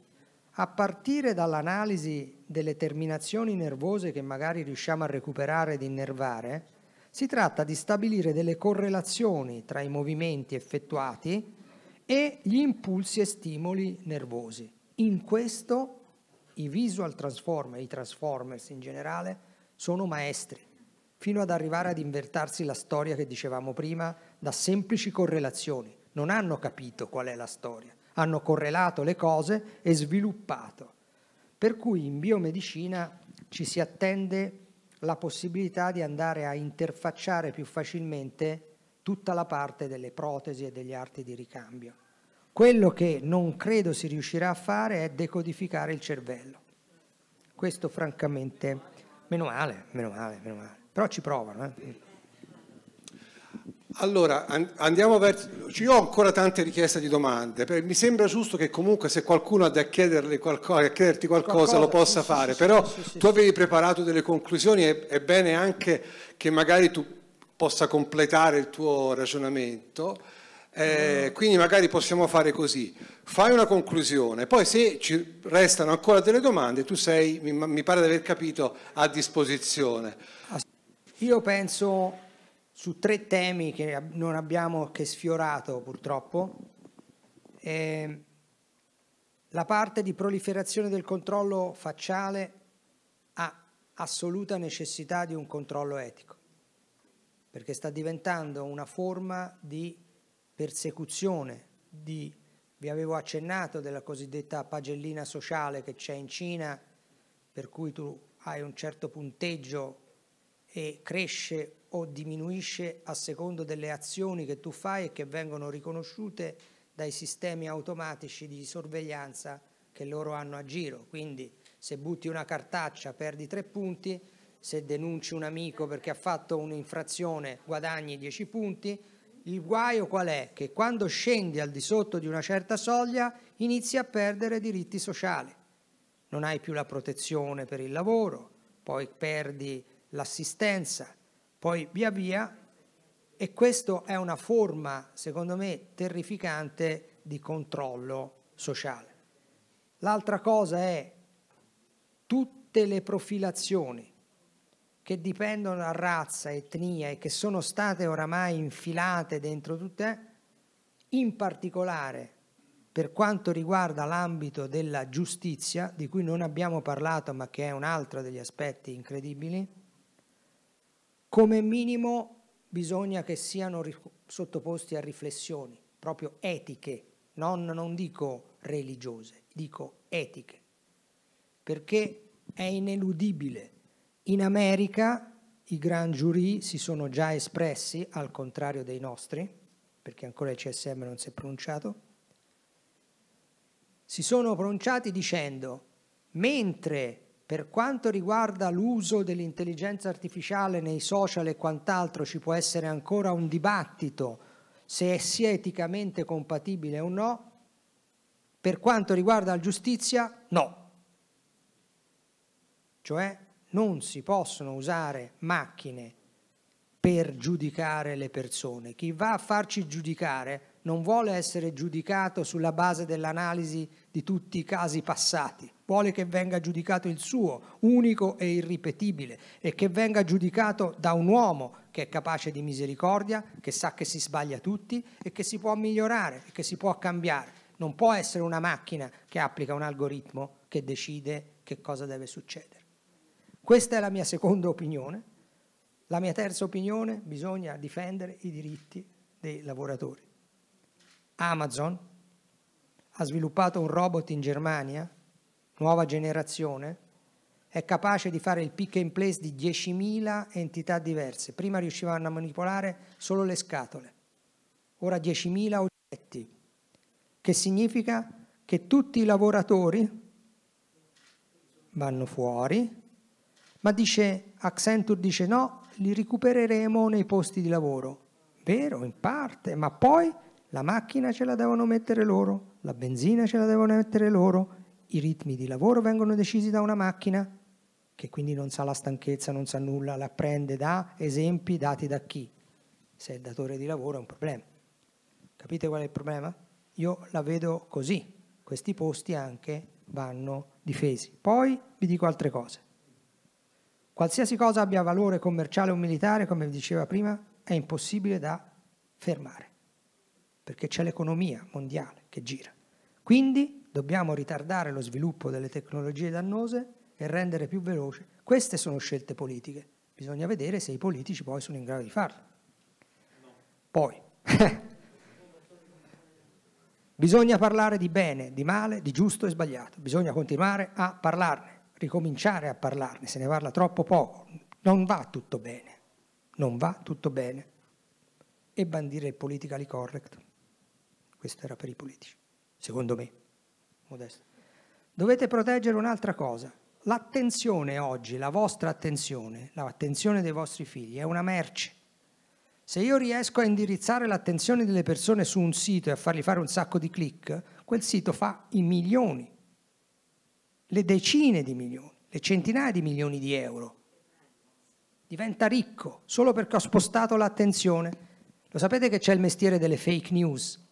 a partire dall'analisi delle terminazioni nervose che magari riusciamo a recuperare ed innervare, si tratta di stabilire delle correlazioni tra i movimenti effettuati e gli impulsi e stimoli nervosi. In questo i visual transformer, i transformers in generale, sono maestri, fino ad arrivare ad invertarsi la storia che dicevamo prima da semplici correlazioni. Non hanno capito qual è la storia, hanno correlato le cose e sviluppato. Per cui in biomedicina ci si attende la possibilità di andare a interfacciare più facilmente tutta la parte delle protesi e degli arti di ricambio. Quello che non credo si riuscirà a fare è decodificare il cervello. Questo francamente, meno male, meno male, meno male. Però ci provano. Eh. Allora, andiamo verso... Io ho ancora tante richieste di domande, mi sembra giusto che comunque se qualcuno ha da chiederti qualcosa, qualcosa, lo possa sì, fare, sì, però sì, tu avevi preparato delle conclusioni e è bene anche che magari tu possa completare il tuo ragionamento. Eh, mm. quindi magari possiamo fare così, fai una conclusione, poi se ci restano ancora delle domande tu sei, mi, mi pare di aver capito, a disposizione. Io penso su tre temi che non abbiamo che sfiorato purtroppo. Eh, la parte di proliferazione del controllo facciale ha assoluta necessità di un controllo etico, perché sta diventando una forma di persecuzione, di, vi avevo accennato della cosiddetta pagellina sociale che c'è in Cina, per cui tu hai un certo punteggio e cresce o diminuisce a secondo delle azioni che tu fai e che vengono riconosciute dai sistemi automatici di sorveglianza che loro hanno a giro. Quindi se butti una cartaccia perdi tre punti, se denunci un amico perché ha fatto un'infrazione guadagni dieci punti. Il guaio qual è? Che quando scendi al di sotto di una certa soglia inizi a perdere diritti sociali. Non hai più la protezione per il lavoro, poi perdi l'assistenza, poi via via, e questa è una forma, secondo me, terrificante di controllo sociale. L'altra cosa è tutte le profilazioni che dipendono da razza, etnia e che sono state oramai infilate dentro tutte, in particolare per quanto riguarda l'ambito della giustizia, di cui non abbiamo parlato ma che è un altro degli aspetti incredibili, come minimo bisogna che siano sottoposti a riflessioni proprio etiche, non, non dico religiose, dico etiche, perché è ineludibile. In America i gran giurì si sono già espressi, al contrario dei nostri, perché ancora il CSM non si è pronunciato, si sono pronunciati dicendo mentre per quanto riguarda l'uso dell'intelligenza artificiale nei social e quant'altro, ci può essere ancora un dibattito se sia eticamente compatibile o no. Per quanto riguarda la giustizia, no. Cioè non si possono usare macchine per giudicare le persone. Chi va a farci giudicare non vuole essere giudicato sulla base dell'analisi di tutti i casi passati, vuole che venga giudicato il suo, unico e irripetibile, e che venga giudicato da un uomo che è capace di misericordia, che sa che si sbaglia tutti e che si può migliorare, che si può cambiare. Non può essere una macchina che applica un algoritmo che decide che cosa deve succedere. Questa è la mia seconda opinione. La mia terza opinione, bisogna difendere i diritti dei lavoratori. Amazon ha sviluppato un robot in Germania, nuova generazione, è capace di fare il pick and place di 10.000 entità diverse. Prima riuscivano a manipolare solo le scatole, ora 10.000 oggetti, che significa che tutti i lavoratori vanno fuori, ma dice, Accenture dice no, li recupereremo nei posti di lavoro. Vero, in parte, ma poi la macchina ce la devono mettere loro, la benzina ce la devono mettere loro, i ritmi di lavoro vengono decisi da una macchina che quindi non sa la stanchezza, non sa nulla, la prende da esempi dati da chi? Se è il datore di lavoro è un problema. Capite qual è il problema? Io la vedo così, questi posti anche vanno difesi. Poi vi dico altre cose. Qualsiasi cosa abbia valore commerciale o militare, come vi diceva prima, è impossibile da fermare perché c'è l'economia mondiale che gira. Quindi dobbiamo ritardare lo sviluppo delle tecnologie dannose e rendere più veloce. Queste sono scelte politiche, bisogna vedere se i politici poi sono in grado di farle. Poi, bisogna parlare di bene, di male, di giusto e sbagliato, bisogna continuare a parlarne, ricominciare a parlarne, se ne parla troppo poco, non va tutto bene, non va tutto bene e bandire il politically correct. Questo era per i politici, secondo me, modesto. Dovete proteggere un'altra cosa. L'attenzione oggi, la vostra attenzione, l'attenzione dei vostri figli è una merce. Se io riesco a indirizzare l'attenzione delle persone su un sito e a fargli fare un sacco di click, quel sito fa i milioni, le decine di milioni, le centinaia di milioni di euro. Diventa ricco solo perché ho spostato l'attenzione. Lo sapete che c'è il mestiere delle fake news?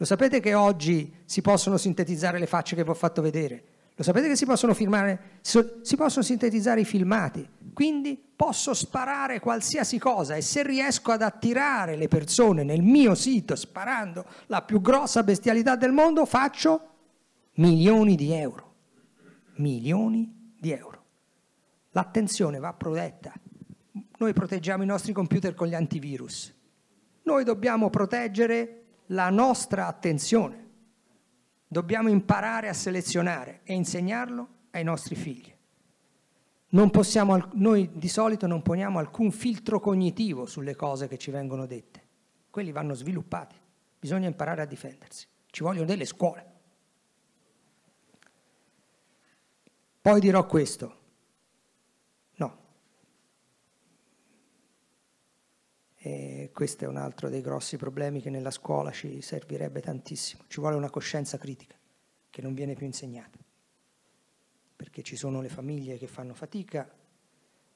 Lo sapete che oggi si possono sintetizzare le facce che vi ho fatto vedere? Lo sapete che si possono, firmare, si possono sintetizzare i filmati? Quindi posso sparare qualsiasi cosa e se riesco ad attirare le persone nel mio sito sparando la più grossa bestialità del mondo, faccio milioni di euro. Milioni di euro. L'attenzione va protetta. Noi proteggiamo i nostri computer con gli antivirus. Noi dobbiamo proteggere la nostra attenzione. Dobbiamo imparare a selezionare e insegnarlo ai nostri figli. Non Possiamo, noi di solito non poniamo alcun filtro cognitivo sulle cose che ci vengono dette. Quelli vanno sviluppati, bisogna imparare a difendersi. Ci vogliono delle scuole. Poi dirò questo. No. E eh, questo è un altro dei grossi problemi che nella scuola ci servirebbe tantissimo. Ci vuole una coscienza critica che non viene più insegnata, perché ci sono le famiglie che fanno fatica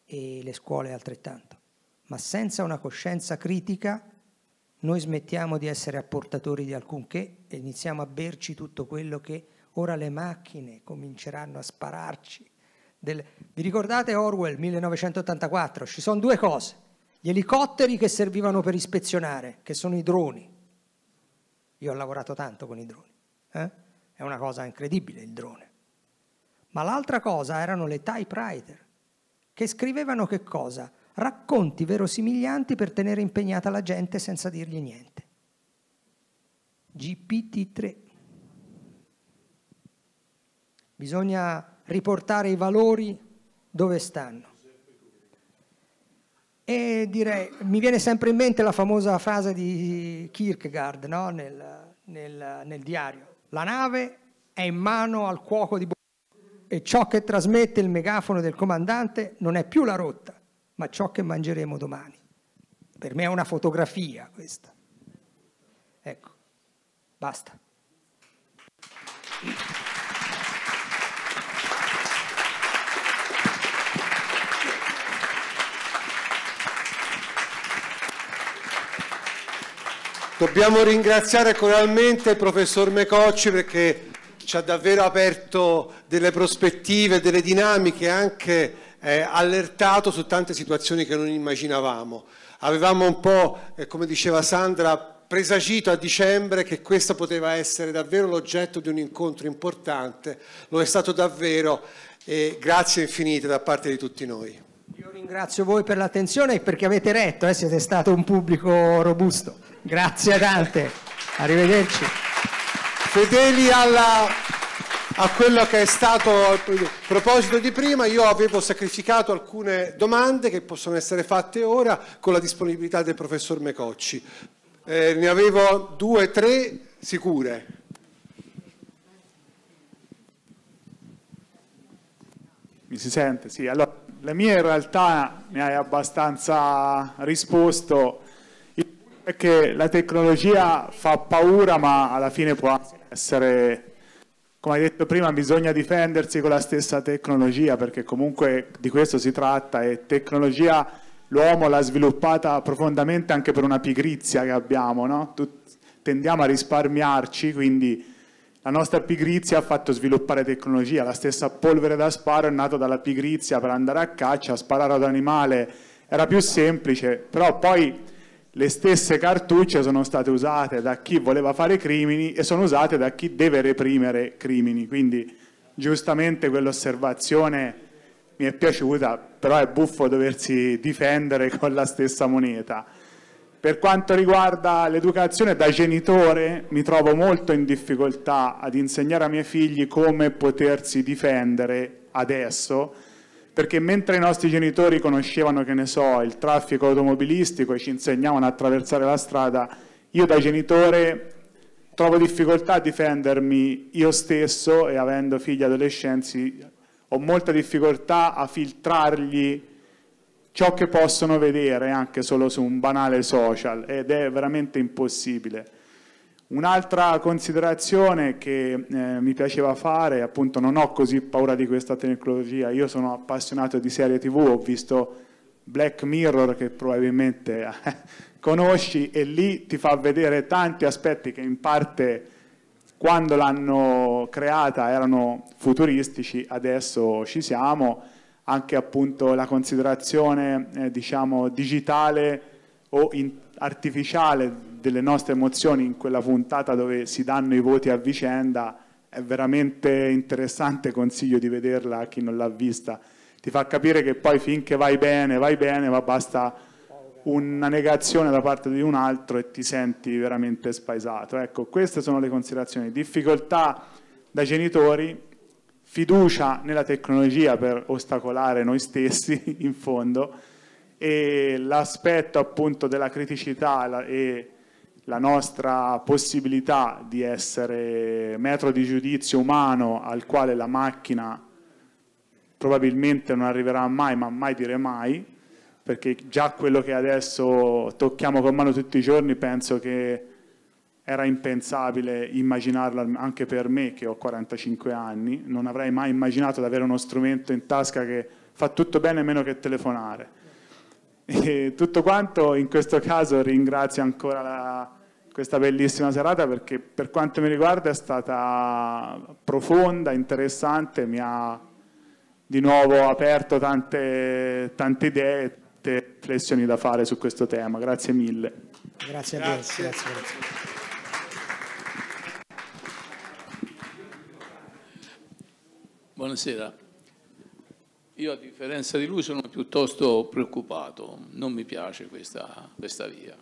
e le scuole altrettanto. Ma senza una coscienza critica noi smettiamo di essere apportatori di alcunché e iniziamo a berci tutto quello che ora le macchine cominceranno a spararci. Del... Vi ricordate Orwell 1984? Ci sono due cose gli elicotteri che servivano per ispezionare, che sono i droni. Io ho lavorato tanto con i droni, eh? è una cosa incredibile il drone. Ma l'altra cosa erano le typewriter, che scrivevano che cosa? Racconti verosimiglianti per tenere impegnata la gente senza dirgli niente. GPT-3. Bisogna riportare i valori dove stanno. E direi, mi viene sempre in mente la famosa frase di Kierkegaard no? nel, nel, nel, diario, la nave è in mano al cuoco di Bologna e ciò che trasmette il megafono del comandante non è più la rotta, ma ciò che mangeremo domani. Per me è una fotografia questa. Ecco, basta. Dobbiamo ringraziare coralmente il professor Mecocci perché ci ha davvero aperto delle prospettive, delle dinamiche, anche eh, allertato su tante situazioni che non immaginavamo. Avevamo un po', eh, come diceva Sandra, presagito a dicembre che questo poteva essere davvero l'oggetto di un incontro importante, lo è stato davvero e grazie infinite da parte di tutti noi ringrazio voi per l'attenzione e perché avete retto, eh, siete stato un pubblico robusto. Grazie tante, arrivederci. Fedeli alla, a quello che è stato a proposito di prima, io avevo sacrificato alcune domande che possono essere fatte ora con la disponibilità del professor Mecocci. Eh, ne avevo due, tre sicure. Mi si sente? Sì, allora le mie in realtà ne hai abbastanza risposto, il punto è che la tecnologia fa paura ma alla fine può essere, come hai detto prima, bisogna difendersi con la stessa tecnologia perché comunque di questo si tratta e tecnologia l'uomo l'ha sviluppata profondamente anche per una pigrizia che abbiamo, no? tendiamo a risparmiarci, quindi la nostra pigrizia ha fatto sviluppare tecnologia, la stessa polvere da sparo è nata dalla pigrizia per andare a caccia, sparare ad animale era più semplice, però poi le stesse cartucce sono state usate da chi voleva fare crimini e sono usate da chi deve reprimere crimini, quindi giustamente quell'osservazione mi è piaciuta, però è buffo doversi difendere con la stessa moneta. Per quanto riguarda l'educazione, da genitore mi trovo molto in difficoltà ad insegnare a miei figli come potersi difendere adesso, perché mentre i nostri genitori conoscevano, che ne so, il traffico automobilistico e ci insegnavano a attraversare la strada, io da genitore trovo difficoltà a difendermi io stesso e avendo figli adolescenti ho molta difficoltà a filtrargli ciò che possono vedere anche solo su un banale social ed è veramente impossibile. Un'altra considerazione che eh, mi piaceva fare, appunto non ho così paura di questa tecnologia, io sono appassionato di serie tv, ho visto Black Mirror che probabilmente eh, conosci e lì ti fa vedere tanti aspetti che in parte quando l'hanno creata erano futuristici, adesso ci siamo anche appunto la considerazione eh, diciamo, digitale o artificiale delle nostre emozioni in quella puntata dove si danno i voti a vicenda è veramente interessante, consiglio di vederla a chi non l'ha vista. Ti fa capire che poi finché vai bene, vai bene, ma basta una negazione da parte di un altro e ti senti veramente spaesato. Ecco, queste sono le considerazioni. Difficoltà da genitori, fiducia nella tecnologia per ostacolare noi stessi in fondo e l'aspetto appunto della criticità e la nostra possibilità di essere metro di giudizio umano al quale la macchina probabilmente non arriverà mai, ma mai dire mai, perché già quello che adesso tocchiamo con mano tutti i giorni penso che era impensabile immaginarla anche per me che ho 45 anni, non avrei mai immaginato di avere uno strumento in tasca che fa tutto bene meno che telefonare. E tutto quanto in questo caso ringrazio ancora la, questa bellissima serata perché per quanto mi riguarda è stata profonda, interessante, mi ha di nuovo aperto tante, tante idee e riflessioni da fare su questo tema. Grazie mille. Grazie a te. Grazie. Grazie. Buonasera. Io a differenza di lui sono piuttosto preoccupato, non mi piace questa, questa via.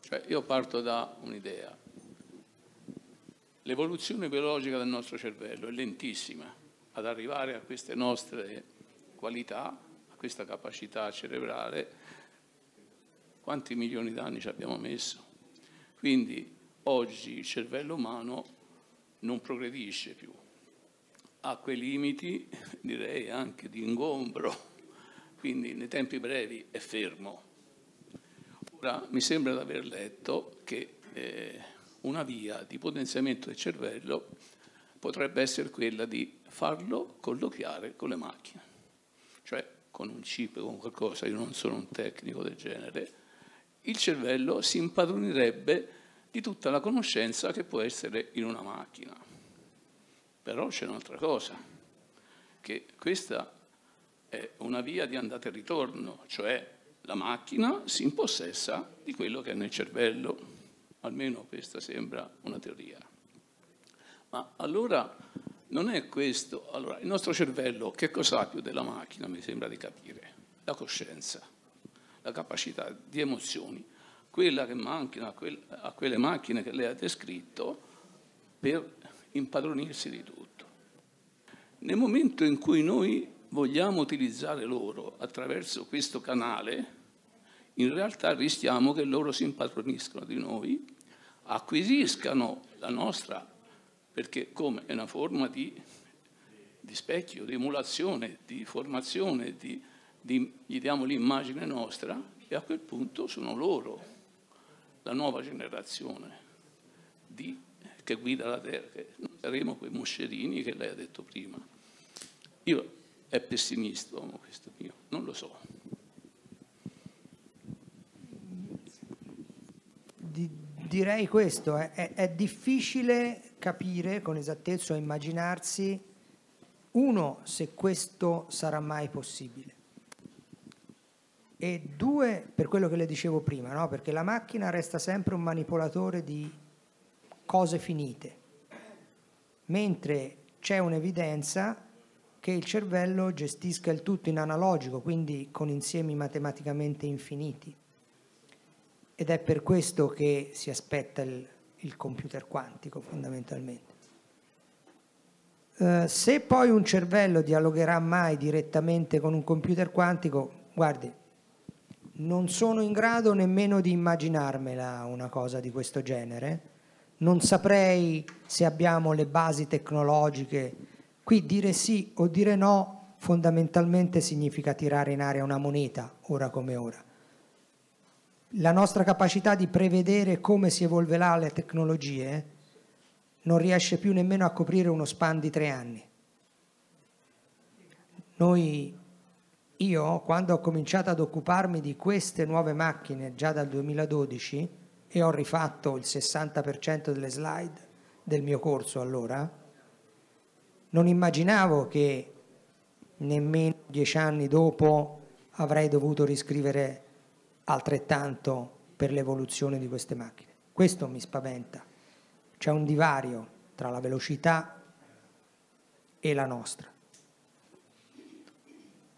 Cioè, io parto da un'idea. L'evoluzione biologica del nostro cervello è lentissima ad arrivare a queste nostre qualità, a questa capacità cerebrale. Quanti milioni d'anni ci abbiamo messo? Quindi oggi il cervello umano non progredisce più, ha quei limiti, direi anche di ingombro, quindi nei tempi brevi è fermo. Ora mi sembra di aver letto che eh, una via di potenziamento del cervello potrebbe essere quella di farlo colloquiare con le macchine, cioè con un chip, o con qualcosa, io non sono un tecnico del genere, il cervello si impadronirebbe di tutta la conoscenza che può essere in una macchina però c'è un'altra cosa, che questa è una via di andata e ritorno, cioè la macchina si impossessa di quello che è nel cervello, almeno questa sembra una teoria. Ma allora non è questo, allora il nostro cervello che cosa ha più della macchina mi sembra di capire? La coscienza, la capacità di emozioni, quella che manca a quelle macchine che lei ha descritto per impadronirsi di tutto. Nel momento in cui noi vogliamo utilizzare loro attraverso questo canale, in realtà rischiamo che loro si impadroniscano di noi, acquisiscano la nostra, perché come è una forma di, di specchio, di emulazione, di formazione, di, di, gli diamo l'immagine nostra e a quel punto sono loro, la nuova generazione di che guida la terra, non saremo quei moscerini che lei ha detto prima. Io è pessimista questo mio, non lo so. Di direi questo, è, eh, è, è, difficile capire con esattezza o immaginarsi, uno, se questo sarà mai possibile. E due, per quello che le dicevo prima, no? perché la macchina resta sempre un manipolatore di cose finite, mentre c'è un'evidenza che il cervello gestisca il tutto in analogico, quindi con insiemi matematicamente infiniti. Ed è per questo che si aspetta il, il computer quantico fondamentalmente. Eh, se poi un cervello dialogherà mai direttamente con un computer quantico, guardi, non sono in grado nemmeno di immaginarmela una cosa di questo genere, non saprei se abbiamo le basi tecnologiche. Qui dire sì o dire no fondamentalmente significa tirare in aria una moneta, ora come ora. La nostra capacità di prevedere come si evolverà le tecnologie non riesce più nemmeno a coprire uno span di tre anni. Noi, io, quando ho cominciato ad occuparmi di queste nuove macchine già dal 2012, e ho rifatto il 60% delle slide del mio corso allora, non immaginavo che nemmeno dieci anni dopo avrei dovuto riscrivere altrettanto per l'evoluzione di queste macchine. Questo mi spaventa. C'è un divario tra la velocità e la nostra.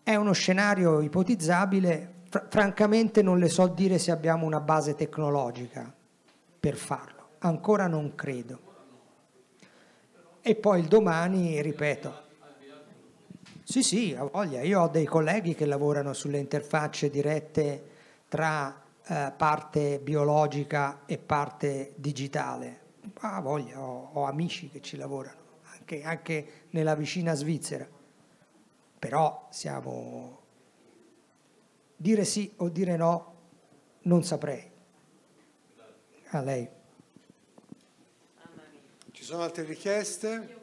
È uno scenario ipotizzabile fr francamente non le so dire se abbiamo una base tecnologica per farlo, ancora non credo. E poi il domani, ripeto, sì sì, ha voglia, io ho dei colleghi che lavorano sulle interfacce dirette tra eh, parte biologica e parte digitale, ha voglia, ho, ho, amici che ci lavorano, anche, anche nella vicina Svizzera, però siamo dire sì o dire no non saprei. A lei. Ci sono altre richieste?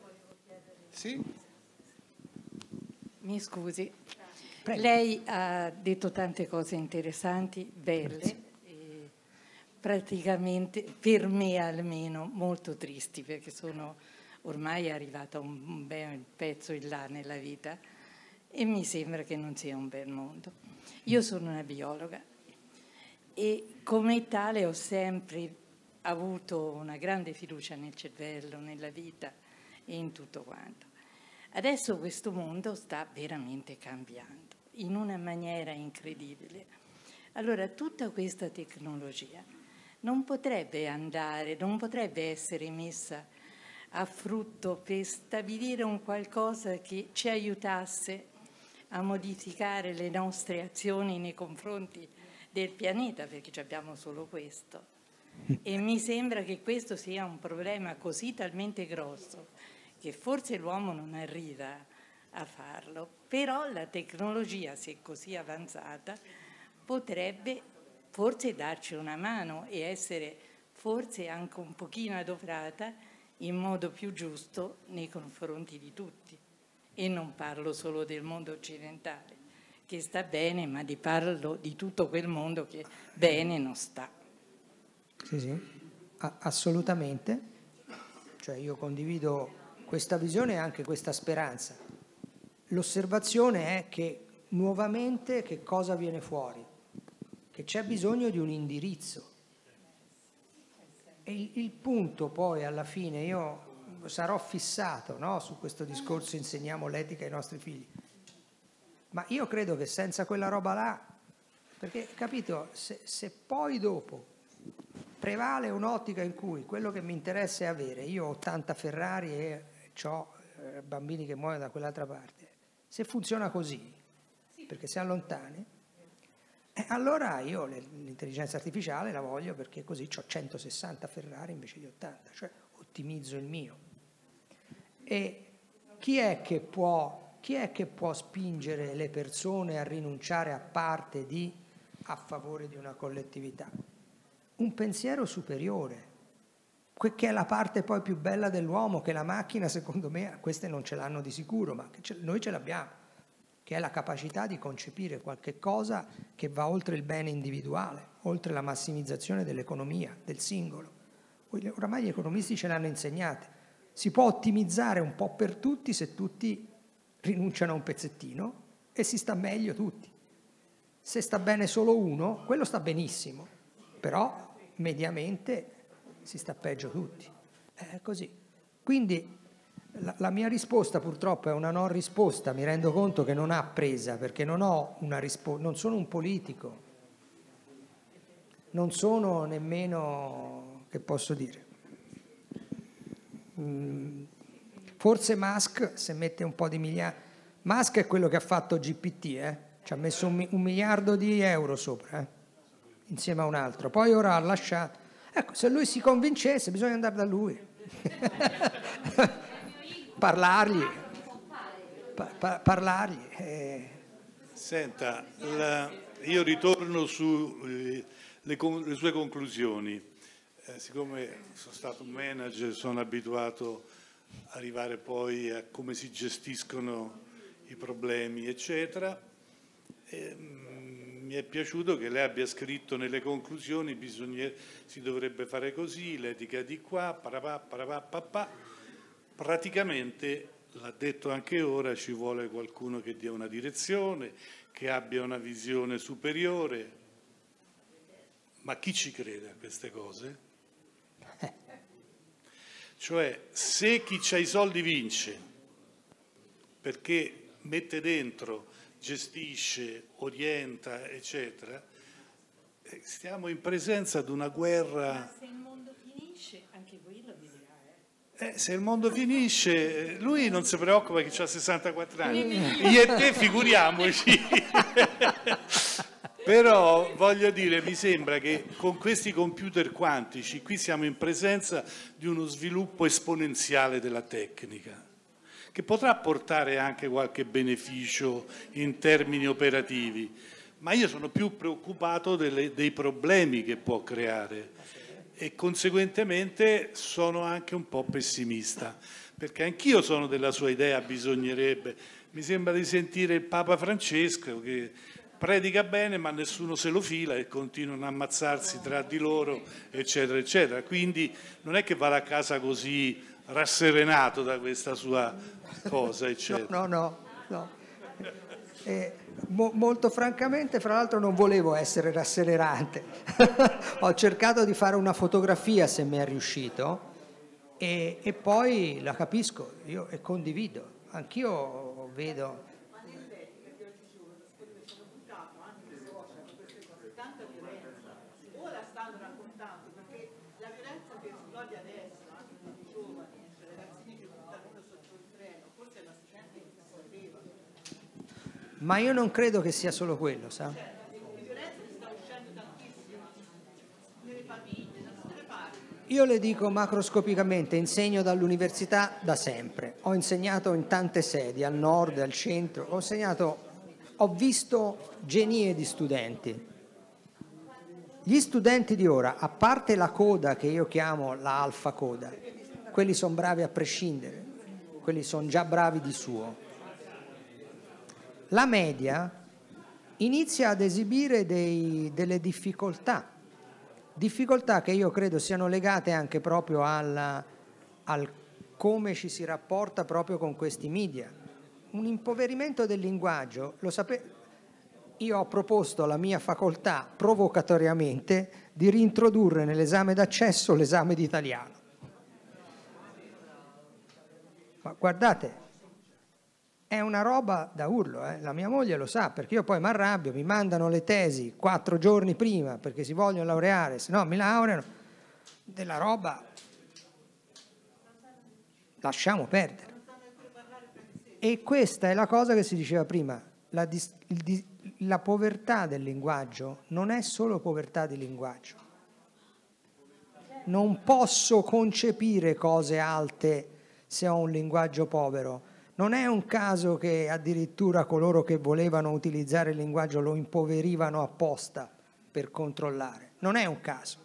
Sì? Mi scusi. Prego. Lei ha detto tante cose interessanti, belle, praticamente per me almeno molto tristi perché sono ormai arrivata un bel pezzo in là nella vita e mi sembra che non sia un bel mondo. Io sono una biologa e come tale ho sempre avuto una grande fiducia nel cervello, nella vita e in tutto quanto. Adesso questo mondo sta veramente cambiando in una maniera incredibile. Allora tutta questa tecnologia non potrebbe andare, non potrebbe essere messa a frutto per stabilire un qualcosa che ci aiutasse a modificare le nostre azioni nei confronti del pianeta, perché abbiamo solo questo. E mi sembra che questo sia un problema così talmente grosso che forse l'uomo non arriva a farlo, però la tecnologia, se così avanzata, potrebbe forse darci una mano e essere forse anche un pochino adoperata in modo più giusto nei confronti di tutti e non parlo solo del mondo occidentale che sta bene, ma di parlo di tutto quel mondo che bene non sta. Sì, sì, A assolutamente. Cioè io condivido questa visione e anche questa speranza. L'osservazione è che nuovamente che cosa viene fuori? Che c'è bisogno di un indirizzo. E il, il punto poi alla fine, io sarò fissato no, su questo discorso insegniamo l'etica ai nostri figli, ma io credo che senza quella roba là, perché capito, se, se poi dopo prevale un'ottica in cui quello che mi interessa è avere, io ho 80 Ferrari e ho eh, bambini che muoiono da quell'altra parte, se funziona così, perché si allontani, eh, allora io l'intelligenza artificiale la voglio perché così ho 160 Ferrari invece di 80, cioè ottimizzo il mio. E chi è che può, chi è che può spingere le persone a rinunciare a parte di a favore di una collettività? Un pensiero superiore, che è la parte poi più bella dell'uomo, che la macchina secondo me, queste non ce l'hanno di sicuro, ma noi ce l'abbiamo, che è la capacità di concepire qualche cosa che va oltre il bene individuale, oltre la massimizzazione dell'economia, del singolo. Oramai gli economisti ce l'hanno insegnata, si può ottimizzare un po' per tutti se tutti rinunciano a un pezzettino e si sta meglio tutti. Se sta bene solo uno, quello sta benissimo, però mediamente si sta peggio tutti. È così. Quindi la, la, mia risposta purtroppo è una non risposta, mi rendo conto che non ha presa perché non ho una risposta, non sono un politico, non sono nemmeno, che posso dire, Mm, forse Musk, se mette un po' di miliardi, Musk è quello che ha fatto GPT, eh? ci ha messo un, un miliardo di euro sopra, eh? insieme a un altro, poi ora ha lasciato, ecco, se lui si convincesse bisogna andare da lui, parlargli, pa- parlargli. Eh. Senta, la, io ritorno sulle eh, sue conclusioni eh, siccome sono stato un manager, sono abituato a arrivare poi a come si gestiscono i problemi, eccetera, e, mm, mi è piaciuto che lei abbia scritto nelle conclusioni bisogna, si dovrebbe fare così, l'etica di qua, parapà, parapà, papà. Praticamente, l'ha detto anche ora, ci vuole qualcuno che dia una direzione, che abbia una visione superiore, ma chi ci crede a queste cose? Cioè, se chi ha i soldi vince, perché mette dentro, gestisce, orienta, eccetera, eh, stiamo in presenza di una guerra... Ma se il mondo finisce, anche quello lo dirà, eh? eh se il mondo finisce, eh, lui non si preoccupa che ha 64 anni. Io e te figuriamoci. Però voglio dire, mi sembra che con questi computer quantici qui siamo in presenza di uno sviluppo esponenziale della tecnica che potrà portare anche qualche beneficio in termini operativi, ma io sono più preoccupato delle, dei problemi che può creare e conseguentemente sono anche un po' pessimista, perché anch'io sono della sua idea, bisognerebbe, mi sembra di sentire il Papa Francesco che predica bene ma nessuno se lo fila e continuano a ammazzarsi tra di loro, eccetera, eccetera. Quindi non è che vada a casa così rasserenato da questa sua cosa, eccetera. No, no, no. no. Eh, mo molto francamente, fra l'altro non volevo essere rasserenante. Ho cercato di fare una fotografia se mi è riuscito e, e poi la capisco io, e condivido. Anch'io vedo Ma io non credo che sia solo quello, sa? Cioè, io le dico macroscopicamente, insegno dall'università da sempre, ho insegnato in tante sedi, al nord, al centro, ho insegnato, ho visto genie di studenti. Gli studenti di ora, a parte la coda che io chiamo la alfa coda, quelli sono bravi a prescindere, quelli sono già bravi di suo la media inizia ad esibire dei, delle difficoltà, difficoltà che io credo siano legate anche proprio alla, al come ci si rapporta proprio con questi media. Un impoverimento del linguaggio, lo sapete, io ho proposto alla mia facoltà provocatoriamente di rintrodurre nell'esame d'accesso l'esame di italiano. Ma guardate, è una roba da urlo, eh? la mia moglie lo sa, perché io poi mi arrabbio, mi mandano le tesi quattro giorni prima perché si vogliono laureare, se no mi laureano, della roba lasciamo perdere. E questa è la cosa che si diceva prima, la, dis, il, la povertà del linguaggio non è solo povertà di linguaggio. Non posso concepire cose alte se ho un linguaggio povero non è un caso che addirittura coloro che volevano utilizzare il linguaggio lo impoverivano apposta per controllare. Non è un caso.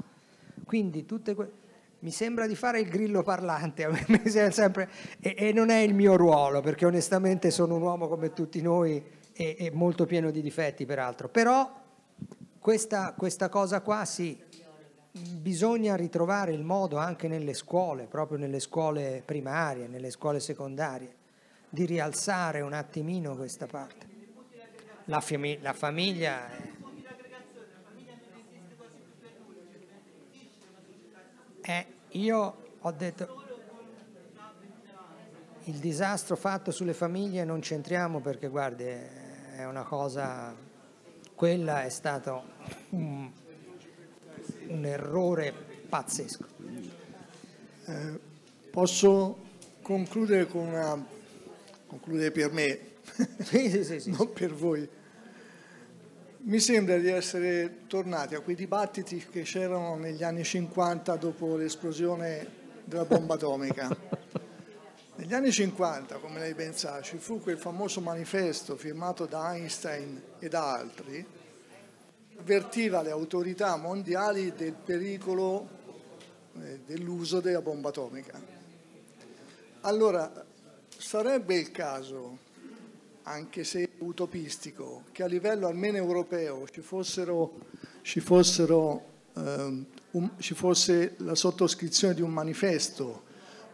Quindi tutte que- mi sembra di fare il grillo parlante, sempre, e, e, non è il mio ruolo, perché onestamente sono un uomo come tutti noi e, e molto pieno di difetti peraltro. Però questa, questa cosa qua sì, bisogna ritrovare il modo anche nelle scuole, proprio nelle scuole primarie, nelle scuole secondarie di rialzare un attimino questa parte. La, fami la famiglia... È... Eh, io ho detto il disastro fatto sulle famiglie non c'entriamo perché guardi è una cosa quella è stato un, un errore pazzesco eh, posso concludere con una conclude per me, sì, sì, sì, sì, non per voi. Mi sembra di essere tornati a quei dibattiti che c'erano negli anni 50 dopo l'esplosione della bomba atomica. negli anni 50, come lei ben sa, ci fu quel famoso manifesto firmato da Einstein e da altri, avvertiva le autorità mondiali del pericolo eh, dell'uso della bomba atomica. Allora, Sarebbe il caso, anche se utopistico, che a livello almeno europeo ci, fossero, ci, fossero, eh, un, ci fosse la sottoscrizione di un manifesto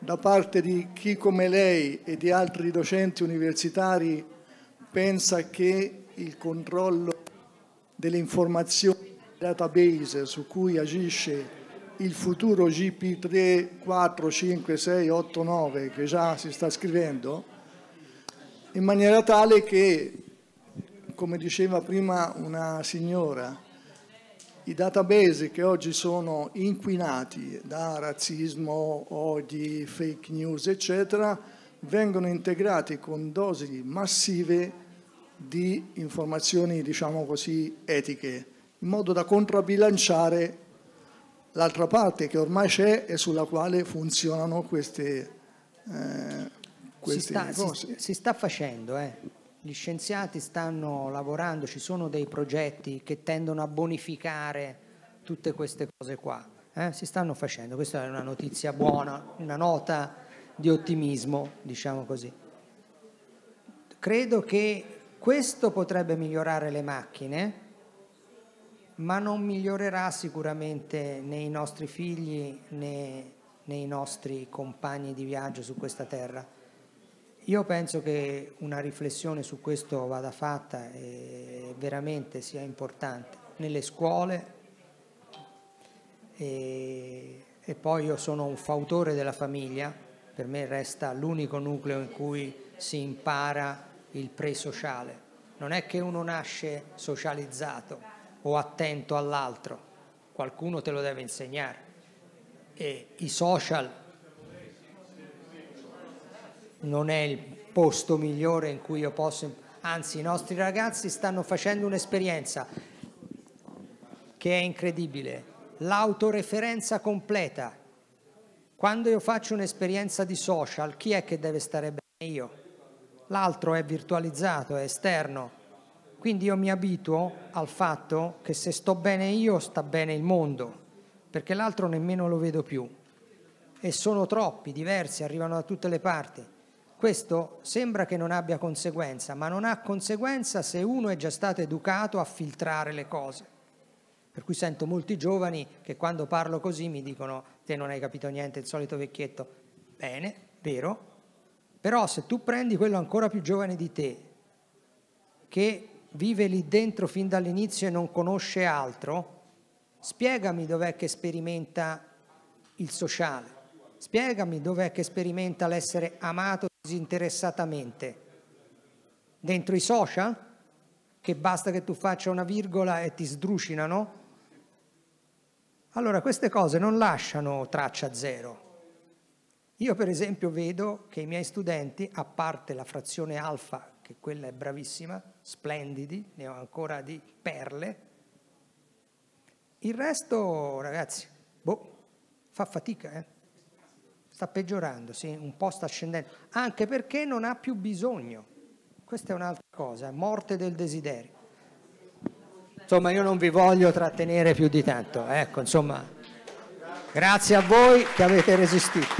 da parte di chi come lei e di altri docenti universitari pensa che il controllo delle informazioni database su cui agisce il futuro GP3, 4, 5, 6, 8, 9 che già si sta scrivendo, in maniera tale che, come diceva prima una signora, i database che oggi sono inquinati da razzismo, odi, fake news, eccetera, vengono integrati con dosi massive di informazioni, diciamo così, etiche, in modo da contrabbilanciare l'altra parte che ormai c'è e sulla quale funzionano queste, eh, queste si sta, cose. Si, si sta facendo, eh. gli scienziati stanno lavorando, ci sono dei progetti che tendono a bonificare tutte queste cose qua, eh? si stanno facendo, questa è una notizia buona, una nota di ottimismo, diciamo così. Credo che questo potrebbe migliorare le macchine, ma non migliorerà sicuramente nei nostri figli né nei nostri compagni di viaggio su questa terra. Io penso che una riflessione su questo vada fatta e veramente sia importante nelle scuole e, e poi io sono un fautore della famiglia, per me resta l'unico nucleo in cui si impara il pre-sociale. Non è che uno nasce socializzato, o attento all'altro, qualcuno te lo deve insegnare. E i social non è il posto migliore in cui io posso, anzi i nostri ragazzi stanno facendo un'esperienza che è incredibile, l'autoreferenza completa. Quando io faccio un'esperienza di social, chi è che deve stare bene? Io. L'altro è virtualizzato, è esterno quindi io mi abituo al fatto che se sto bene io sta bene il mondo, perché l'altro nemmeno lo vedo più. E sono troppi, diversi, arrivano da tutte le parti. Questo sembra che non abbia conseguenza, ma non ha conseguenza se uno è già stato educato a filtrare le cose. Per cui sento molti giovani che quando parlo così mi dicono te non hai capito niente, il solito vecchietto. Bene, vero. Però se tu prendi quello ancora più giovane di te, che vive lì dentro fin dall'inizio e non conosce altro, spiegami dov'è che sperimenta il sociale, spiegami dov'è che sperimenta l'essere amato disinteressatamente. Dentro i social? Che basta che tu faccia una virgola e ti sdrucinano? Allora queste cose non lasciano traccia zero. Io per esempio vedo che i miei studenti, a parte la frazione alfa che quella è bravissima, splendidi, ne ho ancora di perle. Il resto, ragazzi, boh, fa fatica, eh? sta peggiorando, sì, un po' sta scendendo, anche perché non ha più bisogno. Questa è un'altra cosa, morte del desiderio. Insomma, io non vi voglio trattenere più di tanto, ecco, insomma, grazie a voi che avete resistito.